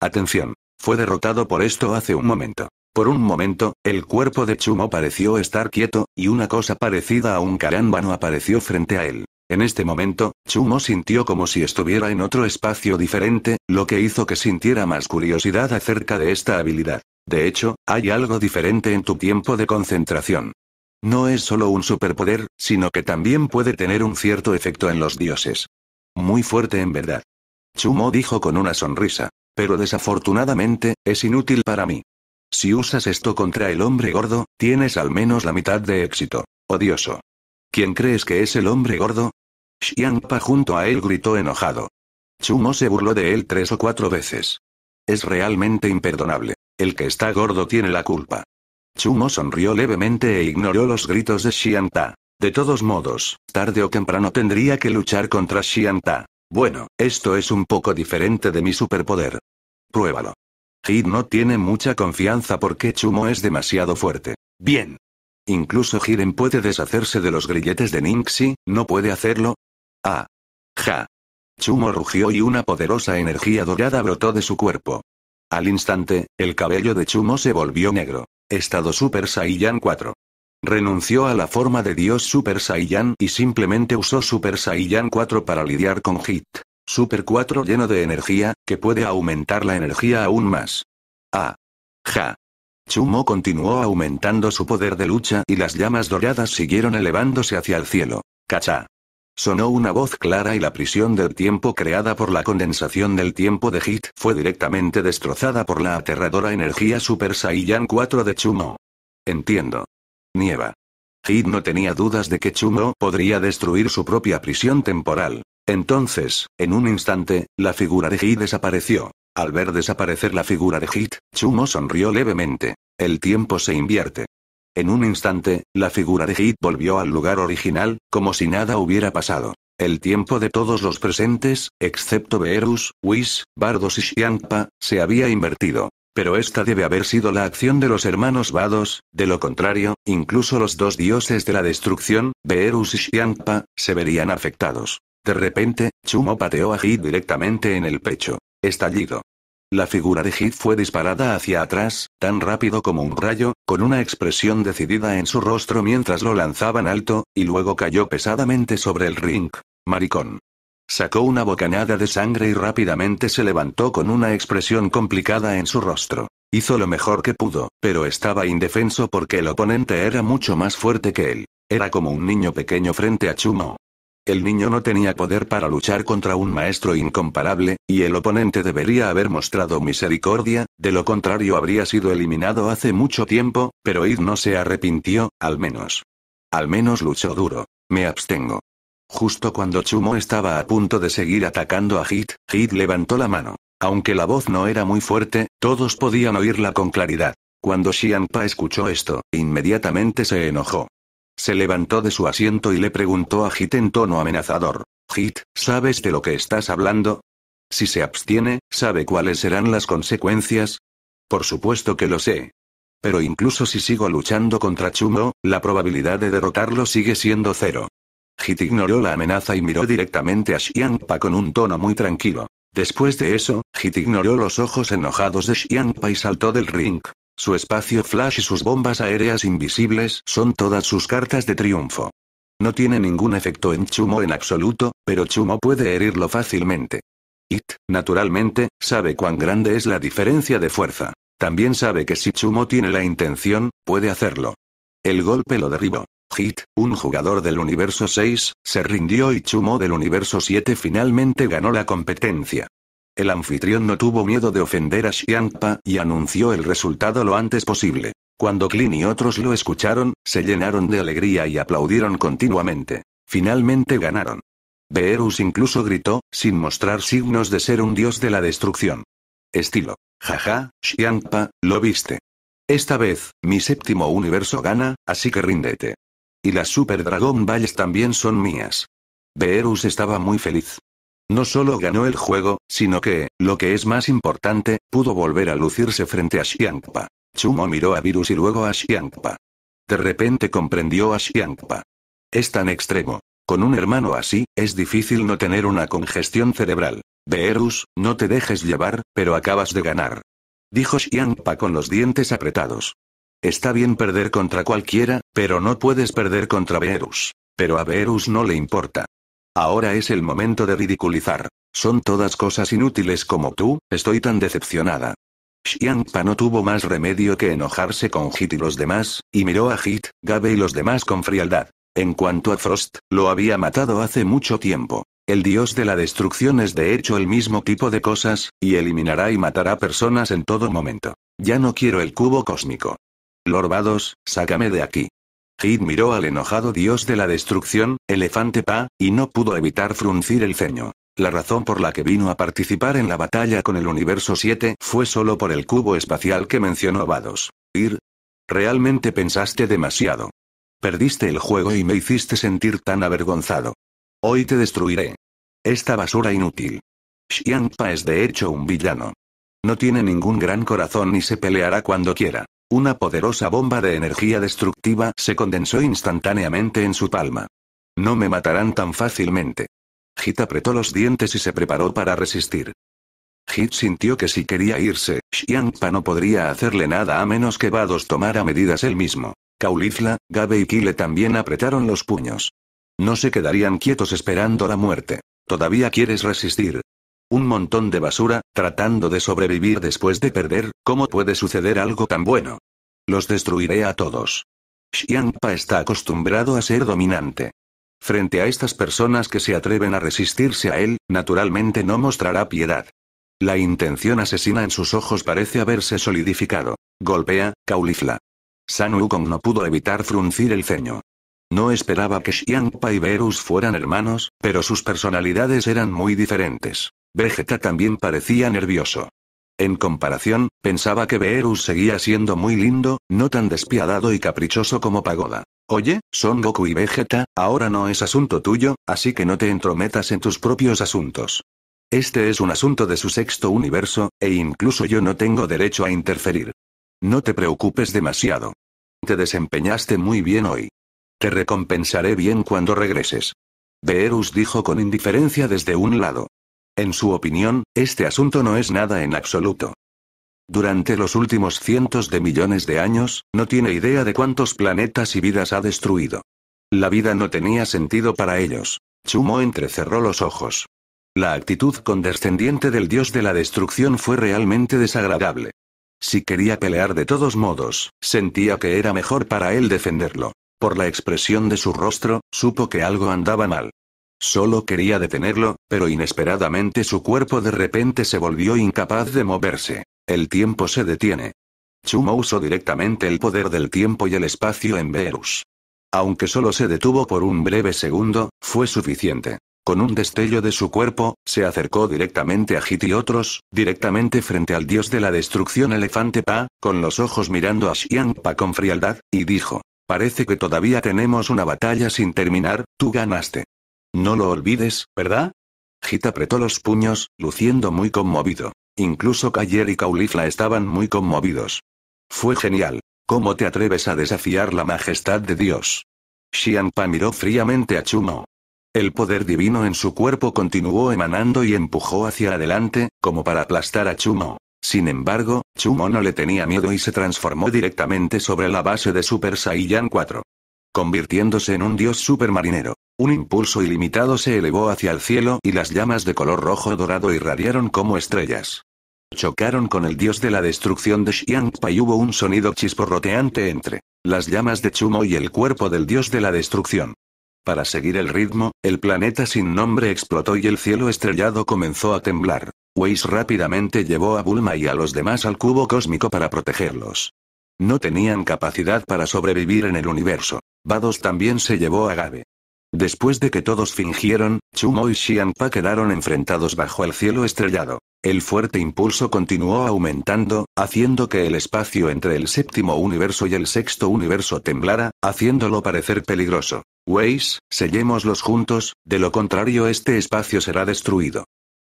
Atención. Fue derrotado por esto hace un momento. Por un momento, el cuerpo de Chumo pareció estar quieto, y una cosa parecida a un carámbano apareció frente a él. En este momento, Chumo sintió como si estuviera en otro espacio diferente, lo que hizo que sintiera más curiosidad acerca de esta habilidad. De hecho, hay algo diferente en tu tiempo de concentración. No es solo un superpoder, sino que también puede tener un cierto efecto en los dioses. Muy fuerte en verdad. Chumo dijo con una sonrisa. Pero desafortunadamente, es inútil para mí. Si usas esto contra el hombre gordo, tienes al menos la mitad de éxito. Odioso. ¿Quién crees que es el hombre gordo? Pa junto a él gritó enojado. Chumo se burló de él tres o cuatro veces. Es realmente imperdonable. El que está gordo tiene la culpa. Chumo sonrió levemente e ignoró los gritos de Xianta. De todos modos, tarde o temprano tendría que luchar contra Xianta. Bueno, esto es un poco diferente de mi superpoder. Pruébalo. Hit no tiene mucha confianza porque Chumo es demasiado fuerte. Bien, Incluso Giren puede deshacerse de los grilletes de Ninxi, ¿no puede hacerlo? Ah. Ja. Chumo rugió y una poderosa energía dorada brotó de su cuerpo. Al instante, el cabello de Chumo se volvió negro. Estado Super Saiyan 4. Renunció a la forma de Dios Super Saiyan y simplemente usó Super Saiyan 4 para lidiar con Hit. Super 4 lleno de energía, que puede aumentar la energía aún más. Ah. Ja. Chumo continuó aumentando su poder de lucha y las llamas doradas siguieron elevándose hacia el cielo. Cacha. Sonó una voz clara y la prisión del tiempo creada por la condensación del tiempo de Hit fue directamente destrozada por la aterradora energía Super Saiyan 4 de Chumo. Entiendo. Nieva. Hit no tenía dudas de que Chumo podría destruir su propia prisión temporal. Entonces, en un instante, la figura de Hit desapareció. Al ver desaparecer la figura de Hit, Chumo sonrió levemente. El tiempo se invierte. En un instante, la figura de Hit volvió al lugar original, como si nada hubiera pasado. El tiempo de todos los presentes, excepto Beerus, Whis, Bardos y Xiangpa, se había invertido. Pero esta debe haber sido la acción de los hermanos Vados, de lo contrario, incluso los dos dioses de la destrucción, Beerus y Xiangpa, se verían afectados. De repente, Chumo pateó a Hit directamente en el pecho. Estallido. La figura de Heath fue disparada hacia atrás, tan rápido como un rayo, con una expresión decidida en su rostro mientras lo lanzaban alto, y luego cayó pesadamente sobre el ring. Maricón. Sacó una bocanada de sangre y rápidamente se levantó con una expresión complicada en su rostro. Hizo lo mejor que pudo, pero estaba indefenso porque el oponente era mucho más fuerte que él. Era como un niño pequeño frente a Chumo. El niño no tenía poder para luchar contra un maestro incomparable, y el oponente debería haber mostrado misericordia, de lo contrario habría sido eliminado hace mucho tiempo, pero Id no se arrepintió, al menos. Al menos luchó duro. Me abstengo. Justo cuando Chumo estaba a punto de seguir atacando a Hit, Hit levantó la mano. Aunque la voz no era muy fuerte, todos podían oírla con claridad. Cuando Xianpa escuchó esto, inmediatamente se enojó. Se levantó de su asiento y le preguntó a Hit en tono amenazador. Hit, ¿sabes de lo que estás hablando? Si se abstiene, ¿sabe cuáles serán las consecuencias? Por supuesto que lo sé. Pero incluso si sigo luchando contra Chumo, la probabilidad de derrotarlo sigue siendo cero. Hit ignoró la amenaza y miró directamente a Xiangpa con un tono muy tranquilo. Después de eso, Hit ignoró los ojos enojados de Xiangpa y saltó del ring. Su espacio flash y sus bombas aéreas invisibles son todas sus cartas de triunfo. No tiene ningún efecto en Chumo en absoluto, pero Chumo puede herirlo fácilmente. Hit, naturalmente, sabe cuán grande es la diferencia de fuerza. También sabe que si Chumo tiene la intención, puede hacerlo. El golpe lo derribó. Hit, un jugador del universo 6, se rindió y Chumo del universo 7 finalmente ganó la competencia. El anfitrión no tuvo miedo de ofender a Xiangpa y anunció el resultado lo antes posible. Cuando Klin y otros lo escucharon, se llenaron de alegría y aplaudieron continuamente. Finalmente ganaron. Beerus incluso gritó, sin mostrar signos de ser un dios de la destrucción. Estilo. Jaja, Xiangpa, lo viste. Esta vez, mi séptimo universo gana, así que ríndete. Y las Super Dragon Balls también son mías. Beerus estaba muy feliz. No solo ganó el juego, sino que, lo que es más importante, pudo volver a lucirse frente a Xiangpa. Chumo miró a Virus y luego a Xiangpa. De repente comprendió a Xiangpa. Es tan extremo. Con un hermano así, es difícil no tener una congestión cerebral. Beerus, no te dejes llevar, pero acabas de ganar. Dijo Xiangpa con los dientes apretados. Está bien perder contra cualquiera, pero no puedes perder contra Beerus. Pero a Beerus no le importa. Ahora es el momento de ridiculizar. Son todas cosas inútiles como tú, estoy tan decepcionada. Xiangpa no tuvo más remedio que enojarse con Hit y los demás, y miró a Hit, Gabe y los demás con frialdad. En cuanto a Frost, lo había matado hace mucho tiempo. El dios de la destrucción es de hecho el mismo tipo de cosas, y eliminará y matará personas en todo momento. Ya no quiero el cubo cósmico. Lorbados, sácame de aquí. Hid miró al enojado dios de la destrucción, Elefante Pa, y no pudo evitar fruncir el ceño. La razón por la que vino a participar en la batalla con el universo 7 fue solo por el cubo espacial que mencionó Vados. Ir. Realmente pensaste demasiado. Perdiste el juego y me hiciste sentir tan avergonzado. Hoy te destruiré. Esta basura inútil. Pa es de hecho un villano. No tiene ningún gran corazón y se peleará cuando quiera. Una poderosa bomba de energía destructiva se condensó instantáneamente en su palma. No me matarán tan fácilmente. Hit apretó los dientes y se preparó para resistir. Hit sintió que si quería irse, Xiangpa no podría hacerle nada a menos que Vados tomara medidas él mismo. Caulifla, Gabe y Kile también apretaron los puños. No se quedarían quietos esperando la muerte. ¿Todavía quieres resistir? Un montón de basura, tratando de sobrevivir después de perder, ¿cómo puede suceder algo tan bueno? Los destruiré a todos. Xiangpa está acostumbrado a ser dominante. Frente a estas personas que se atreven a resistirse a él, naturalmente no mostrará piedad. La intención asesina en sus ojos parece haberse solidificado. Golpea, caulifla. San Wukong no pudo evitar fruncir el ceño. No esperaba que Xiangpa y Verus fueran hermanos, pero sus personalidades eran muy diferentes. Vegeta también parecía nervioso. En comparación, pensaba que Beerus seguía siendo muy lindo, no tan despiadado y caprichoso como Pagoda. Oye, son Goku y Vegeta, ahora no es asunto tuyo, así que no te entrometas en tus propios asuntos. Este es un asunto de su sexto universo, e incluso yo no tengo derecho a interferir. No te preocupes demasiado. Te desempeñaste muy bien hoy. Te recompensaré bien cuando regreses. Beerus dijo con indiferencia desde un lado. En su opinión, este asunto no es nada en absoluto. Durante los últimos cientos de millones de años, no tiene idea de cuántos planetas y vidas ha destruido. La vida no tenía sentido para ellos. Chumo entrecerró los ojos. La actitud condescendiente del dios de la destrucción fue realmente desagradable. Si quería pelear de todos modos, sentía que era mejor para él defenderlo. Por la expresión de su rostro, supo que algo andaba mal. Solo quería detenerlo, pero inesperadamente su cuerpo de repente se volvió incapaz de moverse. El tiempo se detiene. Chumo usó directamente el poder del tiempo y el espacio en Verus. Aunque solo se detuvo por un breve segundo, fue suficiente. Con un destello de su cuerpo, se acercó directamente a Hit y otros, directamente frente al dios de la destrucción Elefante Pa, con los ojos mirando a Xiang Pa con frialdad, y dijo, Parece que todavía tenemos una batalla sin terminar, tú ganaste. No lo olvides, ¿verdad? Gita apretó los puños, luciendo muy conmovido. Incluso Cayer y Caulifla estaban muy conmovidos. Fue genial. ¿Cómo te atreves a desafiar la majestad de Dios? Xianpa miró fríamente a Chumo. El poder divino en su cuerpo continuó emanando y empujó hacia adelante, como para aplastar a Chumo. Sin embargo, Chumo no le tenía miedo y se transformó directamente sobre la base de Super Saiyan 4 convirtiéndose en un dios supermarinero. Un impulso ilimitado se elevó hacia el cielo y las llamas de color rojo dorado irradiaron como estrellas. Chocaron con el dios de la destrucción de Xiangpa y hubo un sonido chisporroteante entre las llamas de Chumo y el cuerpo del dios de la destrucción. Para seguir el ritmo, el planeta sin nombre explotó y el cielo estrellado comenzó a temblar. Weiss rápidamente llevó a Bulma y a los demás al cubo cósmico para protegerlos. No tenían capacidad para sobrevivir en el universo. Vados también se llevó a Gabe. Después de que todos fingieron, Chumo y Xianpa quedaron enfrentados bajo el cielo estrellado. El fuerte impulso continuó aumentando, haciendo que el espacio entre el séptimo universo y el sexto universo temblara, haciéndolo parecer peligroso. Weiss, sellémoslos juntos, de lo contrario este espacio será destruido.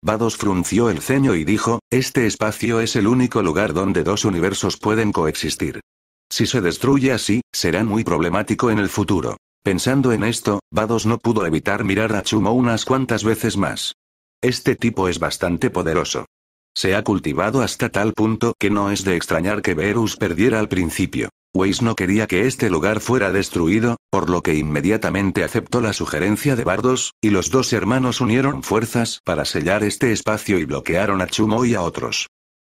Vados frunció el ceño y dijo, este espacio es el único lugar donde dos universos pueden coexistir. Si se destruye así, será muy problemático en el futuro. Pensando en esto, Vados no pudo evitar mirar a Chumo unas cuantas veces más. Este tipo es bastante poderoso. Se ha cultivado hasta tal punto que no es de extrañar que Verus perdiera al principio. Weiss no quería que este lugar fuera destruido, por lo que inmediatamente aceptó la sugerencia de Bardos, y los dos hermanos unieron fuerzas para sellar este espacio y bloquearon a Chumo y a otros.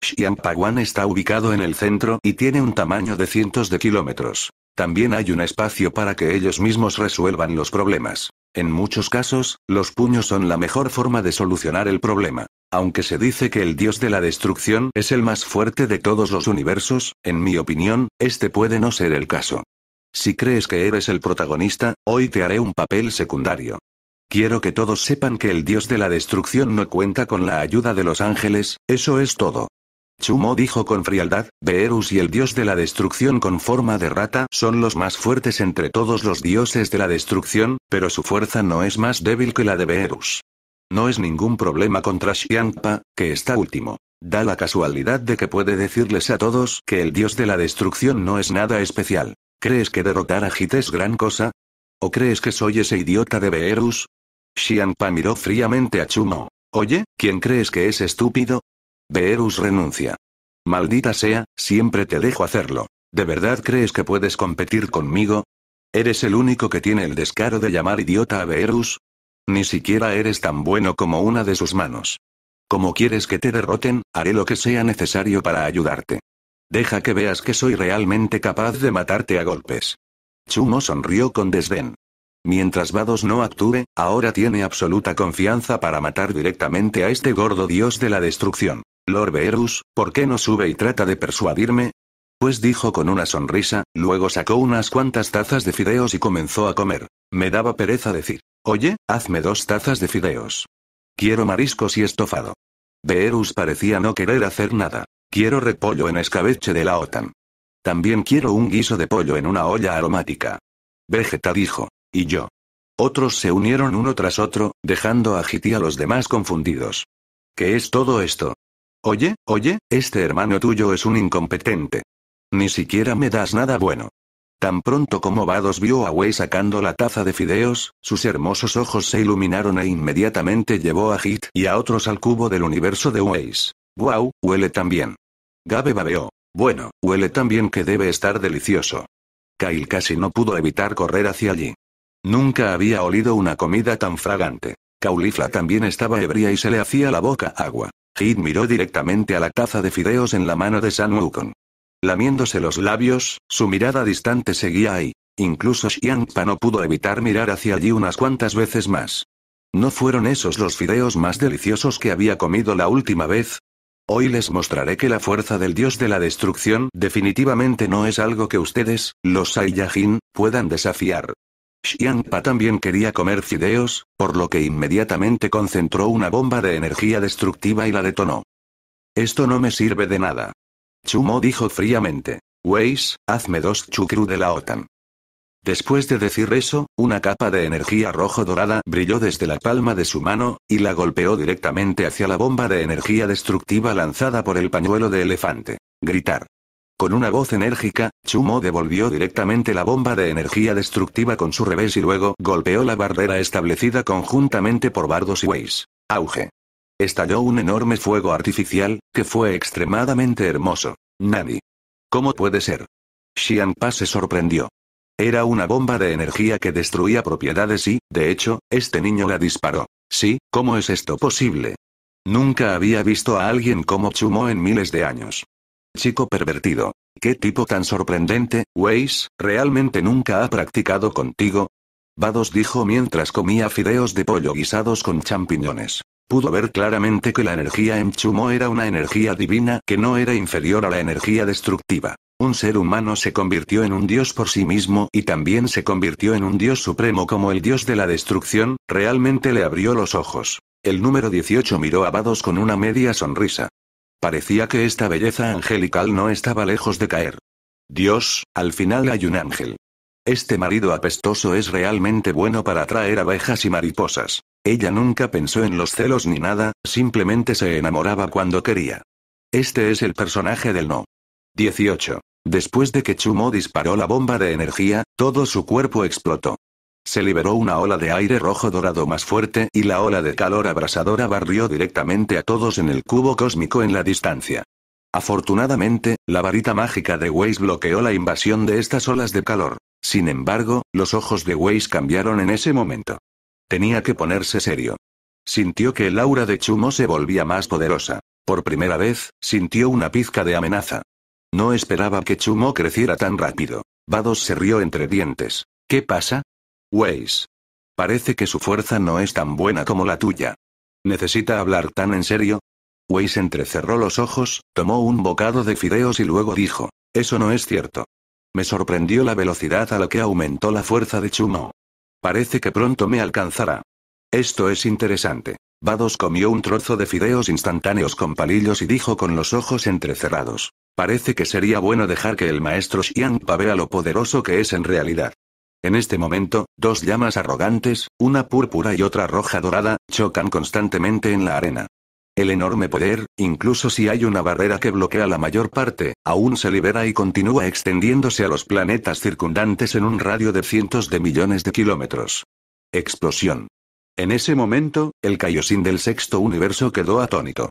Xianpaguan está ubicado en el centro y tiene un tamaño de cientos de kilómetros. También hay un espacio para que ellos mismos resuelvan los problemas. En muchos casos, los puños son la mejor forma de solucionar el problema. Aunque se dice que el dios de la destrucción es el más fuerte de todos los universos, en mi opinión, este puede no ser el caso. Si crees que eres el protagonista, hoy te haré un papel secundario. Quiero que todos sepan que el dios de la destrucción no cuenta con la ayuda de los ángeles, eso es todo. Chumo dijo con frialdad, Beerus y el dios de la destrucción con forma de rata son los más fuertes entre todos los dioses de la destrucción, pero su fuerza no es más débil que la de Beerus. No es ningún problema contra Shianpa, que está último. Da la casualidad de que puede decirles a todos que el dios de la destrucción no es nada especial. ¿Crees que derrotar a Hit es gran cosa? ¿O crees que soy ese idiota de Beerus? Shianpa miró fríamente a Chumo. Oye, ¿quién crees que es estúpido? Beerus renuncia. Maldita sea, siempre te dejo hacerlo. ¿De verdad crees que puedes competir conmigo? ¿Eres el único que tiene el descaro de llamar idiota a Beerus? Ni siquiera eres tan bueno como una de sus manos. Como quieres que te derroten, haré lo que sea necesario para ayudarte. Deja que veas que soy realmente capaz de matarte a golpes. Chumo sonrió con desdén. Mientras Vados no actúe, ahora tiene absoluta confianza para matar directamente a este gordo dios de la destrucción. Lord Beerus, ¿por qué no sube y trata de persuadirme? Pues dijo con una sonrisa, luego sacó unas cuantas tazas de fideos y comenzó a comer. Me daba pereza decir. Oye, hazme dos tazas de fideos. Quiero mariscos y estofado. Beerus parecía no querer hacer nada. Quiero repollo en escabeche de la OTAN. También quiero un guiso de pollo en una olla aromática. Vegeta dijo. Y yo. Otros se unieron uno tras otro, dejando a a los demás confundidos. ¿Qué es todo esto? Oye, oye, este hermano tuyo es un incompetente. Ni siquiera me das nada bueno. Tan pronto como Vados vio a Wei sacando la taza de fideos, sus hermosos ojos se iluminaron e inmediatamente llevó a Hit y a otros al cubo del universo de Wei. ¡Guau, huele tan bien! Gabe babeó. Bueno, huele tan bien que debe estar delicioso. Kyle casi no pudo evitar correr hacia allí. Nunca había olido una comida tan fragante. Caulifla también estaba ebria y se le hacía la boca agua. Hit miró directamente a la taza de fideos en la mano de San Wukong lamiéndose los labios, su mirada distante seguía ahí. Incluso Xiangpa no pudo evitar mirar hacia allí unas cuantas veces más. ¿No fueron esos los fideos más deliciosos que había comido la última vez? Hoy les mostraré que la fuerza del dios de la destrucción definitivamente no es algo que ustedes, los Saiyajin, puedan desafiar. Xiangpa también quería comer fideos, por lo que inmediatamente concentró una bomba de energía destructiva y la detonó. Esto no me sirve de nada. Chumo dijo fríamente. Weiss, hazme dos chukru de la OTAN. Después de decir eso, una capa de energía rojo-dorada brilló desde la palma de su mano, y la golpeó directamente hacia la bomba de energía destructiva lanzada por el pañuelo de elefante. Gritar. Con una voz enérgica, Chumo devolvió directamente la bomba de energía destructiva con su revés y luego golpeó la barrera establecida conjuntamente por Bardos y Weiss. Auge. Estalló un enorme fuego artificial, que fue extremadamente hermoso. Nani. ¿Cómo puede ser? Xianpa se sorprendió. Era una bomba de energía que destruía propiedades y, de hecho, este niño la disparó. Sí, ¿cómo es esto posible? Nunca había visto a alguien como Chumo en miles de años. Chico pervertido. ¿Qué tipo tan sorprendente, Weiss? ¿Realmente nunca ha practicado contigo? Vados dijo mientras comía fideos de pollo guisados con champiñones. Pudo ver claramente que la energía en Chumo era una energía divina que no era inferior a la energía destructiva. Un ser humano se convirtió en un dios por sí mismo y también se convirtió en un dios supremo como el dios de la destrucción, realmente le abrió los ojos. El número 18 miró a Vados con una media sonrisa. Parecía que esta belleza angelical no estaba lejos de caer. Dios, al final hay un ángel. Este marido apestoso es realmente bueno para atraer abejas y mariposas. Ella nunca pensó en los celos ni nada, simplemente se enamoraba cuando quería. Este es el personaje del no. 18. Después de que Chumo disparó la bomba de energía, todo su cuerpo explotó. Se liberó una ola de aire rojo dorado más fuerte y la ola de calor abrasadora barrió directamente a todos en el cubo cósmico en la distancia. Afortunadamente, la varita mágica de Waze bloqueó la invasión de estas olas de calor. Sin embargo, los ojos de Waze cambiaron en ese momento. Tenía que ponerse serio. Sintió que el aura de Chumo se volvía más poderosa. Por primera vez, sintió una pizca de amenaza. No esperaba que Chumo creciera tan rápido. Vados se rió entre dientes. ¿Qué pasa? Weiss. Parece que su fuerza no es tan buena como la tuya. ¿Necesita hablar tan en serio? Weiss entrecerró los ojos, tomó un bocado de fideos y luego dijo, eso no es cierto. Me sorprendió la velocidad a la que aumentó la fuerza de Chumo. Parece que pronto me alcanzará. Esto es interesante. Vados comió un trozo de fideos instantáneos con palillos y dijo con los ojos entrecerrados. Parece que sería bueno dejar que el maestro Xianpa vea lo poderoso que es en realidad. En este momento, dos llamas arrogantes, una púrpura y otra roja dorada, chocan constantemente en la arena. El enorme poder, incluso si hay una barrera que bloquea la mayor parte, aún se libera y continúa extendiéndose a los planetas circundantes en un radio de cientos de millones de kilómetros. Explosión. En ese momento, el Kaioshin del sexto universo quedó atónito.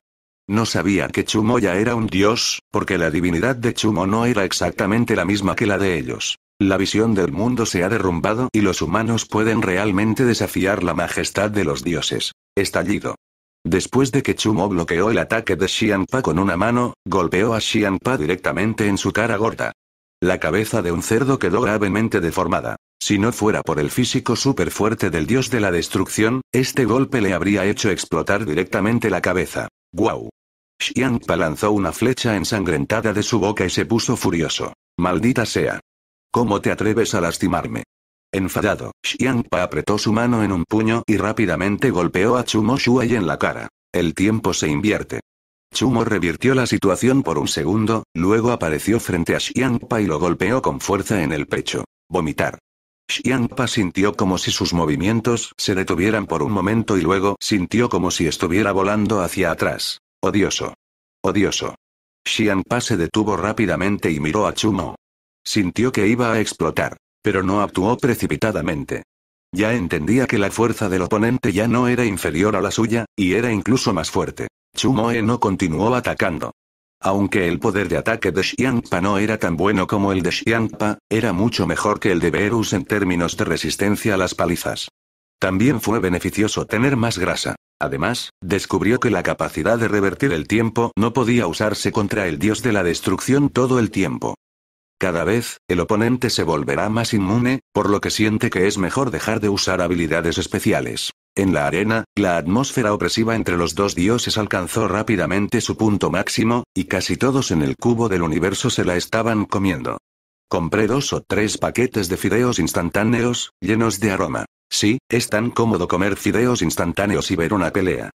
No sabía que Chumo ya era un dios, porque la divinidad de Chumo no era exactamente la misma que la de ellos. La visión del mundo se ha derrumbado y los humanos pueden realmente desafiar la majestad de los dioses. Estallido. Después de que Chumo bloqueó el ataque de Xianpa con una mano, golpeó a Xianpa directamente en su cara gorda. La cabeza de un cerdo quedó gravemente deformada. Si no fuera por el físico súper fuerte del dios de la destrucción, este golpe le habría hecho explotar directamente la cabeza. ¡Guau! Xianpa lanzó una flecha ensangrentada de su boca y se puso furioso. Maldita sea. ¿Cómo te atreves a lastimarme? Enfadado, Xiangpa apretó su mano en un puño y rápidamente golpeó a Chumo Shuai en la cara. El tiempo se invierte. Chumo revirtió la situación por un segundo, luego apareció frente a Xiangpa y lo golpeó con fuerza en el pecho. Vomitar. Xiangpa sintió como si sus movimientos se detuvieran por un momento y luego sintió como si estuviera volando hacia atrás. Odioso. Odioso. Xiangpa se detuvo rápidamente y miró a Chumo. Sintió que iba a explotar pero no actuó precipitadamente. Ya entendía que la fuerza del oponente ya no era inferior a la suya, y era incluso más fuerte. Chumoe no continuó atacando. Aunque el poder de ataque de Xiangpa no era tan bueno como el de Xiangpa, era mucho mejor que el de Verus en términos de resistencia a las palizas. También fue beneficioso tener más grasa. Además, descubrió que la capacidad de revertir el tiempo no podía usarse contra el dios de la destrucción todo el tiempo. Cada vez, el oponente se volverá más inmune, por lo que siente que es mejor dejar de usar habilidades especiales. En la arena, la atmósfera opresiva entre los dos dioses alcanzó rápidamente su punto máximo, y casi todos en el cubo del universo se la estaban comiendo. Compré dos o tres paquetes de fideos instantáneos, llenos de aroma. Sí, es tan cómodo comer fideos instantáneos y ver una pelea.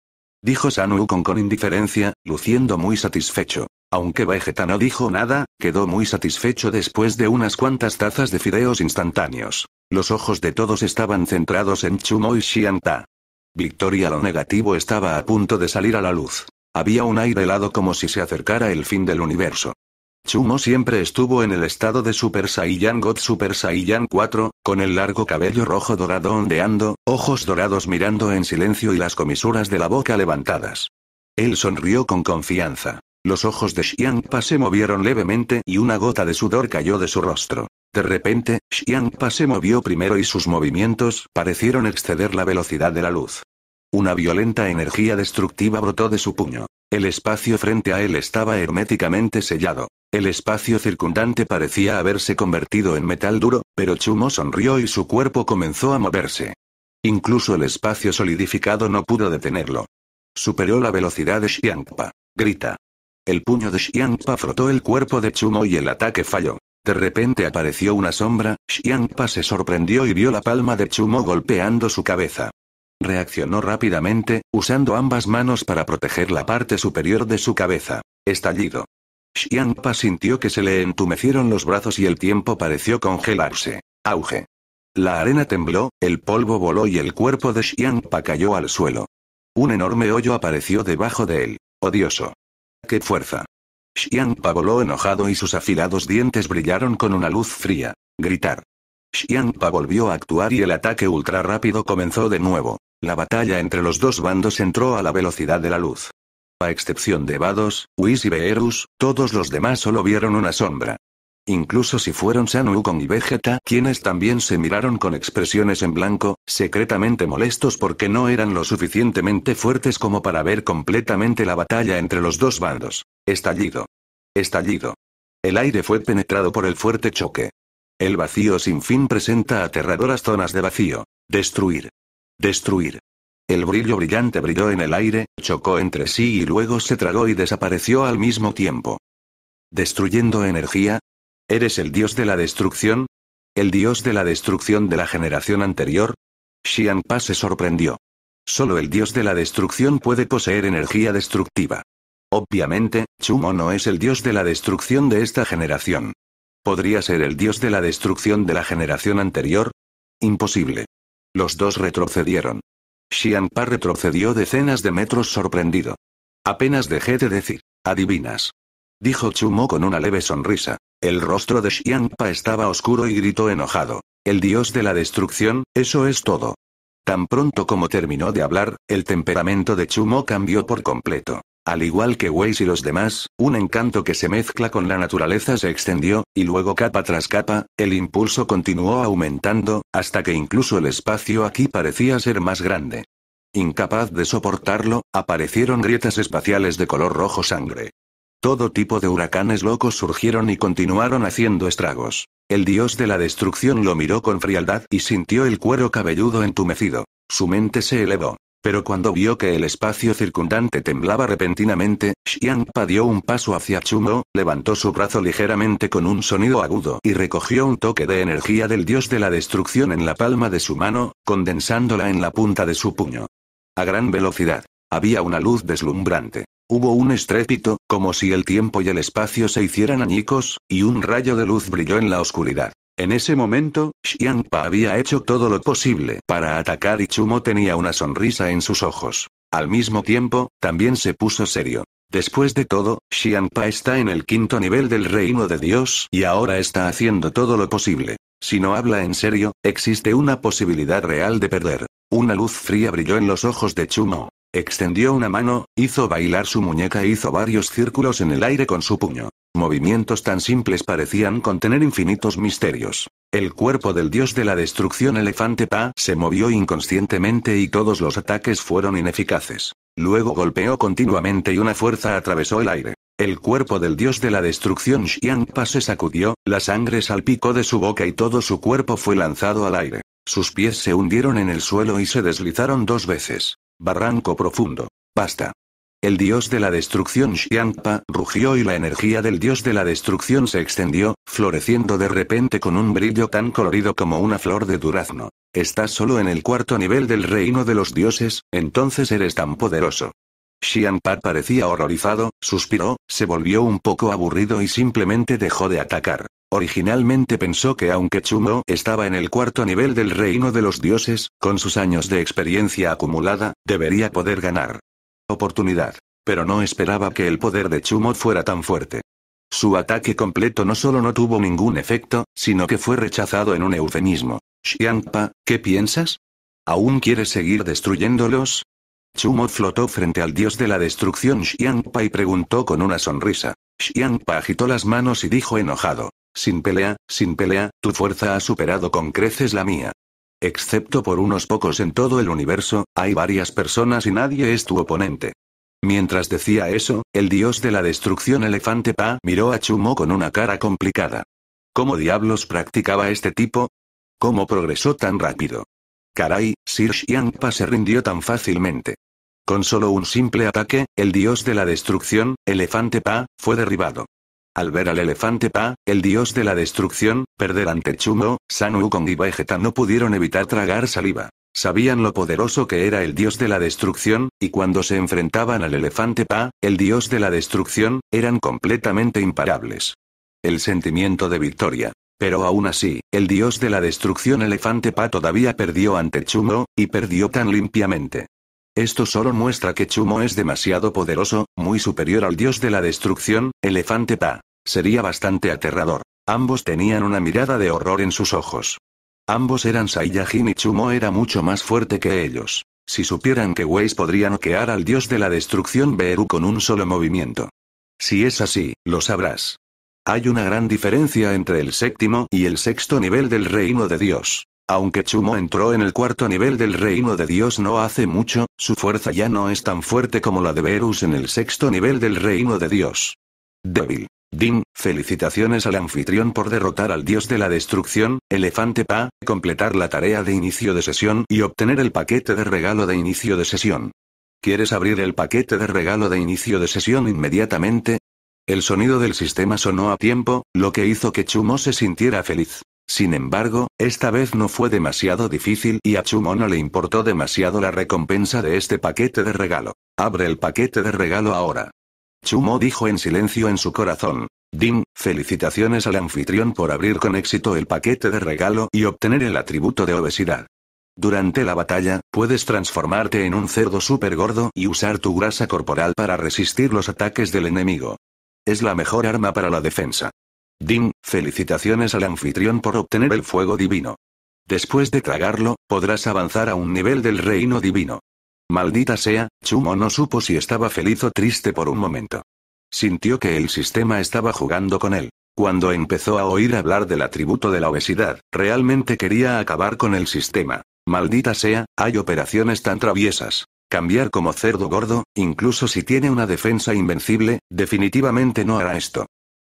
Dijo Sanu con, con indiferencia, luciendo muy satisfecho. Aunque Vegeta no dijo nada, quedó muy satisfecho después de unas cuantas tazas de fideos instantáneos. Los ojos de todos estaban centrados en Chumo y Xianta. Victoria lo negativo estaba a punto de salir a la luz. Había un aire helado como si se acercara el fin del universo. Chumo siempre estuvo en el estado de Super Saiyan God Super Saiyan 4, con el largo cabello rojo dorado ondeando, ojos dorados mirando en silencio y las comisuras de la boca levantadas. Él sonrió con confianza. Los ojos de Xiangpa se movieron levemente y una gota de sudor cayó de su rostro. De repente, Xiangpa se movió primero y sus movimientos parecieron exceder la velocidad de la luz. Una violenta energía destructiva brotó de su puño. El espacio frente a él estaba herméticamente sellado. El espacio circundante parecía haberse convertido en metal duro, pero Chumo sonrió y su cuerpo comenzó a moverse. Incluso el espacio solidificado no pudo detenerlo. Superó la velocidad de Xiangpa. Grita. El puño de Xiangpa frotó el cuerpo de Chumo y el ataque falló. De repente apareció una sombra, Xiangpa se sorprendió y vio la palma de Chumo golpeando su cabeza. Reaccionó rápidamente, usando ambas manos para proteger la parte superior de su cabeza. Estallido. Xiangpa sintió que se le entumecieron los brazos y el tiempo pareció congelarse. Auge. La arena tembló, el polvo voló y el cuerpo de Xiangpa cayó al suelo. Un enorme hoyo apareció debajo de él. Odioso. ¡Qué fuerza! Xiangpa voló enojado y sus afilados dientes brillaron con una luz fría. Gritar. Xianpa volvió a actuar y el ataque ultra rápido comenzó de nuevo. La batalla entre los dos bandos entró a la velocidad de la luz. A excepción de Vados, Whis y Beerus, todos los demás solo vieron una sombra. Incluso si fueron San Wukong y Vegeta quienes también se miraron con expresiones en blanco, secretamente molestos porque no eran lo suficientemente fuertes como para ver completamente la batalla entre los dos bandos. Estallido. Estallido. El aire fue penetrado por el fuerte choque. El vacío sin fin presenta aterradoras zonas de vacío. Destruir. Destruir. El brillo brillante brilló en el aire, chocó entre sí y luego se tragó y desapareció al mismo tiempo. Destruyendo energía, ¿Eres el dios de la destrucción? ¿El dios de la destrucción de la generación anterior? Xian Pa se sorprendió. Solo el dios de la destrucción puede poseer energía destructiva. Obviamente, Chumo no es el dios de la destrucción de esta generación. ¿Podría ser el dios de la destrucción de la generación anterior? Imposible. Los dos retrocedieron. Xian Pa retrocedió decenas de metros sorprendido. Apenas dejé de decir, adivinas dijo Chumo con una leve sonrisa. El rostro de Xiangpa estaba oscuro y gritó enojado. El dios de la destrucción, eso es todo. Tan pronto como terminó de hablar, el temperamento de Chumo cambió por completo. Al igual que Weiss y los demás, un encanto que se mezcla con la naturaleza se extendió, y luego capa tras capa, el impulso continuó aumentando, hasta que incluso el espacio aquí parecía ser más grande. Incapaz de soportarlo, aparecieron grietas espaciales de color rojo sangre. Todo tipo de huracanes locos surgieron y continuaron haciendo estragos. El dios de la destrucción lo miró con frialdad y sintió el cuero cabelludo entumecido. Su mente se elevó. Pero cuando vio que el espacio circundante temblaba repentinamente, Xiangpa dio un paso hacia Chumo, levantó su brazo ligeramente con un sonido agudo y recogió un toque de energía del dios de la destrucción en la palma de su mano, condensándola en la punta de su puño. A gran velocidad. Había una luz deslumbrante. Hubo un estrépito, como si el tiempo y el espacio se hicieran añicos, y un rayo de luz brilló en la oscuridad. En ese momento, Xianpa había hecho todo lo posible para atacar y Chumo tenía una sonrisa en sus ojos. Al mismo tiempo, también se puso serio. Después de todo, Xianpa está en el quinto nivel del reino de Dios y ahora está haciendo todo lo posible. Si no habla en serio, existe una posibilidad real de perder. Una luz fría brilló en los ojos de Chumo. Extendió una mano, hizo bailar su muñeca e hizo varios círculos en el aire con su puño. Movimientos tan simples parecían contener infinitos misterios. El cuerpo del dios de la destrucción elefante Pa se movió inconscientemente y todos los ataques fueron ineficaces. Luego golpeó continuamente y una fuerza atravesó el aire. El cuerpo del dios de la destrucción Pa se sacudió, la sangre salpicó de su boca y todo su cuerpo fue lanzado al aire. Sus pies se hundieron en el suelo y se deslizaron dos veces. Barranco profundo. Basta. El dios de la destrucción Xiangpa rugió y la energía del dios de la destrucción se extendió, floreciendo de repente con un brillo tan colorido como una flor de durazno. Estás solo en el cuarto nivel del reino de los dioses, entonces eres tan poderoso. Xiangpa parecía horrorizado, suspiró, se volvió un poco aburrido y simplemente dejó de atacar. Originalmente pensó que aunque Chumo estaba en el cuarto nivel del reino de los dioses, con sus años de experiencia acumulada, debería poder ganar. Oportunidad. Pero no esperaba que el poder de Chumo fuera tan fuerte. Su ataque completo no solo no tuvo ningún efecto, sino que fue rechazado en un eufemismo. Xiangpa, ¿qué piensas? ¿Aún quieres seguir destruyéndolos? Chumo flotó frente al dios de la destrucción Xiangpa y preguntó con una sonrisa. Xiangpa agitó las manos y dijo enojado. Sin pelea, sin pelea, tu fuerza ha superado con creces la mía. Excepto por unos pocos en todo el universo, hay varias personas y nadie es tu oponente. Mientras decía eso, el dios de la destrucción elefante Pa miró a Chumo con una cara complicada. ¿Cómo diablos practicaba este tipo? ¿Cómo progresó tan rápido? Caray, Sir Pa se rindió tan fácilmente. Con solo un simple ataque, el dios de la destrucción, Elefante Pa, fue derribado. Al ver al elefante Pa, el dios de la destrucción, perder ante Chumo, San Wukong y Vegeta no pudieron evitar tragar saliva. Sabían lo poderoso que era el dios de la destrucción, y cuando se enfrentaban al elefante Pa, el dios de la destrucción, eran completamente imparables. El sentimiento de victoria. Pero aún así, el dios de la destrucción elefante Pa todavía perdió ante Chumo, y perdió tan limpiamente. Esto solo muestra que Chumo es demasiado poderoso, muy superior al dios de la destrucción, Elefante Pa. Sería bastante aterrador. Ambos tenían una mirada de horror en sus ojos. Ambos eran Saiyajin y Chumo era mucho más fuerte que ellos. Si supieran que Weiss podría noquear al dios de la destrucción Be'eru con un solo movimiento. Si es así, lo sabrás. Hay una gran diferencia entre el séptimo y el sexto nivel del reino de Dios. Aunque Chumo entró en el cuarto nivel del reino de Dios no hace mucho, su fuerza ya no es tan fuerte como la de Verus en el sexto nivel del reino de Dios. Débil. Din, felicitaciones al anfitrión por derrotar al dios de la destrucción, Elefante Pa, completar la tarea de inicio de sesión y obtener el paquete de regalo de inicio de sesión. ¿Quieres abrir el paquete de regalo de inicio de sesión inmediatamente? El sonido del sistema sonó a tiempo, lo que hizo que Chumo se sintiera feliz. Sin embargo, esta vez no fue demasiado difícil y a Chumo no le importó demasiado la recompensa de este paquete de regalo. Abre el paquete de regalo ahora. Chumo dijo en silencio en su corazón. Dim, felicitaciones al anfitrión por abrir con éxito el paquete de regalo y obtener el atributo de obesidad. Durante la batalla, puedes transformarte en un cerdo súper gordo y usar tu grasa corporal para resistir los ataques del enemigo. Es la mejor arma para la defensa. Ding, felicitaciones al anfitrión por obtener el fuego divino. Después de tragarlo, podrás avanzar a un nivel del reino divino. Maldita sea, Chumo no supo si estaba feliz o triste por un momento. Sintió que el sistema estaba jugando con él. Cuando empezó a oír hablar del atributo de la obesidad, realmente quería acabar con el sistema. Maldita sea, hay operaciones tan traviesas. Cambiar como cerdo gordo, incluso si tiene una defensa invencible, definitivamente no hará esto.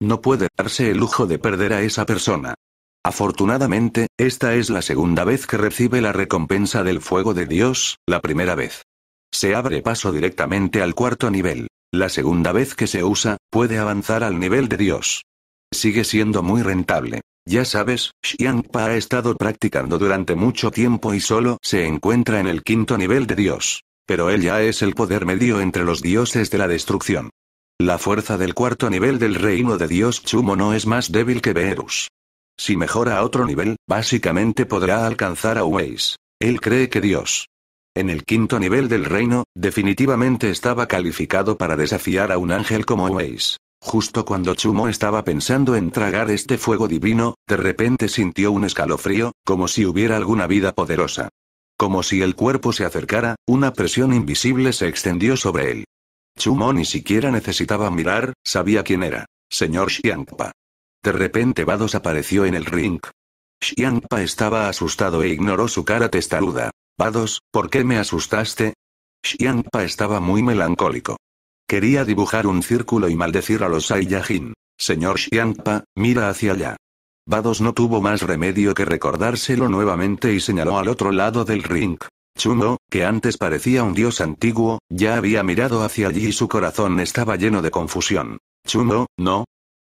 No puede darse el lujo de perder a esa persona. Afortunadamente, esta es la segunda vez que recibe la recompensa del fuego de Dios, la primera vez. Se abre paso directamente al cuarto nivel. La segunda vez que se usa, puede avanzar al nivel de Dios. Sigue siendo muy rentable. Ya sabes, Xiangpa ha estado practicando durante mucho tiempo y solo se encuentra en el quinto nivel de Dios. Pero él ya es el poder medio entre los dioses de la destrucción. La fuerza del cuarto nivel del reino de Dios Chumo no es más débil que Beerus. Si mejora a otro nivel, básicamente podrá alcanzar a Weiss. Él cree que Dios. En el quinto nivel del reino, definitivamente estaba calificado para desafiar a un ángel como Weiss. Justo cuando Chumo estaba pensando en tragar este fuego divino, de repente sintió un escalofrío, como si hubiera alguna vida poderosa. Como si el cuerpo se acercara, una presión invisible se extendió sobre él. Chumo ni siquiera necesitaba mirar, sabía quién era. Señor Xiangpa. De repente Vados apareció en el ring. Xiangpa estaba asustado e ignoró su cara testaruda. Vados, ¿por qué me asustaste? Xiangpa estaba muy melancólico. Quería dibujar un círculo y maldecir a los Saiyajin. Señor Xiangpa, mira hacia allá. Vados no tuvo más remedio que recordárselo nuevamente y señaló al otro lado del ring. Chuno, que antes parecía un dios antiguo, ya había mirado hacia allí y su corazón estaba lleno de confusión. Chuno, no.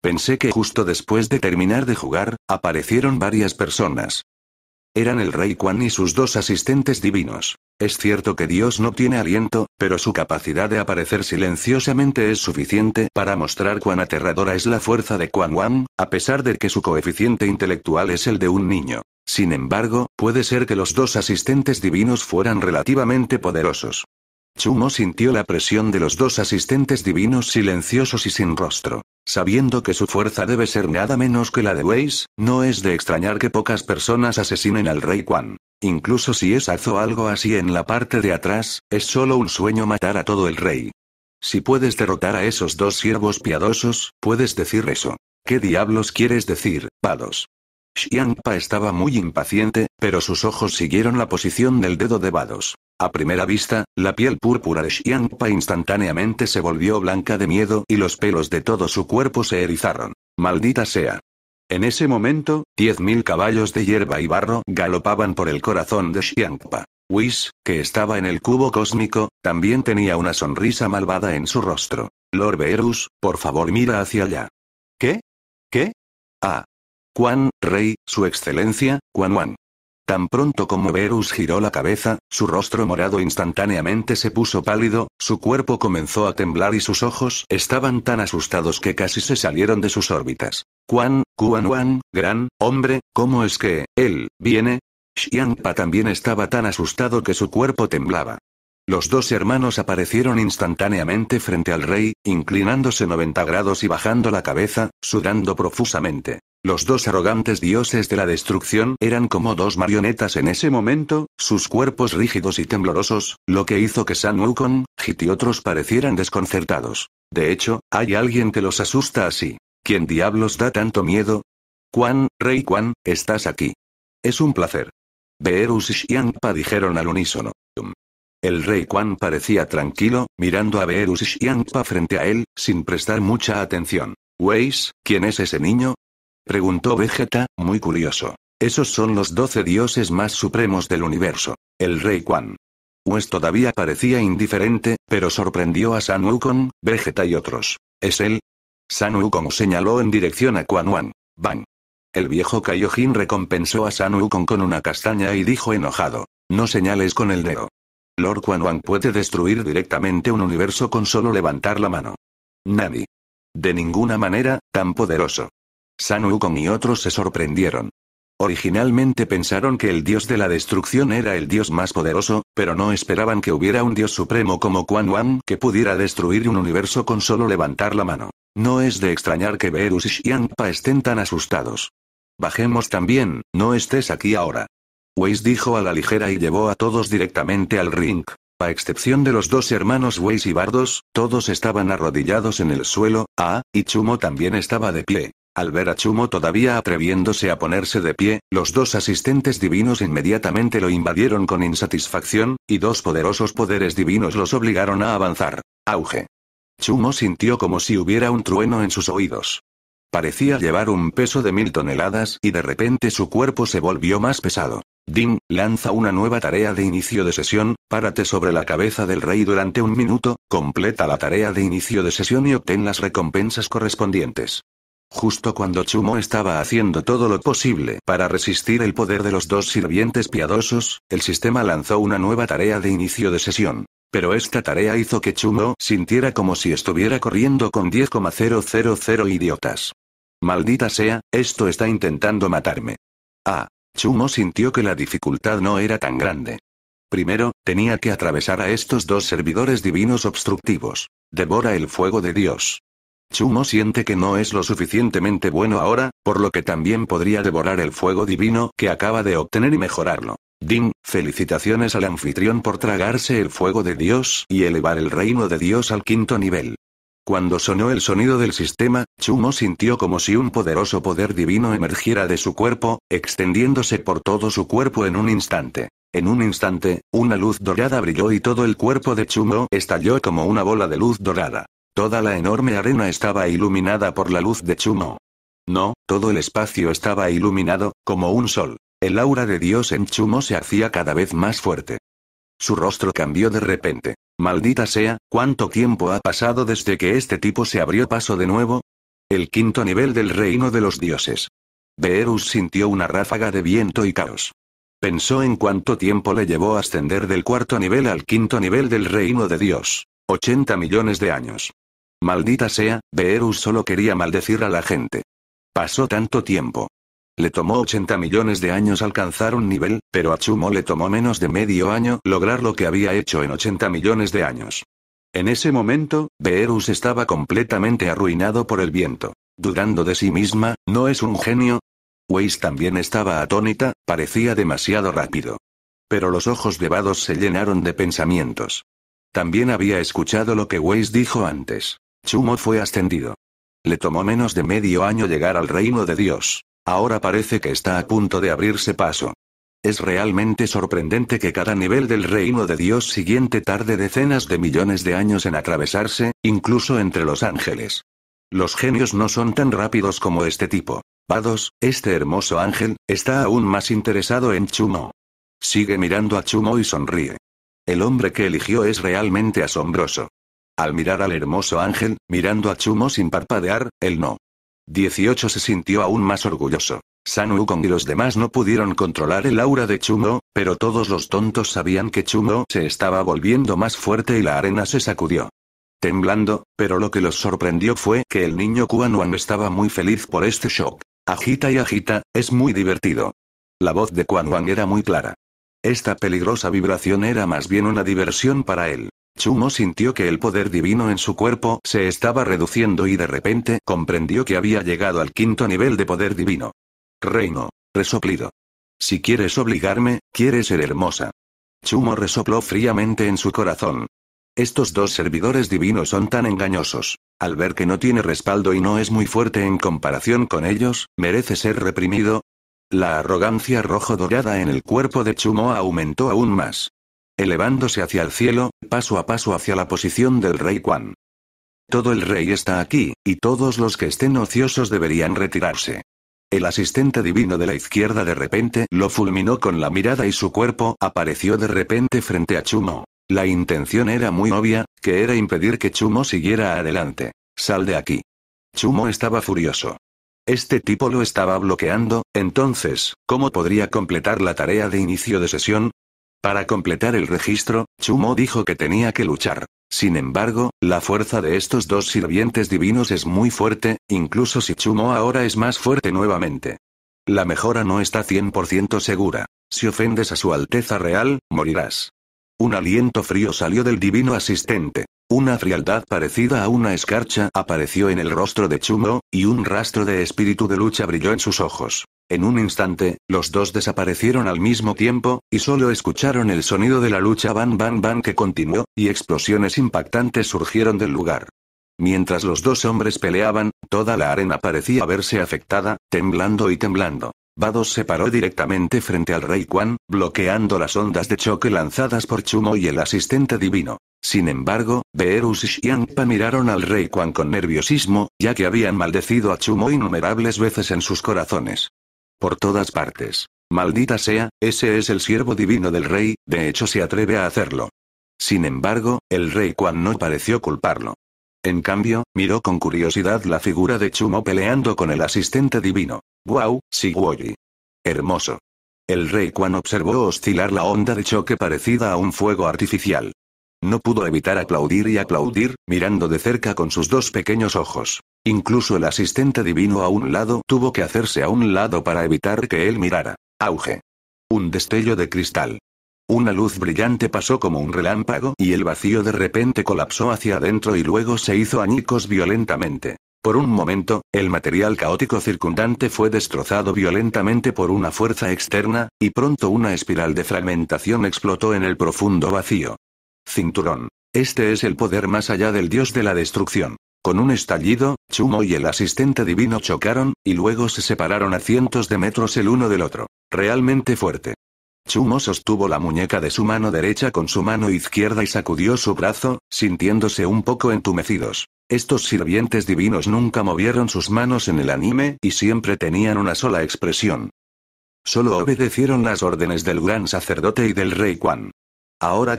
Pensé que justo después de terminar de jugar, aparecieron varias personas. Eran el rey Quan y sus dos asistentes divinos. Es cierto que Dios no tiene aliento, pero su capacidad de aparecer silenciosamente es suficiente para mostrar cuán aterradora es la fuerza de Quan Wan, a pesar de que su coeficiente intelectual es el de un niño. Sin embargo, puede ser que los dos asistentes divinos fueran relativamente poderosos. Chumo sintió la presión de los dos asistentes divinos silenciosos y sin rostro. Sabiendo que su fuerza debe ser nada menos que la de Weiss, no es de extrañar que pocas personas asesinen al rey Quan. Incluso si es Azo algo así en la parte de atrás, es solo un sueño matar a todo el rey. Si puedes derrotar a esos dos siervos piadosos, puedes decir eso. ¿Qué diablos quieres decir, Pados? Xiangpa estaba muy impaciente, pero sus ojos siguieron la posición del dedo de Vados. A primera vista, la piel púrpura de Xiangpa instantáneamente se volvió blanca de miedo y los pelos de todo su cuerpo se erizaron. Maldita sea. En ese momento, diez mil caballos de hierba y barro galopaban por el corazón de Xiangpa. Whis, que estaba en el cubo cósmico, también tenía una sonrisa malvada en su rostro. Lord Beerus, por favor mira hacia allá. ¿Qué? ¿Qué? Ah, Quan, rey, su excelencia, Quan Wan. Tan pronto como Verus giró la cabeza, su rostro morado instantáneamente se puso pálido, su cuerpo comenzó a temblar y sus ojos estaban tan asustados que casi se salieron de sus órbitas. Quan, Quan Wan, gran, hombre, ¿cómo es que, él, viene? Xiangpa también estaba tan asustado que su cuerpo temblaba. Los dos hermanos aparecieron instantáneamente frente al rey, inclinándose 90 grados y bajando la cabeza, sudando profusamente. Los dos arrogantes dioses de la destrucción eran como dos marionetas en ese momento, sus cuerpos rígidos y temblorosos, lo que hizo que San Wukong, Hit y otros parecieran desconcertados. De hecho, hay alguien que los asusta así. ¿Quién diablos da tanto miedo? Quan, Rey Quan, estás aquí. Es un placer. Beerus y dijeron al unísono. El rey Quan parecía tranquilo, mirando a Beerus y frente a él, sin prestar mucha atención. Weis, ¿quién es ese niño? Preguntó Vegeta, muy curioso. Esos son los doce dioses más supremos del universo. El rey Kwan. Wes todavía parecía indiferente, pero sorprendió a San Wukong, Vegeta y otros. ¿Es él? San Wukong señaló en dirección a Kwan Wan. Bang. El viejo Kaiojin recompensó a San Wukong con una castaña y dijo enojado. No señales con el dedo. Lord Kwan Wan puede destruir directamente un universo con solo levantar la mano. Nani. De ninguna manera, tan poderoso. San Wukong y otros se sorprendieron. Originalmente pensaron que el dios de la destrucción era el dios más poderoso, pero no esperaban que hubiera un dios supremo como Quan Wan que pudiera destruir un universo con solo levantar la mano. No es de extrañar que Beerus y Xianpa estén tan asustados. Bajemos también, no estés aquí ahora. Weiss dijo a la ligera y llevó a todos directamente al ring. A excepción de los dos hermanos Weiss y Bardos, todos estaban arrodillados en el suelo, Ah, y Chumo también estaba de pie. Al ver a Chumo todavía atreviéndose a ponerse de pie, los dos asistentes divinos inmediatamente lo invadieron con insatisfacción, y dos poderosos poderes divinos los obligaron a avanzar. Auge. Chumo sintió como si hubiera un trueno en sus oídos. Parecía llevar un peso de mil toneladas y de repente su cuerpo se volvió más pesado. Ding lanza una nueva tarea de inicio de sesión, párate sobre la cabeza del rey durante un minuto, completa la tarea de inicio de sesión y obtén las recompensas correspondientes. Justo cuando Chumo estaba haciendo todo lo posible para resistir el poder de los dos sirvientes piadosos, el sistema lanzó una nueva tarea de inicio de sesión. Pero esta tarea hizo que Chumo sintiera como si estuviera corriendo con 10,000 idiotas. Maldita sea, esto está intentando matarme. Ah. Chumo sintió que la dificultad no era tan grande. Primero, tenía que atravesar a estos dos servidores divinos obstructivos. Devora el fuego de Dios. Chumo siente que no es lo suficientemente bueno ahora, por lo que también podría devorar el fuego divino que acaba de obtener y mejorarlo. Ding, felicitaciones al anfitrión por tragarse el fuego de Dios y elevar el reino de Dios al quinto nivel. Cuando sonó el sonido del sistema, Chumo sintió como si un poderoso poder divino emergiera de su cuerpo, extendiéndose por todo su cuerpo en un instante. En un instante, una luz dorada brilló y todo el cuerpo de Chumo estalló como una bola de luz dorada. Toda la enorme arena estaba iluminada por la luz de Chumo. No, todo el espacio estaba iluminado, como un sol. El aura de Dios en Chumo se hacía cada vez más fuerte. Su rostro cambió de repente. Maldita sea, ¿cuánto tiempo ha pasado desde que este tipo se abrió paso de nuevo? El quinto nivel del reino de los dioses. Beerus sintió una ráfaga de viento y caos. Pensó en cuánto tiempo le llevó ascender del cuarto nivel al quinto nivel del reino de Dios. 80 millones de años. Maldita sea, Beerus solo quería maldecir a la gente. Pasó tanto tiempo. Le tomó 80 millones de años alcanzar un nivel, pero a Chumo le tomó menos de medio año lograr lo que había hecho en 80 millones de años. En ese momento, Beerus estaba completamente arruinado por el viento. Dudando de sí misma, ¿no es un genio? Weiss también estaba atónita, parecía demasiado rápido. Pero los ojos de Vados se llenaron de pensamientos. También había escuchado lo que Weiss dijo antes. Chumo fue ascendido. Le tomó menos de medio año llegar al reino de Dios. Ahora parece que está a punto de abrirse paso. Es realmente sorprendente que cada nivel del reino de Dios siguiente tarde decenas de millones de años en atravesarse, incluso entre los ángeles. Los genios no son tan rápidos como este tipo. Vados, este hermoso ángel, está aún más interesado en Chumo. Sigue mirando a Chumo y sonríe. El hombre que eligió es realmente asombroso. Al mirar al hermoso ángel, mirando a Chumo sin parpadear, él no. 18 se sintió aún más orgulloso. San Wukong y los demás no pudieron controlar el aura de Chumo, pero todos los tontos sabían que Chumo se estaba volviendo más fuerte y la arena se sacudió. Temblando, pero lo que los sorprendió fue que el niño Wang estaba muy feliz por este shock. Agita y agita, es muy divertido. La voz de Wang era muy clara. Esta peligrosa vibración era más bien una diversión para él. Chumo sintió que el poder divino en su cuerpo se estaba reduciendo y de repente comprendió que había llegado al quinto nivel de poder divino. Reino. Resoplido. Si quieres obligarme, quieres ser hermosa. Chumo resopló fríamente en su corazón. Estos dos servidores divinos son tan engañosos. Al ver que no tiene respaldo y no es muy fuerte en comparación con ellos, merece ser reprimido. La arrogancia rojo dorada en el cuerpo de Chumo aumentó aún más elevándose hacia el cielo, paso a paso hacia la posición del rey Quan. Todo el rey está aquí, y todos los que estén ociosos deberían retirarse. El asistente divino de la izquierda de repente lo fulminó con la mirada y su cuerpo apareció de repente frente a Chumo. La intención era muy obvia, que era impedir que Chumo siguiera adelante. Sal de aquí. Chumo estaba furioso. Este tipo lo estaba bloqueando, entonces, ¿cómo podría completar la tarea de inicio de sesión? Para completar el registro, Chumo dijo que tenía que luchar. Sin embargo, la fuerza de estos dos sirvientes divinos es muy fuerte, incluso si Chumo ahora es más fuerte nuevamente. La mejora no está 100% segura. Si ofendes a su Alteza Real, morirás. Un aliento frío salió del divino asistente. Una frialdad parecida a una escarcha apareció en el rostro de Chumo, y un rastro de espíritu de lucha brilló en sus ojos. En un instante, los dos desaparecieron al mismo tiempo, y solo escucharon el sonido de la lucha ban ban ban que continuó, y explosiones impactantes surgieron del lugar. Mientras los dos hombres peleaban, toda la arena parecía verse afectada, temblando y temblando. Vados se paró directamente frente al Rey Quan, bloqueando las ondas de choque lanzadas por Chumo y el asistente divino. Sin embargo, Beerus y Xiangpa miraron al rey Quan con nerviosismo, ya que habían maldecido a Chumo innumerables veces en sus corazones. Por todas partes. Maldita sea, ese es el siervo divino del rey, de hecho se atreve a hacerlo. Sin embargo, el rey Quan no pareció culparlo. En cambio, miró con curiosidad la figura de Chumo peleando con el asistente divino. ¡Guau, Siguoyi! Hermoso. El rey Quan observó oscilar la onda de choque parecida a un fuego artificial. No pudo evitar aplaudir y aplaudir, mirando de cerca con sus dos pequeños ojos. Incluso el asistente divino a un lado tuvo que hacerse a un lado para evitar que él mirara. Auge. Un destello de cristal. Una luz brillante pasó como un relámpago y el vacío de repente colapsó hacia adentro y luego se hizo añicos violentamente. Por un momento, el material caótico circundante fue destrozado violentamente por una fuerza externa, y pronto una espiral de fragmentación explotó en el profundo vacío. Cinturón. Este es el poder más allá del dios de la destrucción. Con un estallido, Chumo y el asistente divino chocaron, y luego se separaron a cientos de metros el uno del otro. Realmente fuerte. Chumo sostuvo la muñeca de su mano derecha con su mano izquierda y sacudió su brazo, sintiéndose un poco entumecidos. Estos sirvientes divinos nunca movieron sus manos en el anime, y siempre tenían una sola expresión. Solo obedecieron las órdenes del gran sacerdote y del rey Quan. Ahora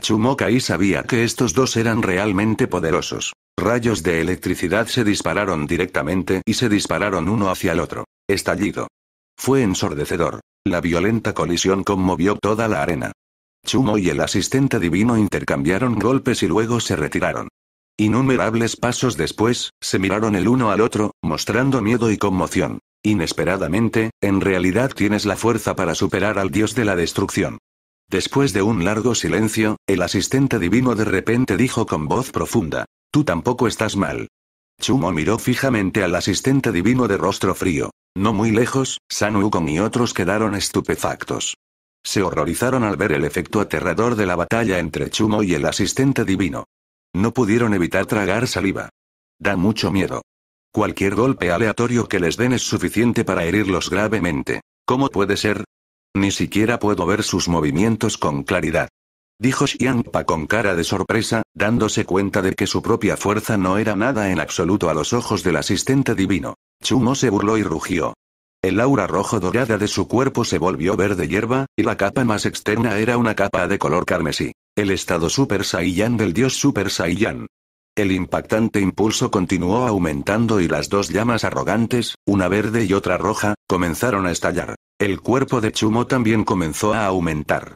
y sabía que estos dos eran realmente poderosos. Rayos de electricidad se dispararon directamente y se dispararon uno hacia el otro. Estallido. Fue ensordecedor. La violenta colisión conmovió toda la arena. Chumo y el asistente divino intercambiaron golpes y luego se retiraron. Innumerables pasos después, se miraron el uno al otro, mostrando miedo y conmoción. Inesperadamente, en realidad tienes la fuerza para superar al dios de la destrucción. Después de un largo silencio, el asistente divino de repente dijo con voz profunda, Tú tampoco estás mal. Chumo miró fijamente al asistente divino de rostro frío. No muy lejos, San Wukong y otros quedaron estupefactos. Se horrorizaron al ver el efecto aterrador de la batalla entre Chumo y el asistente divino. No pudieron evitar tragar saliva. Da mucho miedo. Cualquier golpe aleatorio que les den es suficiente para herirlos gravemente. ¿Cómo puede ser? Ni siquiera puedo ver sus movimientos con claridad. Dijo Xiangpa con cara de sorpresa, dándose cuenta de que su propia fuerza no era nada en absoluto a los ojos del asistente divino. Chumo se burló y rugió. El aura rojo dorada de su cuerpo se volvió verde hierba, y la capa más externa era una capa de color carmesí. El estado Super Saiyan del dios Super Saiyan. El impactante impulso continuó aumentando y las dos llamas arrogantes, una verde y otra roja, comenzaron a estallar. El cuerpo de Chumo también comenzó a aumentar.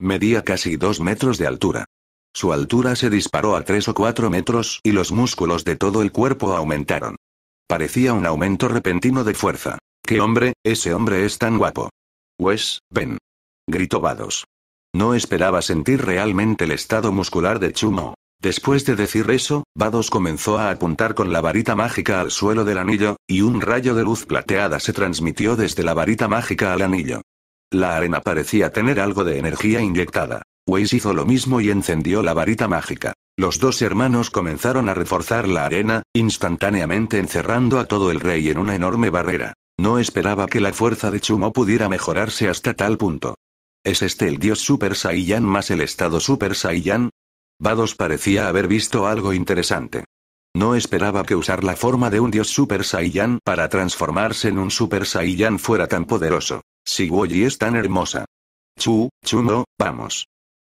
Medía casi dos metros de altura. Su altura se disparó a tres o cuatro metros y los músculos de todo el cuerpo aumentaron. Parecía un aumento repentino de fuerza. ¡Qué hombre, ese hombre es tan guapo! Wes, pues, ven. Gritó Vados. No esperaba sentir realmente el estado muscular de Chumo, Después de decir eso, Vados comenzó a apuntar con la varita mágica al suelo del anillo, y un rayo de luz plateada se transmitió desde la varita mágica al anillo. La arena parecía tener algo de energía inyectada. Weiss hizo lo mismo y encendió la varita mágica. Los dos hermanos comenzaron a reforzar la arena, instantáneamente encerrando a todo el rey en una enorme barrera. No esperaba que la fuerza de Chumo pudiera mejorarse hasta tal punto. ¿Es este el dios Super Saiyan más el estado Super Saiyan? Vados parecía haber visto algo interesante. No esperaba que usar la forma de un dios Super Saiyan para transformarse en un Super Saiyan fuera tan poderoso. Si Woji es tan hermosa. Chu, Chumo, vamos.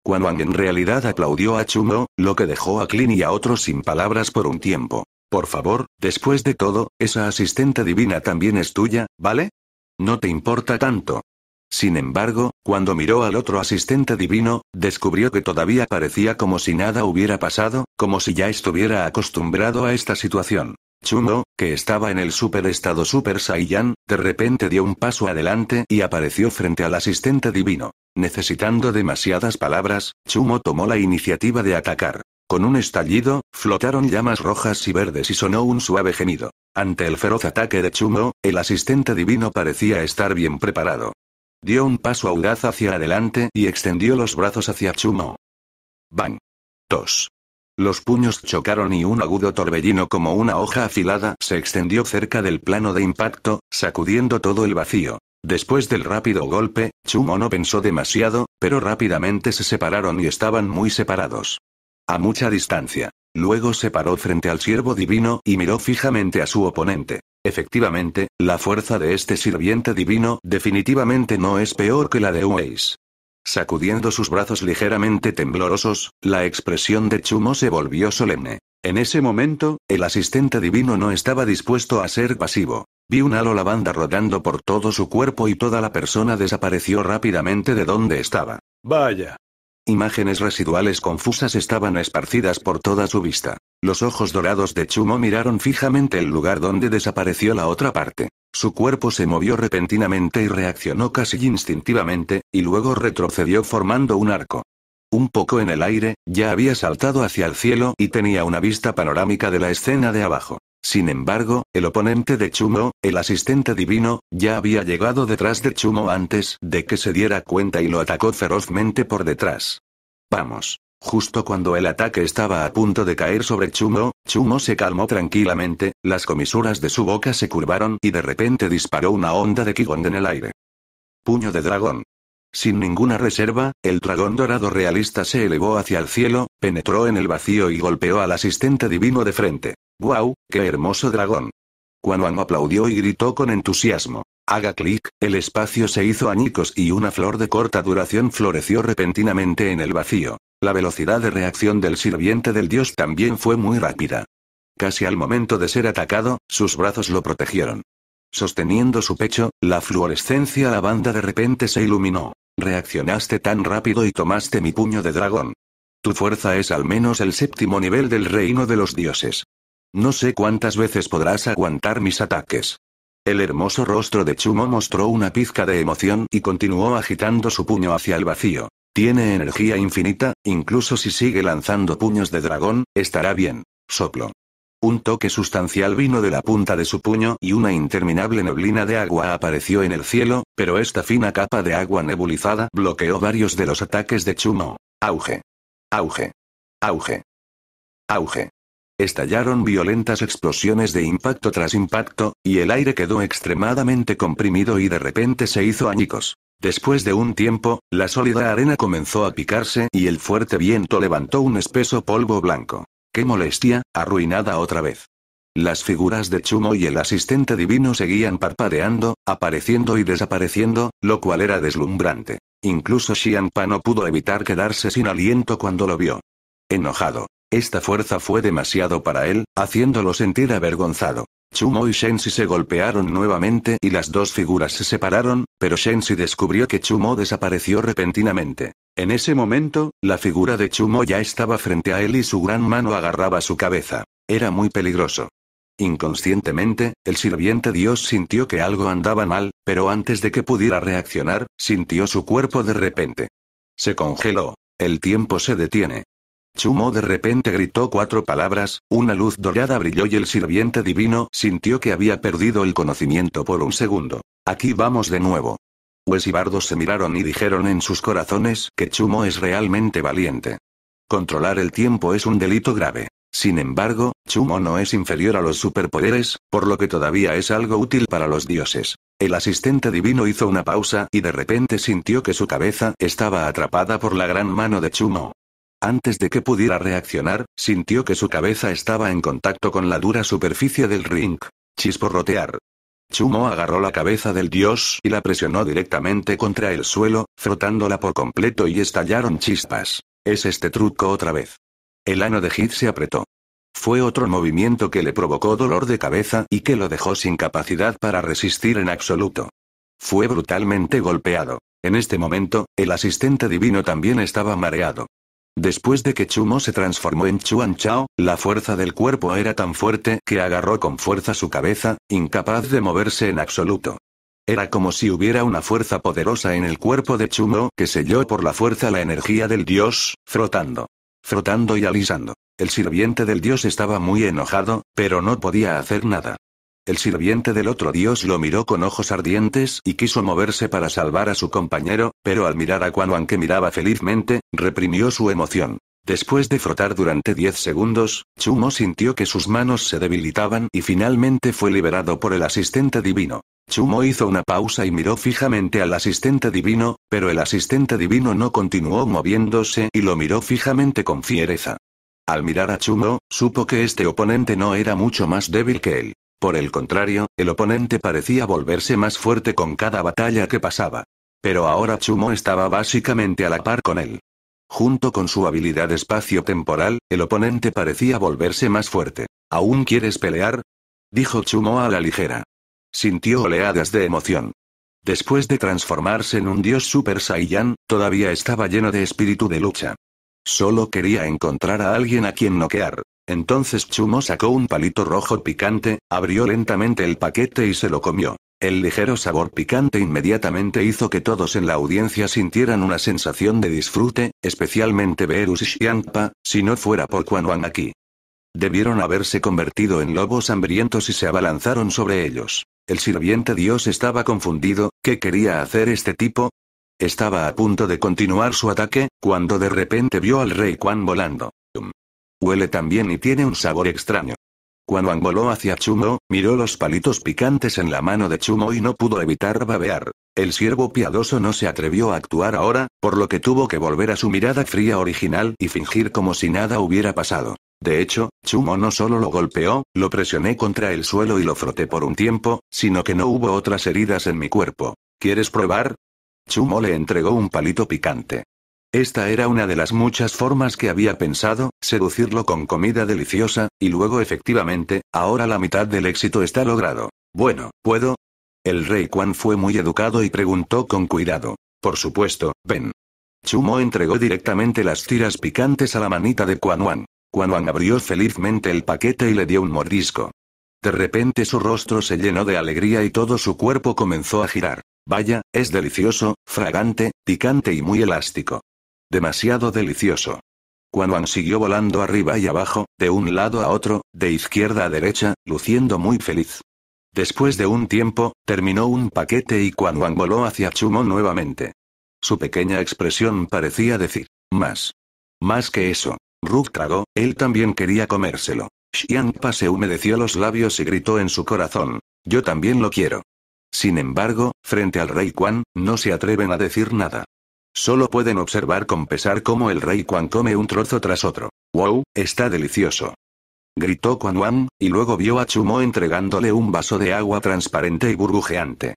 cuando en realidad aplaudió a Chumo, lo que dejó a Clint y a otros sin palabras por un tiempo. Por favor, después de todo, esa asistente divina también es tuya, ¿vale? No te importa tanto, sin embargo, cuando miró al otro asistente divino, descubrió que todavía parecía como si nada hubiera pasado, como si ya estuviera acostumbrado a esta situación. Chumo, que estaba en el super estado Super Saiyan, de repente dio un paso adelante y apareció frente al asistente divino. Necesitando demasiadas palabras, Chumo tomó la iniciativa de atacar. Con un estallido, flotaron llamas rojas y verdes y sonó un suave gemido. Ante el feroz ataque de Chumo, el asistente divino parecía estar bien preparado. Dio un paso audaz hacia adelante y extendió los brazos hacia Chumo. Bang. Tos. Los puños chocaron y un agudo torbellino como una hoja afilada se extendió cerca del plano de impacto, sacudiendo todo el vacío. Después del rápido golpe, Chumo no pensó demasiado, pero rápidamente se separaron y estaban muy separados. A mucha distancia. Luego se paró frente al siervo divino y miró fijamente a su oponente. Efectivamente, la fuerza de este sirviente divino definitivamente no es peor que la de Weiss. Sacudiendo sus brazos ligeramente temblorosos, la expresión de Chumo se volvió solemne. En ese momento, el asistente divino no estaba dispuesto a ser pasivo. Vi un halo lavanda rodando por todo su cuerpo y toda la persona desapareció rápidamente de donde estaba. Vaya. Imágenes residuales confusas estaban esparcidas por toda su vista. Los ojos dorados de Chumo miraron fijamente el lugar donde desapareció la otra parte. Su cuerpo se movió repentinamente y reaccionó casi instintivamente, y luego retrocedió formando un arco. Un poco en el aire, ya había saltado hacia el cielo y tenía una vista panorámica de la escena de abajo. Sin embargo, el oponente de Chumo, el asistente divino, ya había llegado detrás de Chumo antes de que se diera cuenta y lo atacó ferozmente por detrás. Vamos. Justo cuando el ataque estaba a punto de caer sobre Chumo, Chumo se calmó tranquilamente, las comisuras de su boca se curvaron y de repente disparó una onda de Kigong en el aire. Puño de dragón. Sin ninguna reserva, el dragón dorado realista se elevó hacia el cielo, penetró en el vacío y golpeó al asistente divino de frente. ¡Guau! ¡Qué hermoso dragón! Quanuan aplaudió y gritó con entusiasmo. Haga clic, el espacio se hizo añicos y una flor de corta duración floreció repentinamente en el vacío. La velocidad de reacción del sirviente del dios también fue muy rápida. Casi al momento de ser atacado, sus brazos lo protegieron. Sosteniendo su pecho, la fluorescencia banda de repente se iluminó. Reaccionaste tan rápido y tomaste mi puño de dragón. Tu fuerza es al menos el séptimo nivel del reino de los dioses. No sé cuántas veces podrás aguantar mis ataques. El hermoso rostro de Chumo mostró una pizca de emoción y continuó agitando su puño hacia el vacío. Tiene energía infinita, incluso si sigue lanzando puños de dragón, estará bien. Soplo. Un toque sustancial vino de la punta de su puño y una interminable neblina de agua apareció en el cielo, pero esta fina capa de agua nebulizada bloqueó varios de los ataques de Chumo. Auge. Auge. Auge. Auge. Estallaron violentas explosiones de impacto tras impacto, y el aire quedó extremadamente comprimido y de repente se hizo añicos. Después de un tiempo, la sólida arena comenzó a picarse y el fuerte viento levantó un espeso polvo blanco. ¡Qué molestia, arruinada otra vez! Las figuras de Chumo y el asistente divino seguían parpadeando, apareciendo y desapareciendo, lo cual era deslumbrante. Incluso Xianpa no pudo evitar quedarse sin aliento cuando lo vio. Enojado, esta fuerza fue demasiado para él, haciéndolo sentir avergonzado. Chumo y Shensi se golpearon nuevamente y las dos figuras se separaron, pero Shensi descubrió que Chumo desapareció repentinamente. En ese momento, la figura de Chumo ya estaba frente a él y su gran mano agarraba su cabeza. Era muy peligroso. Inconscientemente, el sirviente Dios sintió que algo andaba mal, pero antes de que pudiera reaccionar, sintió su cuerpo de repente. Se congeló. El tiempo se detiene. Chumo de repente gritó cuatro palabras, una luz dorada brilló y el sirviente divino sintió que había perdido el conocimiento por un segundo. Aquí vamos de nuevo. Hues y Bardo se miraron y dijeron en sus corazones que Chumo es realmente valiente. Controlar el tiempo es un delito grave. Sin embargo, Chumo no es inferior a los superpoderes, por lo que todavía es algo útil para los dioses. El asistente divino hizo una pausa y de repente sintió que su cabeza estaba atrapada por la gran mano de Chumo. Antes de que pudiera reaccionar, sintió que su cabeza estaba en contacto con la dura superficie del ring. Chisporrotear. Chumo agarró la cabeza del dios y la presionó directamente contra el suelo, frotándola por completo y estallaron chispas. Es este truco otra vez. El ano de Hit se apretó. Fue otro movimiento que le provocó dolor de cabeza y que lo dejó sin capacidad para resistir en absoluto. Fue brutalmente golpeado. En este momento, el asistente divino también estaba mareado. Después de que Chumo se transformó en Chuan Chao, la fuerza del cuerpo era tan fuerte que agarró con fuerza su cabeza, incapaz de moverse en absoluto. Era como si hubiera una fuerza poderosa en el cuerpo de Chumo que selló por la fuerza la energía del dios, frotando. Frotando y alisando. El sirviente del dios estaba muy enojado, pero no podía hacer nada. El sirviente del otro dios lo miró con ojos ardientes y quiso moverse para salvar a su compañero, pero al mirar a Wan que miraba felizmente, reprimió su emoción. Después de frotar durante 10 segundos, Chumo sintió que sus manos se debilitaban y finalmente fue liberado por el asistente divino. Chumo hizo una pausa y miró fijamente al asistente divino, pero el asistente divino no continuó moviéndose y lo miró fijamente con fiereza. Al mirar a Chumo, supo que este oponente no era mucho más débil que él. Por el contrario, el oponente parecía volverse más fuerte con cada batalla que pasaba. Pero ahora Chumo estaba básicamente a la par con él. Junto con su habilidad espacio-temporal, el oponente parecía volverse más fuerte. ¿Aún quieres pelear? dijo Chumo a la ligera. Sintió oleadas de emoción. Después de transformarse en un dios Super Saiyan, todavía estaba lleno de espíritu de lucha. Solo quería encontrar a alguien a quien noquear. Entonces Chumo sacó un palito rojo picante, abrió lentamente el paquete y se lo comió. El ligero sabor picante inmediatamente hizo que todos en la audiencia sintieran una sensación de disfrute, especialmente ver y Xiangpa, si no fuera por Quan aquí. Debieron haberse convertido en lobos hambrientos y se abalanzaron sobre ellos. El sirviente dios estaba confundido, ¿qué quería hacer este tipo? Estaba a punto de continuar su ataque, cuando de repente vio al rey Quan volando. Huele también y tiene un sabor extraño. Cuando angoló hacia Chumo, miró los palitos picantes en la mano de Chumo y no pudo evitar babear. El siervo piadoso no se atrevió a actuar ahora, por lo que tuvo que volver a su mirada fría original y fingir como si nada hubiera pasado. De hecho, Chumo no solo lo golpeó, lo presioné contra el suelo y lo froté por un tiempo, sino que no hubo otras heridas en mi cuerpo. ¿Quieres probar? Chumo le entregó un palito picante. Esta era una de las muchas formas que había pensado, seducirlo con comida deliciosa, y luego efectivamente, ahora la mitad del éxito está logrado. Bueno, ¿puedo? El rey Quan fue muy educado y preguntó con cuidado. Por supuesto, ven. Chumo entregó directamente las tiras picantes a la manita de Quan Wan. Quan Wan abrió felizmente el paquete y le dio un mordisco. De repente su rostro se llenó de alegría y todo su cuerpo comenzó a girar. Vaya, es delicioso, fragante, picante y muy elástico. Demasiado delicioso. Quan siguió volando arriba y abajo, de un lado a otro, de izquierda a derecha, luciendo muy feliz. Después de un tiempo, terminó un paquete y Quan voló hacia Chumo nuevamente. Su pequeña expresión parecía decir, más. Más que eso. Ruk tragó, él también quería comérselo. Xianpa se humedeció los labios y gritó en su corazón, yo también lo quiero. Sin embargo, frente al rey Quan, no se atreven a decir nada. Solo pueden observar con pesar cómo el rey Quan come un trozo tras otro. ¡Wow! Está delicioso. Gritó Quan Wang, y luego vio a Chumo entregándole un vaso de agua transparente y burbujeante.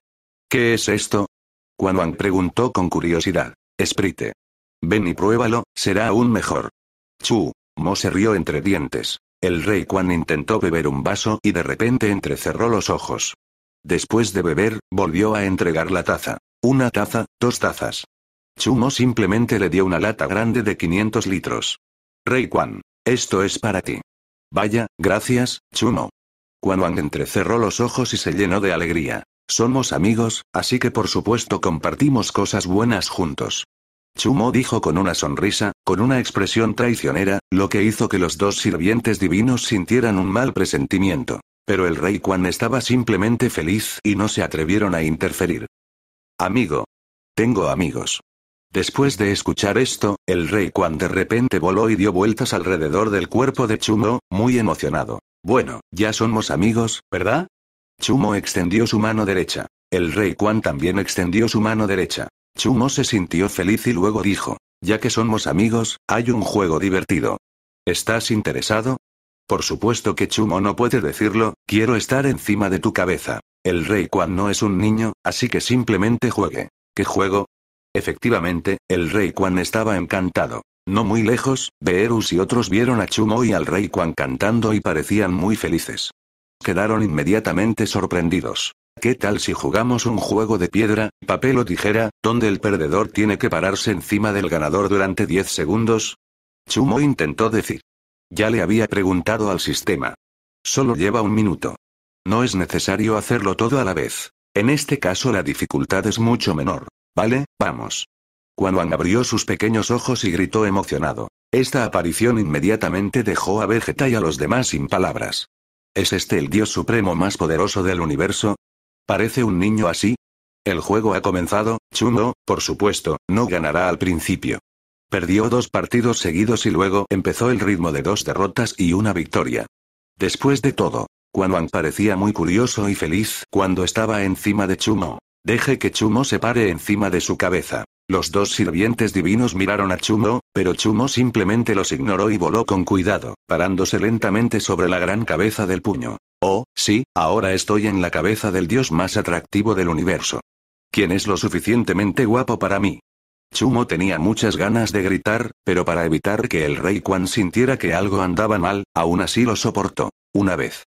¿Qué es esto? Quan preguntó con curiosidad. Sprite. Ven y pruébalo, será aún mejor. Chu. Mo se rió entre dientes. El rey Quan intentó beber un vaso y de repente entrecerró los ojos. Después de beber, volvió a entregar la taza. Una taza, dos tazas, Chumo simplemente le dio una lata grande de 500 litros. Rey Kwan. esto es para ti. Vaya, gracias, Chumo. Kwan Wang entrecerró los ojos y se llenó de alegría. Somos amigos, así que por supuesto compartimos cosas buenas juntos. Chumo dijo con una sonrisa, con una expresión traicionera, lo que hizo que los dos sirvientes divinos sintieran un mal presentimiento. Pero el rey Quan estaba simplemente feliz y no se atrevieron a interferir. Amigo. Tengo amigos. Después de escuchar esto, el rey Quan de repente voló y dio vueltas alrededor del cuerpo de Chumo, muy emocionado. Bueno, ya somos amigos, ¿verdad? Chumo extendió su mano derecha. El rey Quan también extendió su mano derecha. Chumo se sintió feliz y luego dijo, ya que somos amigos, hay un juego divertido. ¿Estás interesado? Por supuesto que Chumo no puede decirlo, quiero estar encima de tu cabeza. El rey Quan no es un niño, así que simplemente juegue. ¿Qué juego? Efectivamente, el rey Quan estaba encantado. No muy lejos, Beerus y otros vieron a Chumo y al rey Quan cantando y parecían muy felices. Quedaron inmediatamente sorprendidos. ¿Qué tal si jugamos un juego de piedra, papel o tijera, donde el perdedor tiene que pararse encima del ganador durante 10 segundos? Chumo intentó decir. Ya le había preguntado al sistema. Solo lleva un minuto. No es necesario hacerlo todo a la vez. En este caso la dificultad es mucho menor. Vale, vamos. Quan abrió sus pequeños ojos y gritó emocionado. Esta aparición inmediatamente dejó a Vegeta y a los demás sin palabras. ¿Es este el dios supremo más poderoso del universo? ¿Parece un niño así? El juego ha comenzado, Chuno, por supuesto, no ganará al principio. Perdió dos partidos seguidos y luego empezó el ritmo de dos derrotas y una victoria. Después de todo, Quan parecía muy curioso y feliz cuando estaba encima de Chumo. Deje que Chumo se pare encima de su cabeza. Los dos sirvientes divinos miraron a Chumo, pero Chumo simplemente los ignoró y voló con cuidado, parándose lentamente sobre la gran cabeza del puño. Oh, sí, ahora estoy en la cabeza del dios más atractivo del universo. ¿Quién es lo suficientemente guapo para mí? Chumo tenía muchas ganas de gritar, pero para evitar que el rey Quan sintiera que algo andaba mal, aún así lo soportó. Una vez.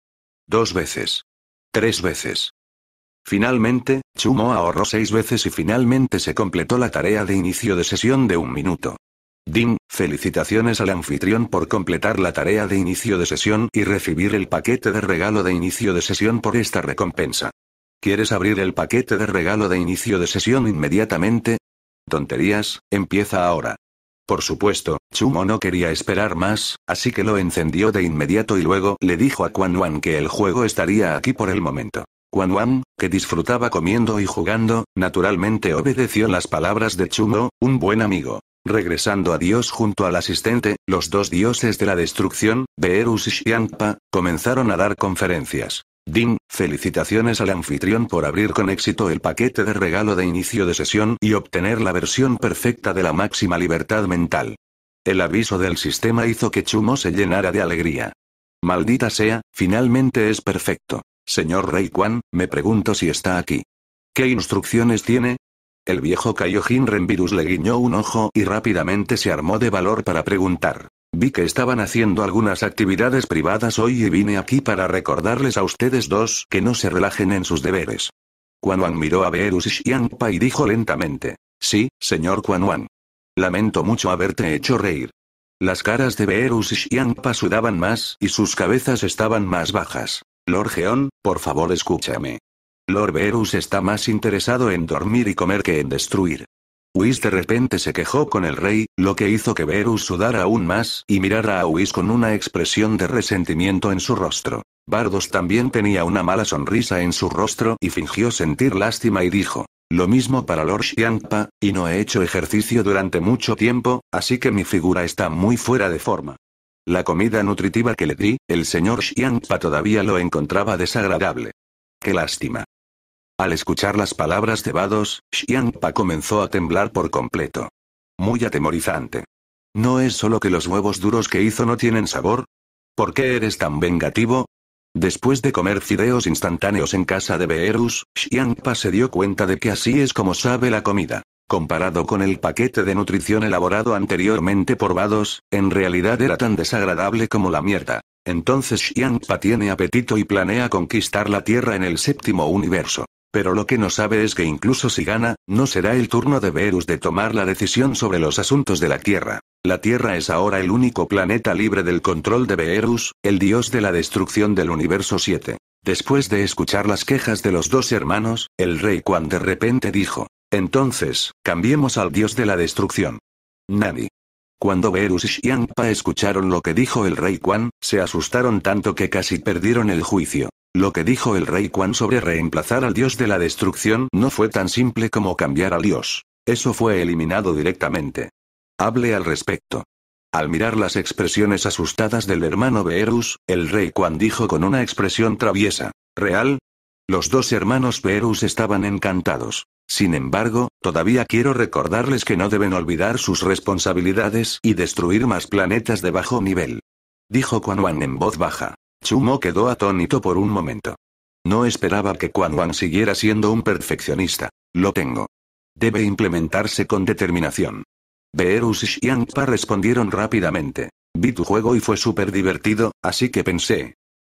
Dos veces. Tres veces. Finalmente, Chumo ahorró seis veces y finalmente se completó la tarea de inicio de sesión de un minuto. Dim, felicitaciones al anfitrión por completar la tarea de inicio de sesión y recibir el paquete de regalo de inicio de sesión por esta recompensa. ¿Quieres abrir el paquete de regalo de inicio de sesión inmediatamente? Tonterías, empieza ahora. Por supuesto, Chumo no quería esperar más, así que lo encendió de inmediato y luego le dijo a Quan Wan que el juego estaría aquí por el momento. Quan que disfrutaba comiendo y jugando, naturalmente obedeció las palabras de Chumo, un buen amigo. Regresando a Dios junto al asistente, los dos dioses de la destrucción, Beerus y Xiangpa, comenzaron a dar conferencias. Ding, felicitaciones al anfitrión por abrir con éxito el paquete de regalo de inicio de sesión y obtener la versión perfecta de la máxima libertad mental. El aviso del sistema hizo que Chumo se llenara de alegría. Maldita sea, finalmente es perfecto. Señor Rey Kwan, me pregunto si está aquí. ¿Qué instrucciones tiene? El viejo Kaiojin Renvirus le guiñó un ojo y rápidamente se armó de valor para preguntar. Vi que estaban haciendo algunas actividades privadas hoy y vine aquí para recordarles a ustedes dos que no se relajen en sus deberes. Quan miró a Beerus Xiangpa y dijo lentamente. Sí, señor Quan Lamento mucho haberte hecho reír. Las caras de Beerus y Xiangpa sudaban más y sus cabezas estaban más bajas. Lord Geon, por favor escúchame. Lord Verus está más interesado en dormir y comer que en destruir. Whis de repente se quejó con el rey, lo que hizo que Verus sudara aún más y mirara a Whis con una expresión de resentimiento en su rostro. Bardos también tenía una mala sonrisa en su rostro y fingió sentir lástima y dijo, lo mismo para Lord Xiangpa, y no he hecho ejercicio durante mucho tiempo, así que mi figura está muy fuera de forma. La comida nutritiva que le di, el señor Xiangpa todavía lo encontraba desagradable. ¡Qué lástima! Al escuchar las palabras de Vados, Xiangpa comenzó a temblar por completo. Muy atemorizante. ¿No es solo que los huevos duros que hizo no tienen sabor? ¿Por qué eres tan vengativo? Después de comer fideos instantáneos en casa de Beerus, Xiangpa se dio cuenta de que así es como sabe la comida. Comparado con el paquete de nutrición elaborado anteriormente por Vados, en realidad era tan desagradable como la mierda. Entonces Xiangpa tiene apetito y planea conquistar la Tierra en el séptimo universo. Pero lo que no sabe es que incluso si gana, no será el turno de Beerus de tomar la decisión sobre los asuntos de la Tierra. La Tierra es ahora el único planeta libre del control de Beerus, el dios de la destrucción del universo 7. Después de escuchar las quejas de los dos hermanos, el rey Quan de repente dijo, entonces, cambiemos al dios de la destrucción. Nani. Cuando Beerus y Xiangpa escucharon lo que dijo el rey Quan, se asustaron tanto que casi perdieron el juicio. Lo que dijo el rey Quan sobre reemplazar al dios de la destrucción no fue tan simple como cambiar al dios. Eso fue eliminado directamente. Hable al respecto. Al mirar las expresiones asustadas del hermano Beerus, el rey Quan dijo con una expresión traviesa. ¿Real? Los dos hermanos Beerus estaban encantados. Sin embargo, todavía quiero recordarles que no deben olvidar sus responsabilidades y destruir más planetas de bajo nivel. Dijo Quan Wan en voz baja. Chumo quedó atónito por un momento. No esperaba que Quan Wan siguiera siendo un perfeccionista. Lo tengo. Debe implementarse con determinación. Beerus y Pa respondieron rápidamente. Vi tu juego y fue súper divertido, así que pensé,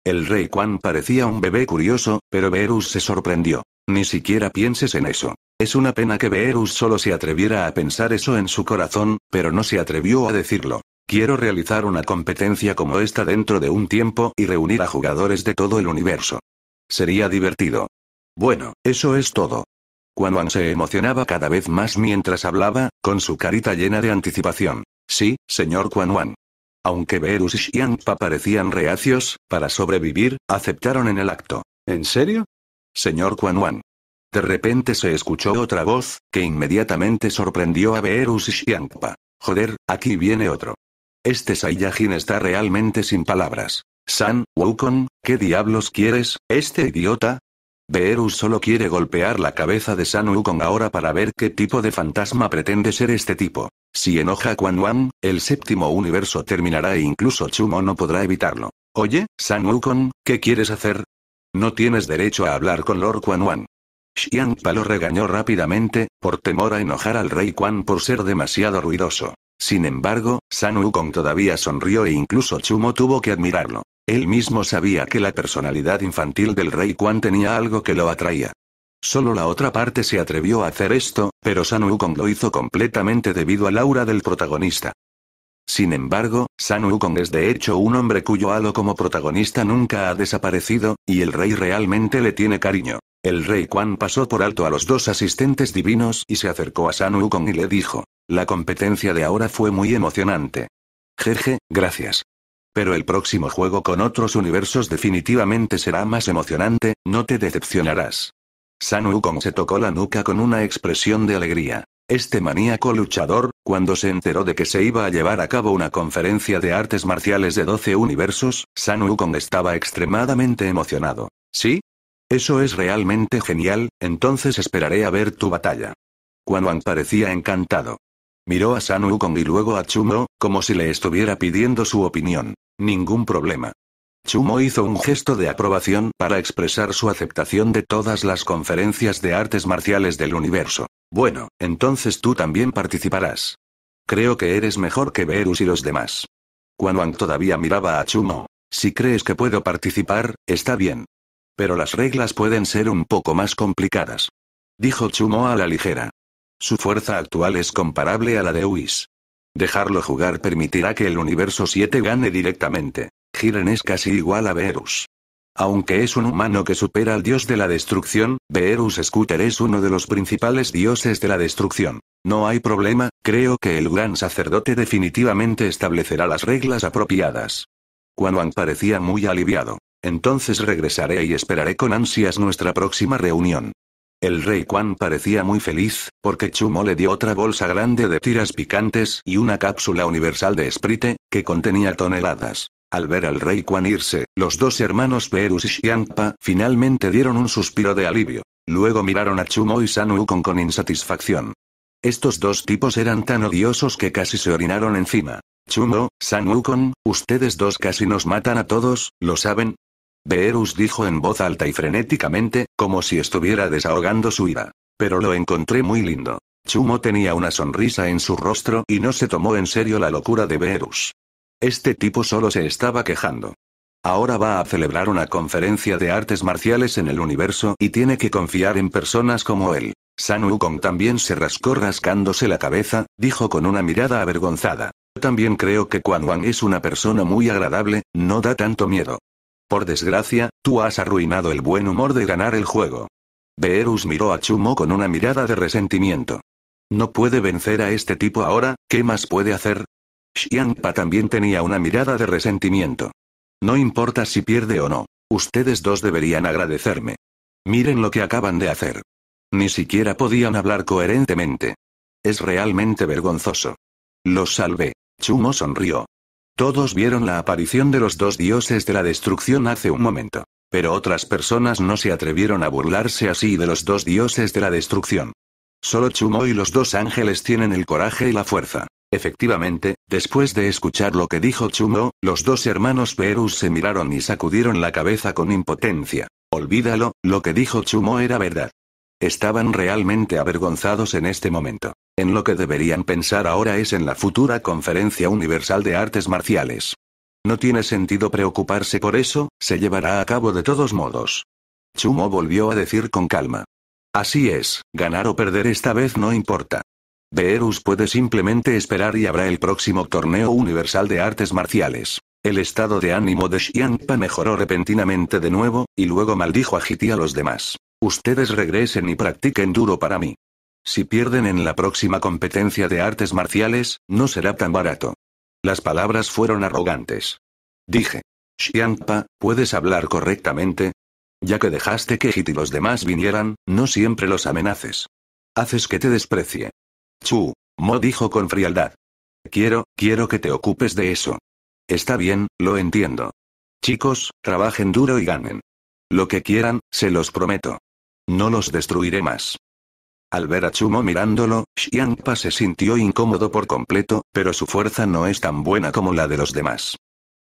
el rey Quan parecía un bebé curioso, pero Beerus se sorprendió. Ni siquiera pienses en eso. Es una pena que Beerus solo se atreviera a pensar eso en su corazón, pero no se atrevió a decirlo. Quiero realizar una competencia como esta dentro de un tiempo y reunir a jugadores de todo el universo. Sería divertido. Bueno, eso es todo. Quan se emocionaba cada vez más mientras hablaba, con su carita llena de anticipación. Sí, señor Quan aunque Beerus y parecían reacios, para sobrevivir, aceptaron en el acto. ¿En serio? Señor Quanwan. De repente se escuchó otra voz, que inmediatamente sorprendió a Beerus y Joder, aquí viene otro. Este Saiyajin está realmente sin palabras. San, Wukong, ¿qué diablos quieres, este idiota? Beerus solo quiere golpear la cabeza de San Wukong ahora para ver qué tipo de fantasma pretende ser este tipo. Si enoja a Quan Wan, el séptimo universo terminará e incluso Chumo no podrá evitarlo. Oye, San Wukong, ¿qué quieres hacer? No tienes derecho a hablar con Lord Quan Wan. Pa lo regañó rápidamente, por temor a enojar al rey Quan por ser demasiado ruidoso. Sin embargo, San Wukong todavía sonrió e incluso Chumo tuvo que admirarlo. Él mismo sabía que la personalidad infantil del rey Kwan tenía algo que lo atraía. Solo la otra parte se atrevió a hacer esto, pero San Wukong lo hizo completamente debido al aura del protagonista. Sin embargo, San Wukong es de hecho un hombre cuyo halo como protagonista nunca ha desaparecido, y el rey realmente le tiene cariño. El rey Quan pasó por alto a los dos asistentes divinos y se acercó a San Wukong y le dijo, la competencia de ahora fue muy emocionante. Jeje, gracias. Pero el próximo juego con otros universos definitivamente será más emocionante, no te decepcionarás. San Wukong se tocó la nuca con una expresión de alegría. Este maníaco luchador, cuando se enteró de que se iba a llevar a cabo una conferencia de artes marciales de 12 universos, San Wukong estaba extremadamente emocionado. ¿Sí? Eso es realmente genial, entonces esperaré a ver tu batalla. Quan parecía encantado. Miró a San Wukong y luego a Chumo, como si le estuviera pidiendo su opinión. Ningún problema. Chumo hizo un gesto de aprobación para expresar su aceptación de todas las conferencias de artes marciales del universo. Bueno, entonces tú también participarás. Creo que eres mejor que Verus y los demás. Quan todavía miraba a Chumo. Si crees que puedo participar, está bien. Pero las reglas pueden ser un poco más complicadas. Dijo Chumo a la ligera. Su fuerza actual es comparable a la de Uis. Dejarlo jugar permitirá que el universo 7 gane directamente. Giren es casi igual a Beerus. Aunque es un humano que supera al dios de la destrucción, Beerus Scooter es uno de los principales dioses de la destrucción. No hay problema, creo que el gran sacerdote definitivamente establecerá las reglas apropiadas. Quan parecía muy aliviado. Entonces regresaré y esperaré con ansias nuestra próxima reunión. El rey Quan parecía muy feliz, porque Chumo le dio otra bolsa grande de tiras picantes y una cápsula universal de esprite, que contenía toneladas. Al ver al rey Kwan irse, los dos hermanos Perus y Xiangpa finalmente dieron un suspiro de alivio. Luego miraron a Chumo y San Wukong con insatisfacción. Estos dos tipos eran tan odiosos que casi se orinaron encima. Chumo, San Wukong, ustedes dos casi nos matan a todos, ¿lo saben? Beerus dijo en voz alta y frenéticamente, como si estuviera desahogando su ira. Pero lo encontré muy lindo. Chumo tenía una sonrisa en su rostro y no se tomó en serio la locura de Beerus. Este tipo solo se estaba quejando. Ahora va a celebrar una conferencia de artes marciales en el universo y tiene que confiar en personas como él. San Wukong también se rascó rascándose la cabeza, dijo con una mirada avergonzada. También creo que Quan Wang es una persona muy agradable, no da tanto miedo. Por desgracia, tú has arruinado el buen humor de ganar el juego. Beerus miró a Chumo con una mirada de resentimiento. No puede vencer a este tipo ahora, ¿qué más puede hacer? Xianpa también tenía una mirada de resentimiento. No importa si pierde o no, ustedes dos deberían agradecerme. Miren lo que acaban de hacer. Ni siquiera podían hablar coherentemente. Es realmente vergonzoso. Los salvé. Chumo sonrió. Todos vieron la aparición de los dos dioses de la destrucción hace un momento. Pero otras personas no se atrevieron a burlarse así de los dos dioses de la destrucción. Solo Chumo y los dos ángeles tienen el coraje y la fuerza. Efectivamente, después de escuchar lo que dijo Chumo, los dos hermanos Perus se miraron y sacudieron la cabeza con impotencia. Olvídalo, lo que dijo Chumo era verdad. Estaban realmente avergonzados en este momento. En lo que deberían pensar ahora es en la futura Conferencia Universal de Artes Marciales. No tiene sentido preocuparse por eso, se llevará a cabo de todos modos. Chumo volvió a decir con calma. Así es, ganar o perder esta vez no importa. Beerus puede simplemente esperar y habrá el próximo torneo universal de artes marciales. El estado de ánimo de Xianpa mejoró repentinamente de nuevo, y luego maldijo a Jiti a los demás. Ustedes regresen y practiquen duro para mí. Si pierden en la próxima competencia de artes marciales, no será tan barato. Las palabras fueron arrogantes. Dije. Xianpa, ¿puedes hablar correctamente? Ya que dejaste que Hit y los demás vinieran, no siempre los amenaces. Haces que te desprecie. Chu, Mo dijo con frialdad. Quiero, quiero que te ocupes de eso. Está bien, lo entiendo. Chicos, trabajen duro y ganen. Lo que quieran, se los prometo. No los destruiré más. Al ver a Chumo mirándolo, Xiangpa se sintió incómodo por completo, pero su fuerza no es tan buena como la de los demás.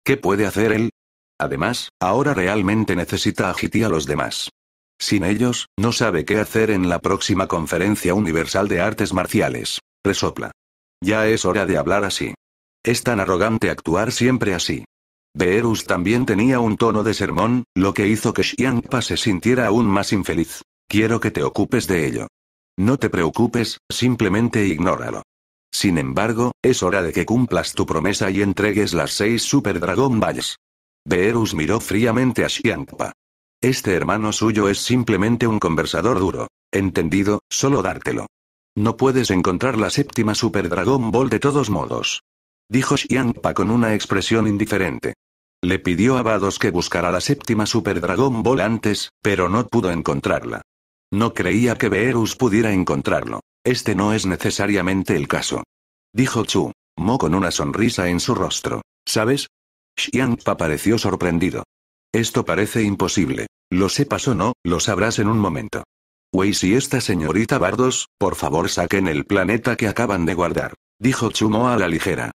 ¿Qué puede hacer él? Además, ahora realmente necesita a a los demás. Sin ellos, no sabe qué hacer en la próxima Conferencia Universal de Artes Marciales. Resopla. Ya es hora de hablar así. Es tan arrogante actuar siempre así. Beerus también tenía un tono de sermón, lo que hizo que Xiangpa se sintiera aún más infeliz. Quiero que te ocupes de ello. No te preocupes, simplemente ignóralo. Sin embargo, es hora de que cumplas tu promesa y entregues las seis Super Dragon Balls. Beerus miró fríamente a Xiangpa. Este hermano suyo es simplemente un conversador duro. Entendido, solo dártelo. No puedes encontrar la séptima Super Dragon Ball de todos modos. Dijo Xiangpa con una expresión indiferente. Le pidió a Vados que buscara la séptima Super Dragon Ball antes, pero no pudo encontrarla. No creía que Beerus pudiera encontrarlo. Este no es necesariamente el caso. Dijo Chu. Mo con una sonrisa en su rostro. ¿Sabes? Xiangpa pareció sorprendido. Esto parece imposible. Lo sepas o no, lo sabrás en un momento. Wei si esta señorita Bardos, por favor saquen el planeta que acaban de guardar. Dijo Chu Mo a la ligera.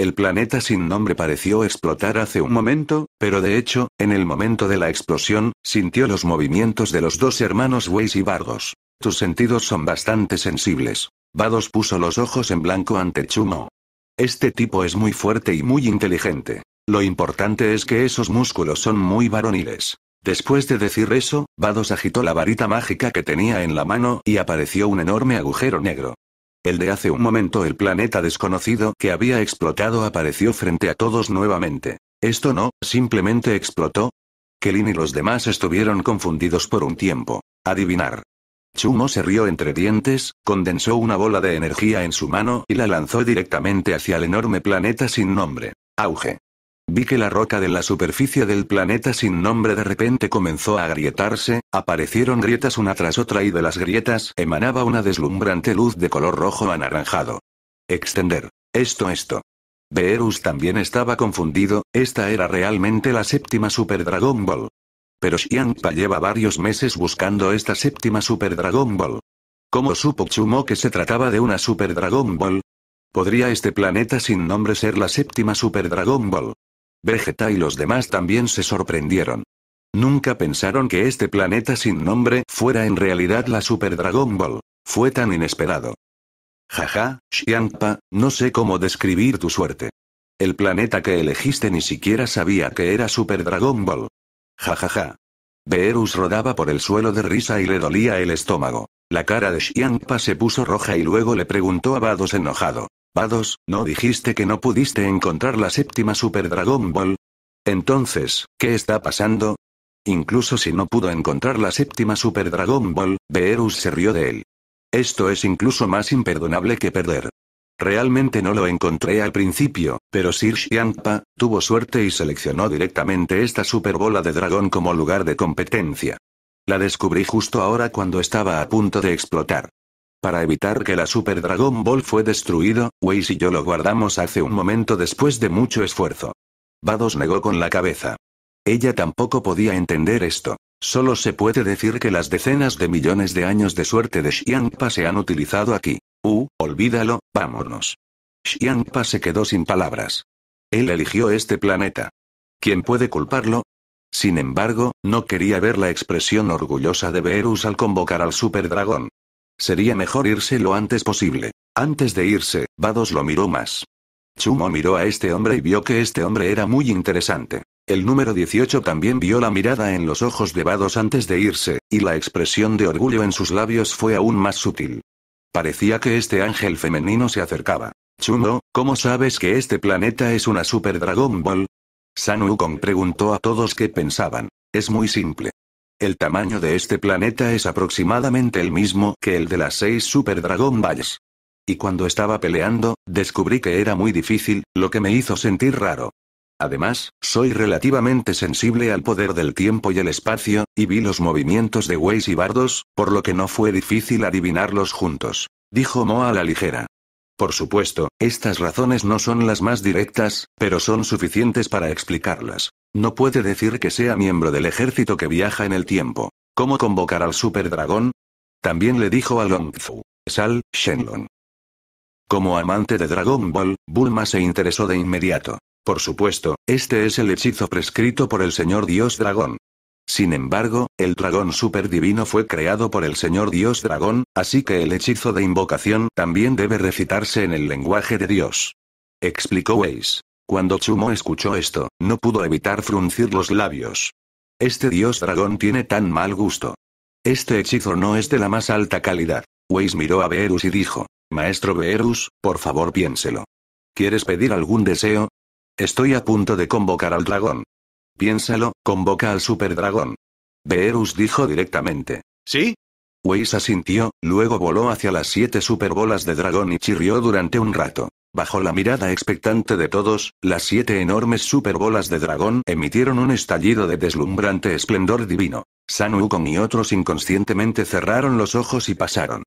El planeta sin nombre pareció explotar hace un momento, pero de hecho, en el momento de la explosión, sintió los movimientos de los dos hermanos Weiss y Vargos. Tus sentidos son bastante sensibles. Vados puso los ojos en blanco ante Chumo. Este tipo es muy fuerte y muy inteligente. Lo importante es que esos músculos son muy varoniles. Después de decir eso, Vados agitó la varita mágica que tenía en la mano y apareció un enorme agujero negro. El de hace un momento el planeta desconocido que había explotado apareció frente a todos nuevamente. Esto no, simplemente explotó. Kelin y los demás estuvieron confundidos por un tiempo. Adivinar. Chumo se rió entre dientes, condensó una bola de energía en su mano y la lanzó directamente hacia el enorme planeta sin nombre. Auge. Vi que la roca de la superficie del planeta sin nombre de repente comenzó a agrietarse, aparecieron grietas una tras otra y de las grietas emanaba una deslumbrante luz de color rojo anaranjado. Extender. Esto, esto. Beerus también estaba confundido, esta era realmente la séptima Super Dragon Ball. Pero Xianpa lleva varios meses buscando esta séptima Super Dragon Ball. ¿Cómo supo Chumo que se trataba de una Super Dragon Ball? ¿Podría este planeta sin nombre ser la séptima Super Dragon Ball? Vegeta y los demás también se sorprendieron. Nunca pensaron que este planeta sin nombre fuera en realidad la Super Dragon Ball. Fue tan inesperado. Jaja, Xiangpa, no sé cómo describir tu suerte. El planeta que elegiste ni siquiera sabía que era Super Dragon Ball. Jajaja. Beerus rodaba por el suelo de risa y le dolía el estómago. La cara de Xiangpa se puso roja y luego le preguntó a Vados enojado. Vados, ¿no dijiste que no pudiste encontrar la séptima Super Dragon Ball? Entonces, ¿qué está pasando? Incluso si no pudo encontrar la séptima Super Dragon Ball, Beerus se rió de él. Esto es incluso más imperdonable que perder. Realmente no lo encontré al principio, pero Sir Xianpa, tuvo suerte y seleccionó directamente esta Super Bola de Dragón como lugar de competencia. La descubrí justo ahora cuando estaba a punto de explotar. Para evitar que la Super Dragon Ball fue destruido, Weiss y yo lo guardamos hace un momento después de mucho esfuerzo. Vados negó con la cabeza. Ella tampoco podía entender esto. Solo se puede decir que las decenas de millones de años de suerte de Xiangpa se han utilizado aquí. Uh, olvídalo, vámonos. Xiangpa se quedó sin palabras. Él eligió este planeta. ¿Quién puede culparlo? Sin embargo, no quería ver la expresión orgullosa de Beerus al convocar al Super Dragón. Sería mejor irse lo antes posible. Antes de irse, Vados lo miró más. Chumo miró a este hombre y vio que este hombre era muy interesante. El número 18 también vio la mirada en los ojos de Vados antes de irse, y la expresión de orgullo en sus labios fue aún más sutil. Parecía que este ángel femenino se acercaba. Chumo, ¿cómo sabes que este planeta es una Super Dragon Ball? San Wukong preguntó a todos qué pensaban. Es muy simple. El tamaño de este planeta es aproximadamente el mismo que el de las seis Super Dragon Balls. Y cuando estaba peleando, descubrí que era muy difícil, lo que me hizo sentir raro. Además, soy relativamente sensible al poder del tiempo y el espacio, y vi los movimientos de Weiss y Bardos, por lo que no fue difícil adivinarlos juntos. Dijo Moa a la ligera. Por supuesto, estas razones no son las más directas, pero son suficientes para explicarlas. No puede decir que sea miembro del ejército que viaja en el tiempo. ¿Cómo convocar al Super Dragón? También le dijo a Longfu. Sal, Shenlong. Como amante de Dragon Ball, Bulma se interesó de inmediato. Por supuesto, este es el hechizo prescrito por el señor dios dragón. Sin embargo, el dragón superdivino fue creado por el señor Dios dragón, así que el hechizo de invocación también debe recitarse en el lenguaje de Dios. Explicó Weiss. Cuando Chumo escuchó esto, no pudo evitar fruncir los labios. Este dios dragón tiene tan mal gusto. Este hechizo no es de la más alta calidad. Weiss miró a Beerus y dijo, Maestro Beerus, por favor piénselo. ¿Quieres pedir algún deseo? Estoy a punto de convocar al dragón. Piénsalo, convoca al super dragón. Beerus dijo directamente. ¿Sí? Weiss asintió, luego voló hacia las siete superbolas de dragón y chirrió durante un rato. Bajo la mirada expectante de todos, las siete enormes superbolas de dragón emitieron un estallido de deslumbrante esplendor divino. San Wukong y otros inconscientemente cerraron los ojos y pasaron.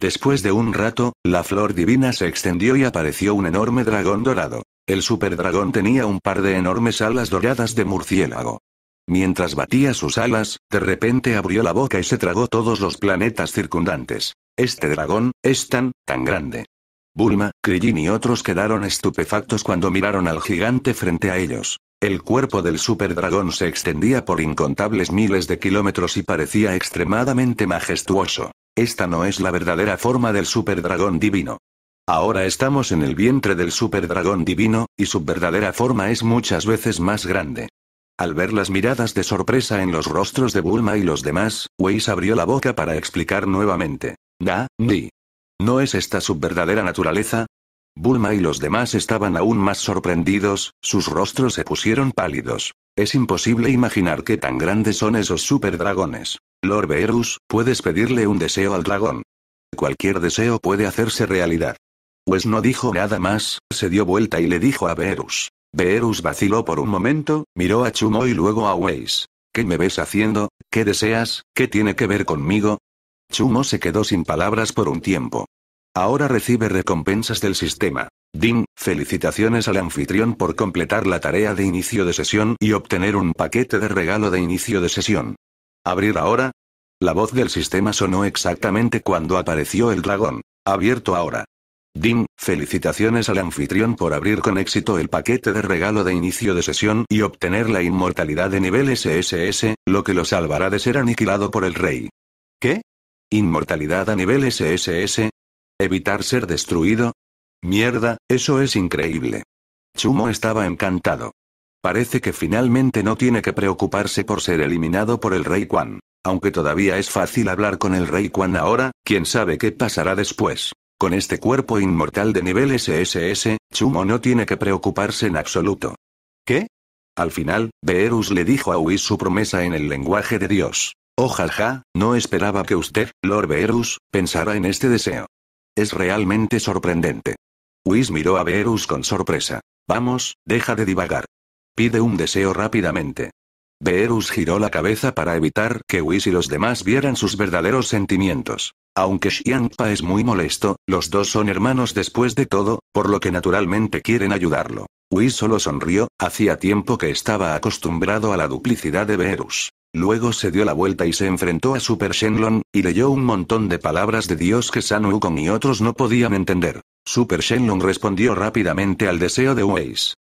Después de un rato, la flor divina se extendió y apareció un enorme dragón dorado. El superdragón tenía un par de enormes alas doradas de murciélago. Mientras batía sus alas, de repente abrió la boca y se tragó todos los planetas circundantes. Este dragón, es tan, tan grande. Bulma, Krillin y otros quedaron estupefactos cuando miraron al gigante frente a ellos. El cuerpo del superdragón se extendía por incontables miles de kilómetros y parecía extremadamente majestuoso. Esta no es la verdadera forma del superdragón divino. Ahora estamos en el vientre del superdragón divino, y su verdadera forma es muchas veces más grande. Al ver las miradas de sorpresa en los rostros de Bulma y los demás, Weiss abrió la boca para explicar nuevamente. Da, ni. ¿No es esta su verdadera naturaleza? Bulma y los demás estaban aún más sorprendidos, sus rostros se pusieron pálidos. Es imposible imaginar qué tan grandes son esos superdragones. Lord Beerus, puedes pedirle un deseo al dragón. Cualquier deseo puede hacerse realidad. Pues no dijo nada más, se dio vuelta y le dijo a Beerus. Beerus vaciló por un momento, miró a Chumo y luego a Weiss. ¿Qué me ves haciendo? ¿Qué deseas? ¿Qué tiene que ver conmigo? Chumo se quedó sin palabras por un tiempo. Ahora recibe recompensas del sistema. Ding, felicitaciones al anfitrión por completar la tarea de inicio de sesión y obtener un paquete de regalo de inicio de sesión. ¿Abrir ahora? La voz del sistema sonó exactamente cuando apareció el dragón. Abierto ahora. Ding, felicitaciones al anfitrión por abrir con éxito el paquete de regalo de inicio de sesión y obtener la inmortalidad de nivel SSS, lo que lo salvará de ser aniquilado por el rey. ¿Qué? ¿Inmortalidad a nivel SSS? ¿Evitar ser destruido? Mierda, eso es increíble. Chumo estaba encantado. Parece que finalmente no tiene que preocuparse por ser eliminado por el rey Kwan. Aunque todavía es fácil hablar con el rey Kwan ahora, quién sabe qué pasará después. Con este cuerpo inmortal de nivel SSS, Chumo no tiene que preocuparse en absoluto. ¿Qué? Al final, Beerus le dijo a Whis su promesa en el lenguaje de Dios. Ojalá, no esperaba que usted, Lord Beerus, pensara en este deseo. Es realmente sorprendente. Whis miró a Beerus con sorpresa. Vamos, deja de divagar. Pide un deseo rápidamente. Beerus giró la cabeza para evitar que Whis y los demás vieran sus verdaderos sentimientos. Aunque Xianpa es muy molesto, los dos son hermanos después de todo, por lo que naturalmente quieren ayudarlo. Whis solo sonrió, hacía tiempo que estaba acostumbrado a la duplicidad de Beerus. Luego se dio la vuelta y se enfrentó a Super Shenlong, y leyó un montón de palabras de Dios que San Wukong y otros no podían entender. Super Shenlong respondió rápidamente al deseo de Weiss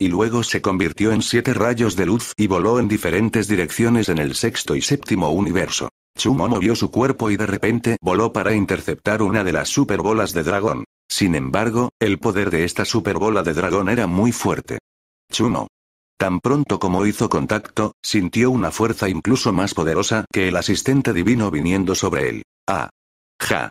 y luego se convirtió en siete rayos de luz y voló en diferentes direcciones en el sexto y séptimo universo. Chumo movió su cuerpo y de repente voló para interceptar una de las superbolas de dragón. Sin embargo, el poder de esta superbola de dragón era muy fuerte. Chumo. Tan pronto como hizo contacto, sintió una fuerza incluso más poderosa que el asistente divino viniendo sobre él. Ah. Ja.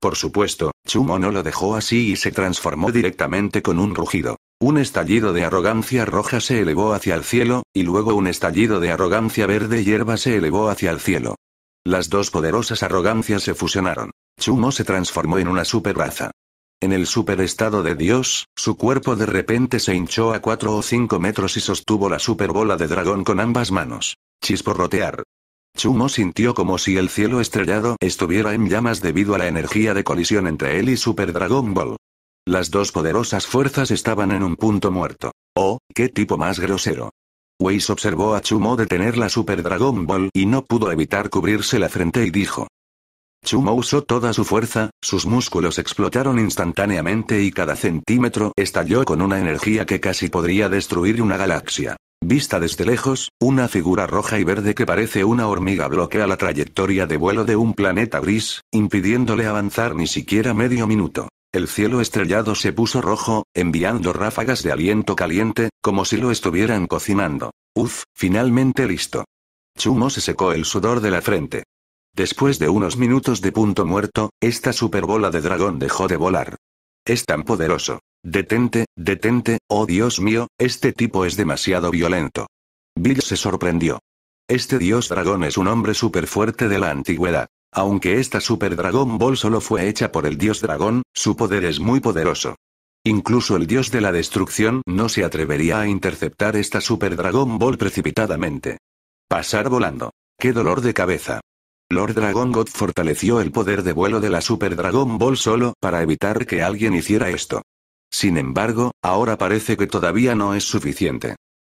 Por supuesto, Chumo no lo dejó así y se transformó directamente con un rugido. Un estallido de arrogancia roja se elevó hacia el cielo, y luego un estallido de arrogancia verde hierba se elevó hacia el cielo. Las dos poderosas arrogancias se fusionaron. Chumo se transformó en una raza. En el estado de Dios, su cuerpo de repente se hinchó a 4 o 5 metros y sostuvo la bola de dragón con ambas manos. Chisporrotear. Chumo sintió como si el cielo estrellado estuviera en llamas debido a la energía de colisión entre él y Super Dragon Ball. Las dos poderosas fuerzas estaban en un punto muerto. ¡Oh, qué tipo más grosero! Weiss observó a Chumo detener la Super Dragon Ball y no pudo evitar cubrirse la frente y dijo. Chumo usó toda su fuerza, sus músculos explotaron instantáneamente y cada centímetro estalló con una energía que casi podría destruir una galaxia. Vista desde lejos, una figura roja y verde que parece una hormiga bloquea la trayectoria de vuelo de un planeta gris, impidiéndole avanzar ni siquiera medio minuto. El cielo estrellado se puso rojo, enviando ráfagas de aliento caliente, como si lo estuvieran cocinando. Uf, finalmente listo. Chumo se secó el sudor de la frente. Después de unos minutos de punto muerto, esta superbola de dragón dejó de volar. Es tan poderoso. Detente, detente, oh Dios mío, este tipo es demasiado violento. Bill se sorprendió. Este dios dragón es un hombre súper fuerte de la antigüedad. Aunque esta Super Dragon Ball solo fue hecha por el dios dragón, su poder es muy poderoso. Incluso el dios de la destrucción no se atrevería a interceptar esta Super Dragon Ball precipitadamente. Pasar volando. ¡Qué dolor de cabeza! Lord Dragon God fortaleció el poder de vuelo de la Super Dragon Ball solo para evitar que alguien hiciera esto. Sin embargo, ahora parece que todavía no es suficiente.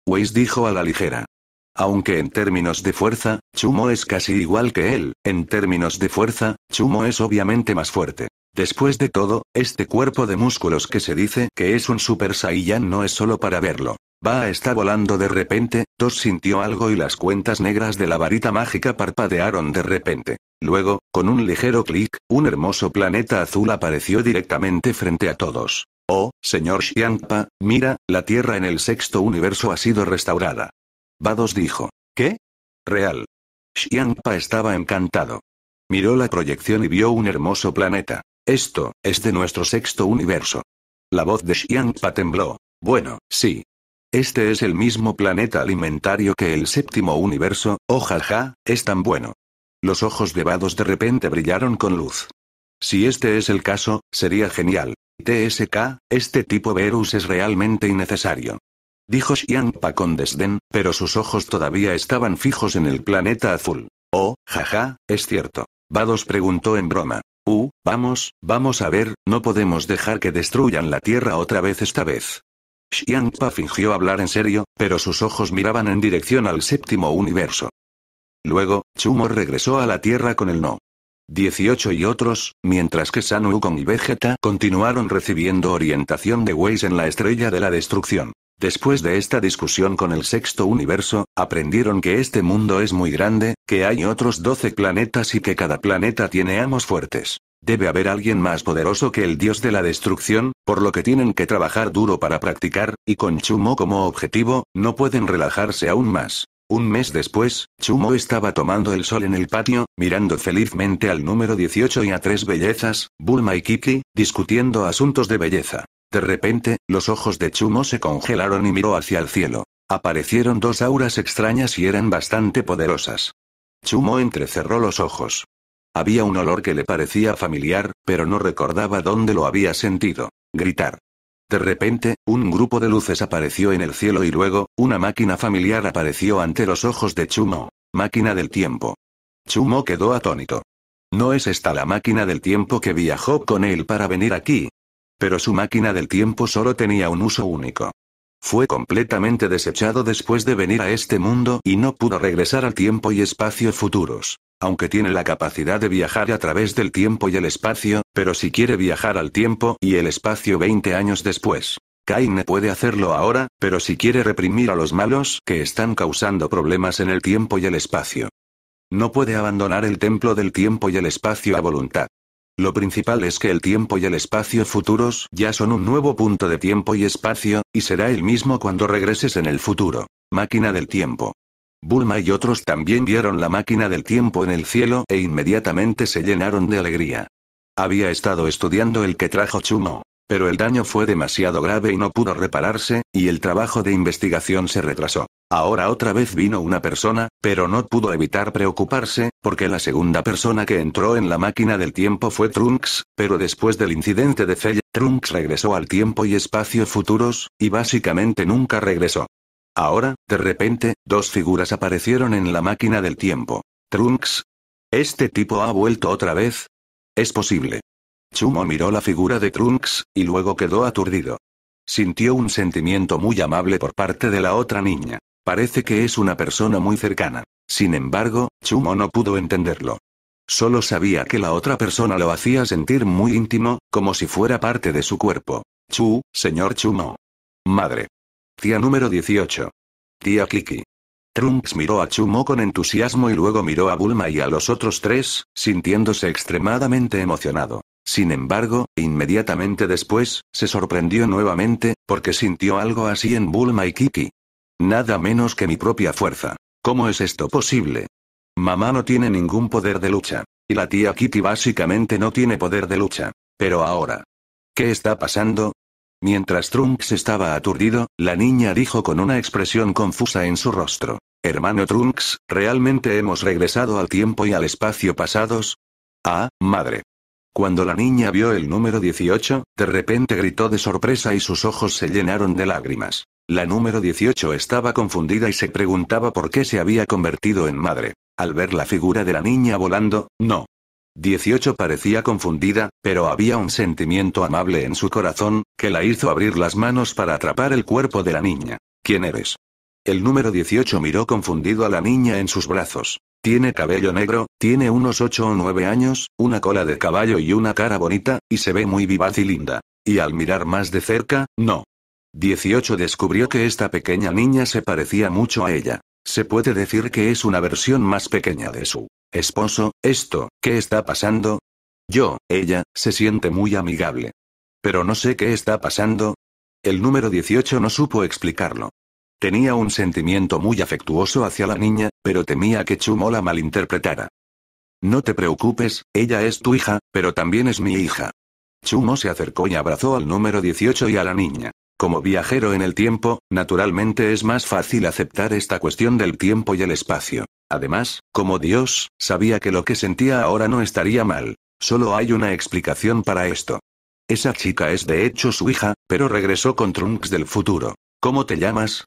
Weiss dijo a la ligera. Aunque en términos de fuerza, Chumo es casi igual que él, en términos de fuerza, Chumo es obviamente más fuerte. Después de todo, este cuerpo de músculos que se dice que es un Super Saiyan no es solo para verlo. Va a estar volando de repente, Tos sintió algo y las cuentas negras de la varita mágica parpadearon de repente. Luego, con un ligero clic, un hermoso planeta azul apareció directamente frente a todos. Oh, señor Xiangpa, mira, la Tierra en el sexto universo ha sido restaurada. Vados dijo. ¿Qué? Real. Xiangpa estaba encantado. Miró la proyección y vio un hermoso planeta. Esto, es de nuestro sexto universo. La voz de Xiangpa tembló. Bueno, sí. Este es el mismo planeta alimentario que el séptimo universo, ojalá, oh, jaja, es tan bueno. Los ojos de Vados de repente brillaron con luz. Si este es el caso, sería genial. TSK, este tipo de virus es realmente innecesario. Dijo Xianpa con desdén, pero sus ojos todavía estaban fijos en el planeta azul. Oh, jaja, es cierto. Vados preguntó en broma. Uh, vamos, vamos a ver, no podemos dejar que destruyan la Tierra otra vez esta vez. Xianpa fingió hablar en serio, pero sus ojos miraban en dirección al séptimo universo. Luego, Chumo regresó a la Tierra con el no. 18 y otros, mientras que San Wukong y Vegeta continuaron recibiendo orientación de Weiss en la Estrella de la Destrucción. Después de esta discusión con el sexto universo, aprendieron que este mundo es muy grande, que hay otros 12 planetas y que cada planeta tiene amos fuertes. Debe haber alguien más poderoso que el dios de la destrucción, por lo que tienen que trabajar duro para practicar, y con Chumo como objetivo, no pueden relajarse aún más. Un mes después, Chumo estaba tomando el sol en el patio, mirando felizmente al número 18 y a tres bellezas, Bulma y Kiki, discutiendo asuntos de belleza. De repente, los ojos de Chumo se congelaron y miró hacia el cielo. Aparecieron dos auras extrañas y eran bastante poderosas. Chumo entrecerró los ojos. Había un olor que le parecía familiar, pero no recordaba dónde lo había sentido. Gritar. De repente, un grupo de luces apareció en el cielo y luego, una máquina familiar apareció ante los ojos de Chumo. Máquina del tiempo. Chumo quedó atónito. No es esta la máquina del tiempo que viajó con él para venir aquí. Pero su máquina del tiempo solo tenía un uso único. Fue completamente desechado después de venir a este mundo y no pudo regresar al tiempo y espacio futuros. Aunque tiene la capacidad de viajar a través del tiempo y el espacio, pero si quiere viajar al tiempo y el espacio 20 años después, Kaine puede hacerlo ahora, pero si quiere reprimir a los malos que están causando problemas en el tiempo y el espacio. No puede abandonar el templo del tiempo y el espacio a voluntad. Lo principal es que el tiempo y el espacio futuros ya son un nuevo punto de tiempo y espacio, y será el mismo cuando regreses en el futuro. Máquina del tiempo. Bulma y otros también vieron la máquina del tiempo en el cielo e inmediatamente se llenaron de alegría. Había estado estudiando el que trajo Chumo. Pero el daño fue demasiado grave y no pudo repararse, y el trabajo de investigación se retrasó. Ahora otra vez vino una persona, pero no pudo evitar preocuparse, porque la segunda persona que entró en la máquina del tiempo fue Trunks, pero después del incidente de Cell, Trunks regresó al tiempo y espacio futuros, y básicamente nunca regresó. Ahora, de repente, dos figuras aparecieron en la máquina del tiempo. Trunks. ¿Este tipo ha vuelto otra vez? Es posible. Chumo miró la figura de Trunks, y luego quedó aturdido. Sintió un sentimiento muy amable por parte de la otra niña. Parece que es una persona muy cercana. Sin embargo, Chumo no pudo entenderlo. Solo sabía que la otra persona lo hacía sentir muy íntimo, como si fuera parte de su cuerpo. Chu, señor Chumo. Madre. Tía número 18. Tía Kiki. Trunks miró a Chumo con entusiasmo y luego miró a Bulma y a los otros tres, sintiéndose extremadamente emocionado. Sin embargo, inmediatamente después, se sorprendió nuevamente, porque sintió algo así en Bulma y Kiki. Nada menos que mi propia fuerza. ¿Cómo es esto posible? Mamá no tiene ningún poder de lucha. Y la tía Kitty básicamente no tiene poder de lucha. Pero ahora. ¿Qué está pasando? Mientras Trunks estaba aturdido, la niña dijo con una expresión confusa en su rostro. Hermano Trunks, ¿realmente hemos regresado al tiempo y al espacio pasados? Ah, madre. Cuando la niña vio el número 18, de repente gritó de sorpresa y sus ojos se llenaron de lágrimas. La número 18 estaba confundida y se preguntaba por qué se había convertido en madre. Al ver la figura de la niña volando, no. 18 parecía confundida, pero había un sentimiento amable en su corazón, que la hizo abrir las manos para atrapar el cuerpo de la niña. ¿Quién eres? El número 18 miró confundido a la niña en sus brazos. Tiene cabello negro, tiene unos 8 o 9 años, una cola de caballo y una cara bonita, y se ve muy vivaz y linda. Y al mirar más de cerca, no. 18 descubrió que esta pequeña niña se parecía mucho a ella. Se puede decir que es una versión más pequeña de su esposo. Esto, ¿qué está pasando? Yo, ella, se siente muy amigable. Pero no sé qué está pasando. El número 18 no supo explicarlo. Tenía un sentimiento muy afectuoso hacia la niña, pero temía que Chumo la malinterpretara. No te preocupes, ella es tu hija, pero también es mi hija. Chumo se acercó y abrazó al número 18 y a la niña. Como viajero en el tiempo, naturalmente es más fácil aceptar esta cuestión del tiempo y el espacio. Además, como Dios, sabía que lo que sentía ahora no estaría mal. Solo hay una explicación para esto. Esa chica es de hecho su hija, pero regresó con Trunks del futuro. ¿Cómo te llamas?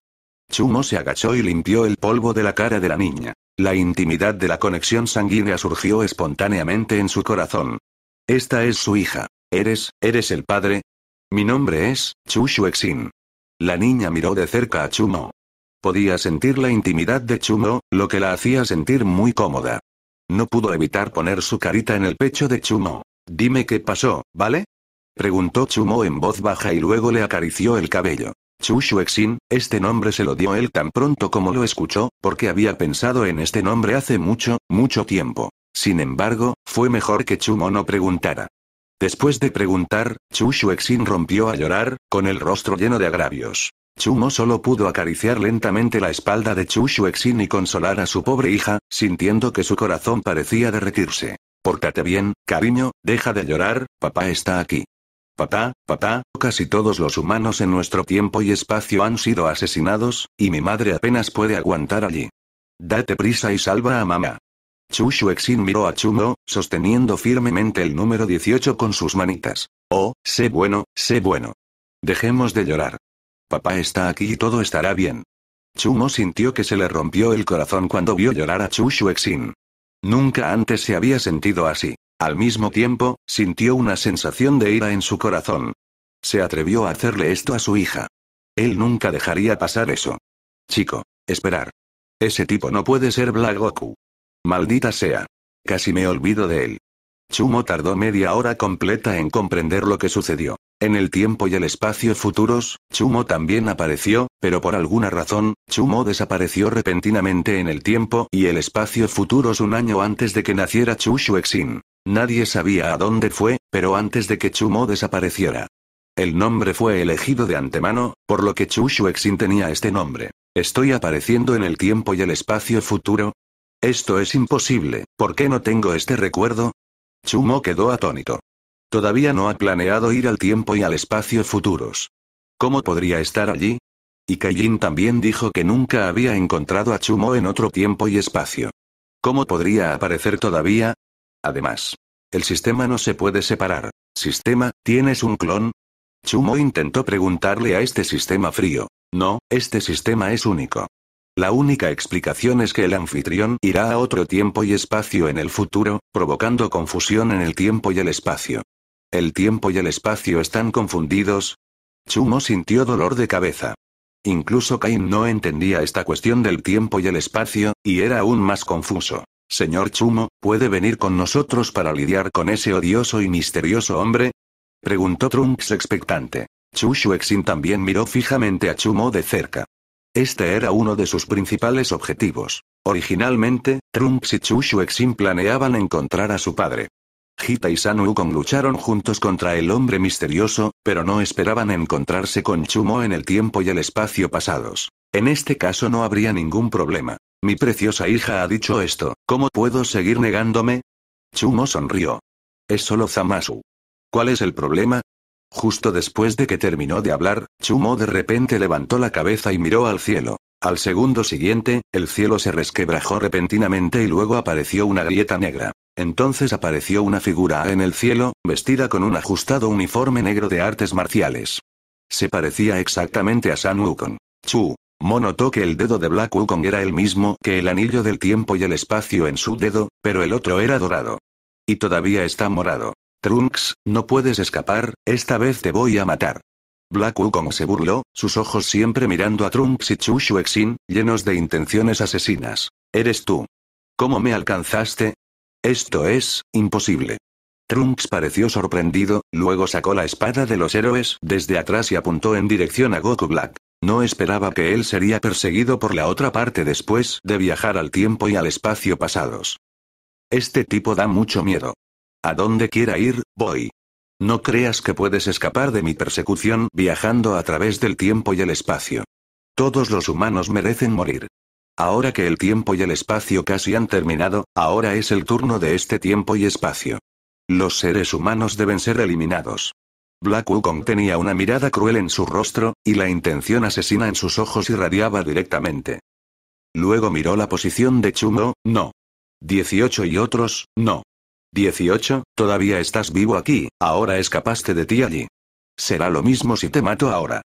Chumo se agachó y limpió el polvo de la cara de la niña. La intimidad de la conexión sanguínea surgió espontáneamente en su corazón. Esta es su hija. ¿Eres, eres el padre? Mi nombre es, Chu La niña miró de cerca a Chumo. Podía sentir la intimidad de Chumo, lo que la hacía sentir muy cómoda. No pudo evitar poner su carita en el pecho de Chumo. Dime qué pasó, ¿vale? Preguntó Chumo en voz baja y luego le acarició el cabello. Chu Shuexin, este nombre se lo dio él tan pronto como lo escuchó, porque había pensado en este nombre hace mucho, mucho tiempo. Sin embargo, fue mejor que Chumo no preguntara. Después de preguntar, Chu Shuexin rompió a llorar, con el rostro lleno de agravios. Chumo solo pudo acariciar lentamente la espalda de Chu Shuexin y consolar a su pobre hija, sintiendo que su corazón parecía derretirse. Pórtate bien, cariño, deja de llorar, papá está aquí. Papá, papá, casi todos los humanos en nuestro tiempo y espacio han sido asesinados, y mi madre apenas puede aguantar allí. Date prisa y salva a mamá. Chu Shuexin miró a Chumo, sosteniendo firmemente el número 18 con sus manitas. Oh, sé bueno, sé bueno. Dejemos de llorar. Papá está aquí y todo estará bien. Chumo sintió que se le rompió el corazón cuando vio llorar a Chu Shuexin. Nunca antes se había sentido así. Al mismo tiempo, sintió una sensación de ira en su corazón. Se atrevió a hacerle esto a su hija. Él nunca dejaría pasar eso. Chico, esperar. Ese tipo no puede ser Black Goku. Maldita sea. Casi me olvido de él. Chumo tardó media hora completa en comprender lo que sucedió. En el tiempo y el espacio futuros, Chumo también apareció, pero por alguna razón, Chumo desapareció repentinamente en el tiempo y el espacio futuros un año antes de que naciera Chushu Exin. Nadie sabía a dónde fue, pero antes de que Chumo desapareciera. El nombre fue elegido de antemano, por lo que Chu Shuexin tenía este nombre. ¿Estoy apareciendo en el tiempo y el espacio futuro? Esto es imposible, ¿por qué no tengo este recuerdo? Chumo quedó atónito. Todavía no ha planeado ir al tiempo y al espacio futuros. ¿Cómo podría estar allí? Y Kaijin también dijo que nunca había encontrado a Chumo en otro tiempo y espacio. ¿Cómo podría aparecer todavía? Además, el sistema no se puede separar. Sistema, ¿tienes un clon? Chumo intentó preguntarle a este sistema frío. No, este sistema es único. La única explicación es que el anfitrión irá a otro tiempo y espacio en el futuro, provocando confusión en el tiempo y el espacio. El tiempo y el espacio están confundidos. Chumo sintió dolor de cabeza. Incluso Cain no entendía esta cuestión del tiempo y el espacio, y era aún más confuso. Señor Chumo, ¿puede venir con nosotros para lidiar con ese odioso y misterioso hombre? Preguntó Trunks expectante. Chu también miró fijamente a Chumo de cerca. Este era uno de sus principales objetivos. Originalmente, Trunks y Chu planeaban encontrar a su padre. Hita y San Wukong lucharon juntos contra el hombre misterioso, pero no esperaban encontrarse con Chumo en el tiempo y el espacio pasados. En este caso no habría ningún problema. Mi preciosa hija ha dicho esto, ¿cómo puedo seguir negándome? Chumo sonrió. Es solo Zamasu. ¿Cuál es el problema? Justo después de que terminó de hablar, Chumo de repente levantó la cabeza y miró al cielo. Al segundo siguiente, el cielo se resquebrajó repentinamente y luego apareció una grieta negra. Entonces apareció una figura en el cielo, vestida con un ajustado uniforme negro de artes marciales. Se parecía exactamente a San Wukong. Chu, Mono notó que el dedo de Black Wukong era el mismo que el anillo del tiempo y el espacio en su dedo, pero el otro era dorado. Y todavía está morado. Trunks, no puedes escapar, esta vez te voy a matar. Black Wukong se burló, sus ojos siempre mirando a Trunks y Chu llenos de intenciones asesinas. Eres tú. ¿Cómo me alcanzaste? Esto es, imposible. Trunks pareció sorprendido, luego sacó la espada de los héroes desde atrás y apuntó en dirección a Goku Black. No esperaba que él sería perseguido por la otra parte después de viajar al tiempo y al espacio pasados. Este tipo da mucho miedo. A donde quiera ir, voy. No creas que puedes escapar de mi persecución viajando a través del tiempo y el espacio. Todos los humanos merecen morir. Ahora que el tiempo y el espacio casi han terminado, ahora es el turno de este tiempo y espacio. Los seres humanos deben ser eliminados. Black Wukong tenía una mirada cruel en su rostro, y la intención asesina en sus ojos irradiaba directamente. Luego miró la posición de Chumo, no. 18 y otros, no. 18, todavía estás vivo aquí, ahora escapaste de ti allí. Será lo mismo si te mato ahora.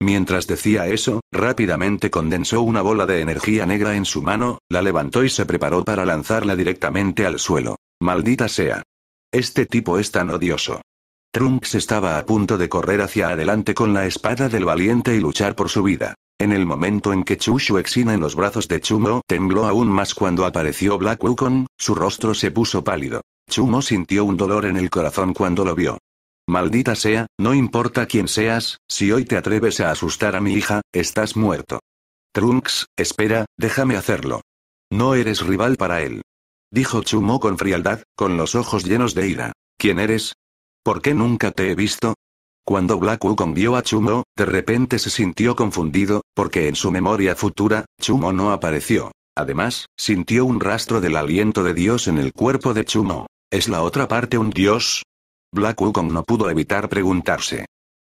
Mientras decía eso, rápidamente condensó una bola de energía negra en su mano, la levantó y se preparó para lanzarla directamente al suelo. Maldita sea. Este tipo es tan odioso. Trunks estaba a punto de correr hacia adelante con la espada del valiente y luchar por su vida. En el momento en que Chushu Exina en los brazos de Chumo tembló aún más cuando apareció Black Wukong, su rostro se puso pálido. Chumo sintió un dolor en el corazón cuando lo vio. Maldita sea, no importa quién seas, si hoy te atreves a asustar a mi hija, estás muerto. Trunks, espera, déjame hacerlo. No eres rival para él dijo Chumo con frialdad, con los ojos llenos de ira. ¿Quién eres? ¿Por qué nunca te he visto? Cuando Black Wukong vio a Chumo, de repente se sintió confundido, porque en su memoria futura, Chumo no apareció. Además, sintió un rastro del aliento de Dios en el cuerpo de Chumo. ¿Es la otra parte un Dios? Black Wukong no pudo evitar preguntarse.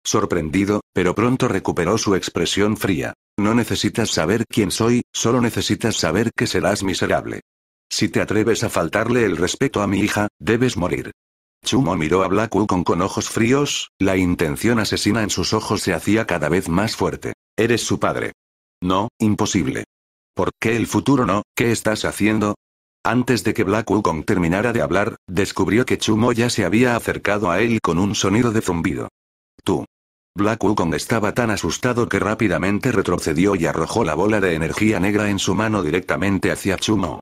Sorprendido, pero pronto recuperó su expresión fría. No necesitas saber quién soy, solo necesitas saber que serás miserable. Si te atreves a faltarle el respeto a mi hija, debes morir. Chumo miró a Black Wukong con ojos fríos, la intención asesina en sus ojos se hacía cada vez más fuerte. Eres su padre. No, imposible. ¿Por qué el futuro no? ¿Qué estás haciendo? Antes de que Black Wukong terminara de hablar, descubrió que Chumo ya se había acercado a él con un sonido de zumbido. Tú. Black Wukong estaba tan asustado que rápidamente retrocedió y arrojó la bola de energía negra en su mano directamente hacia Chumo.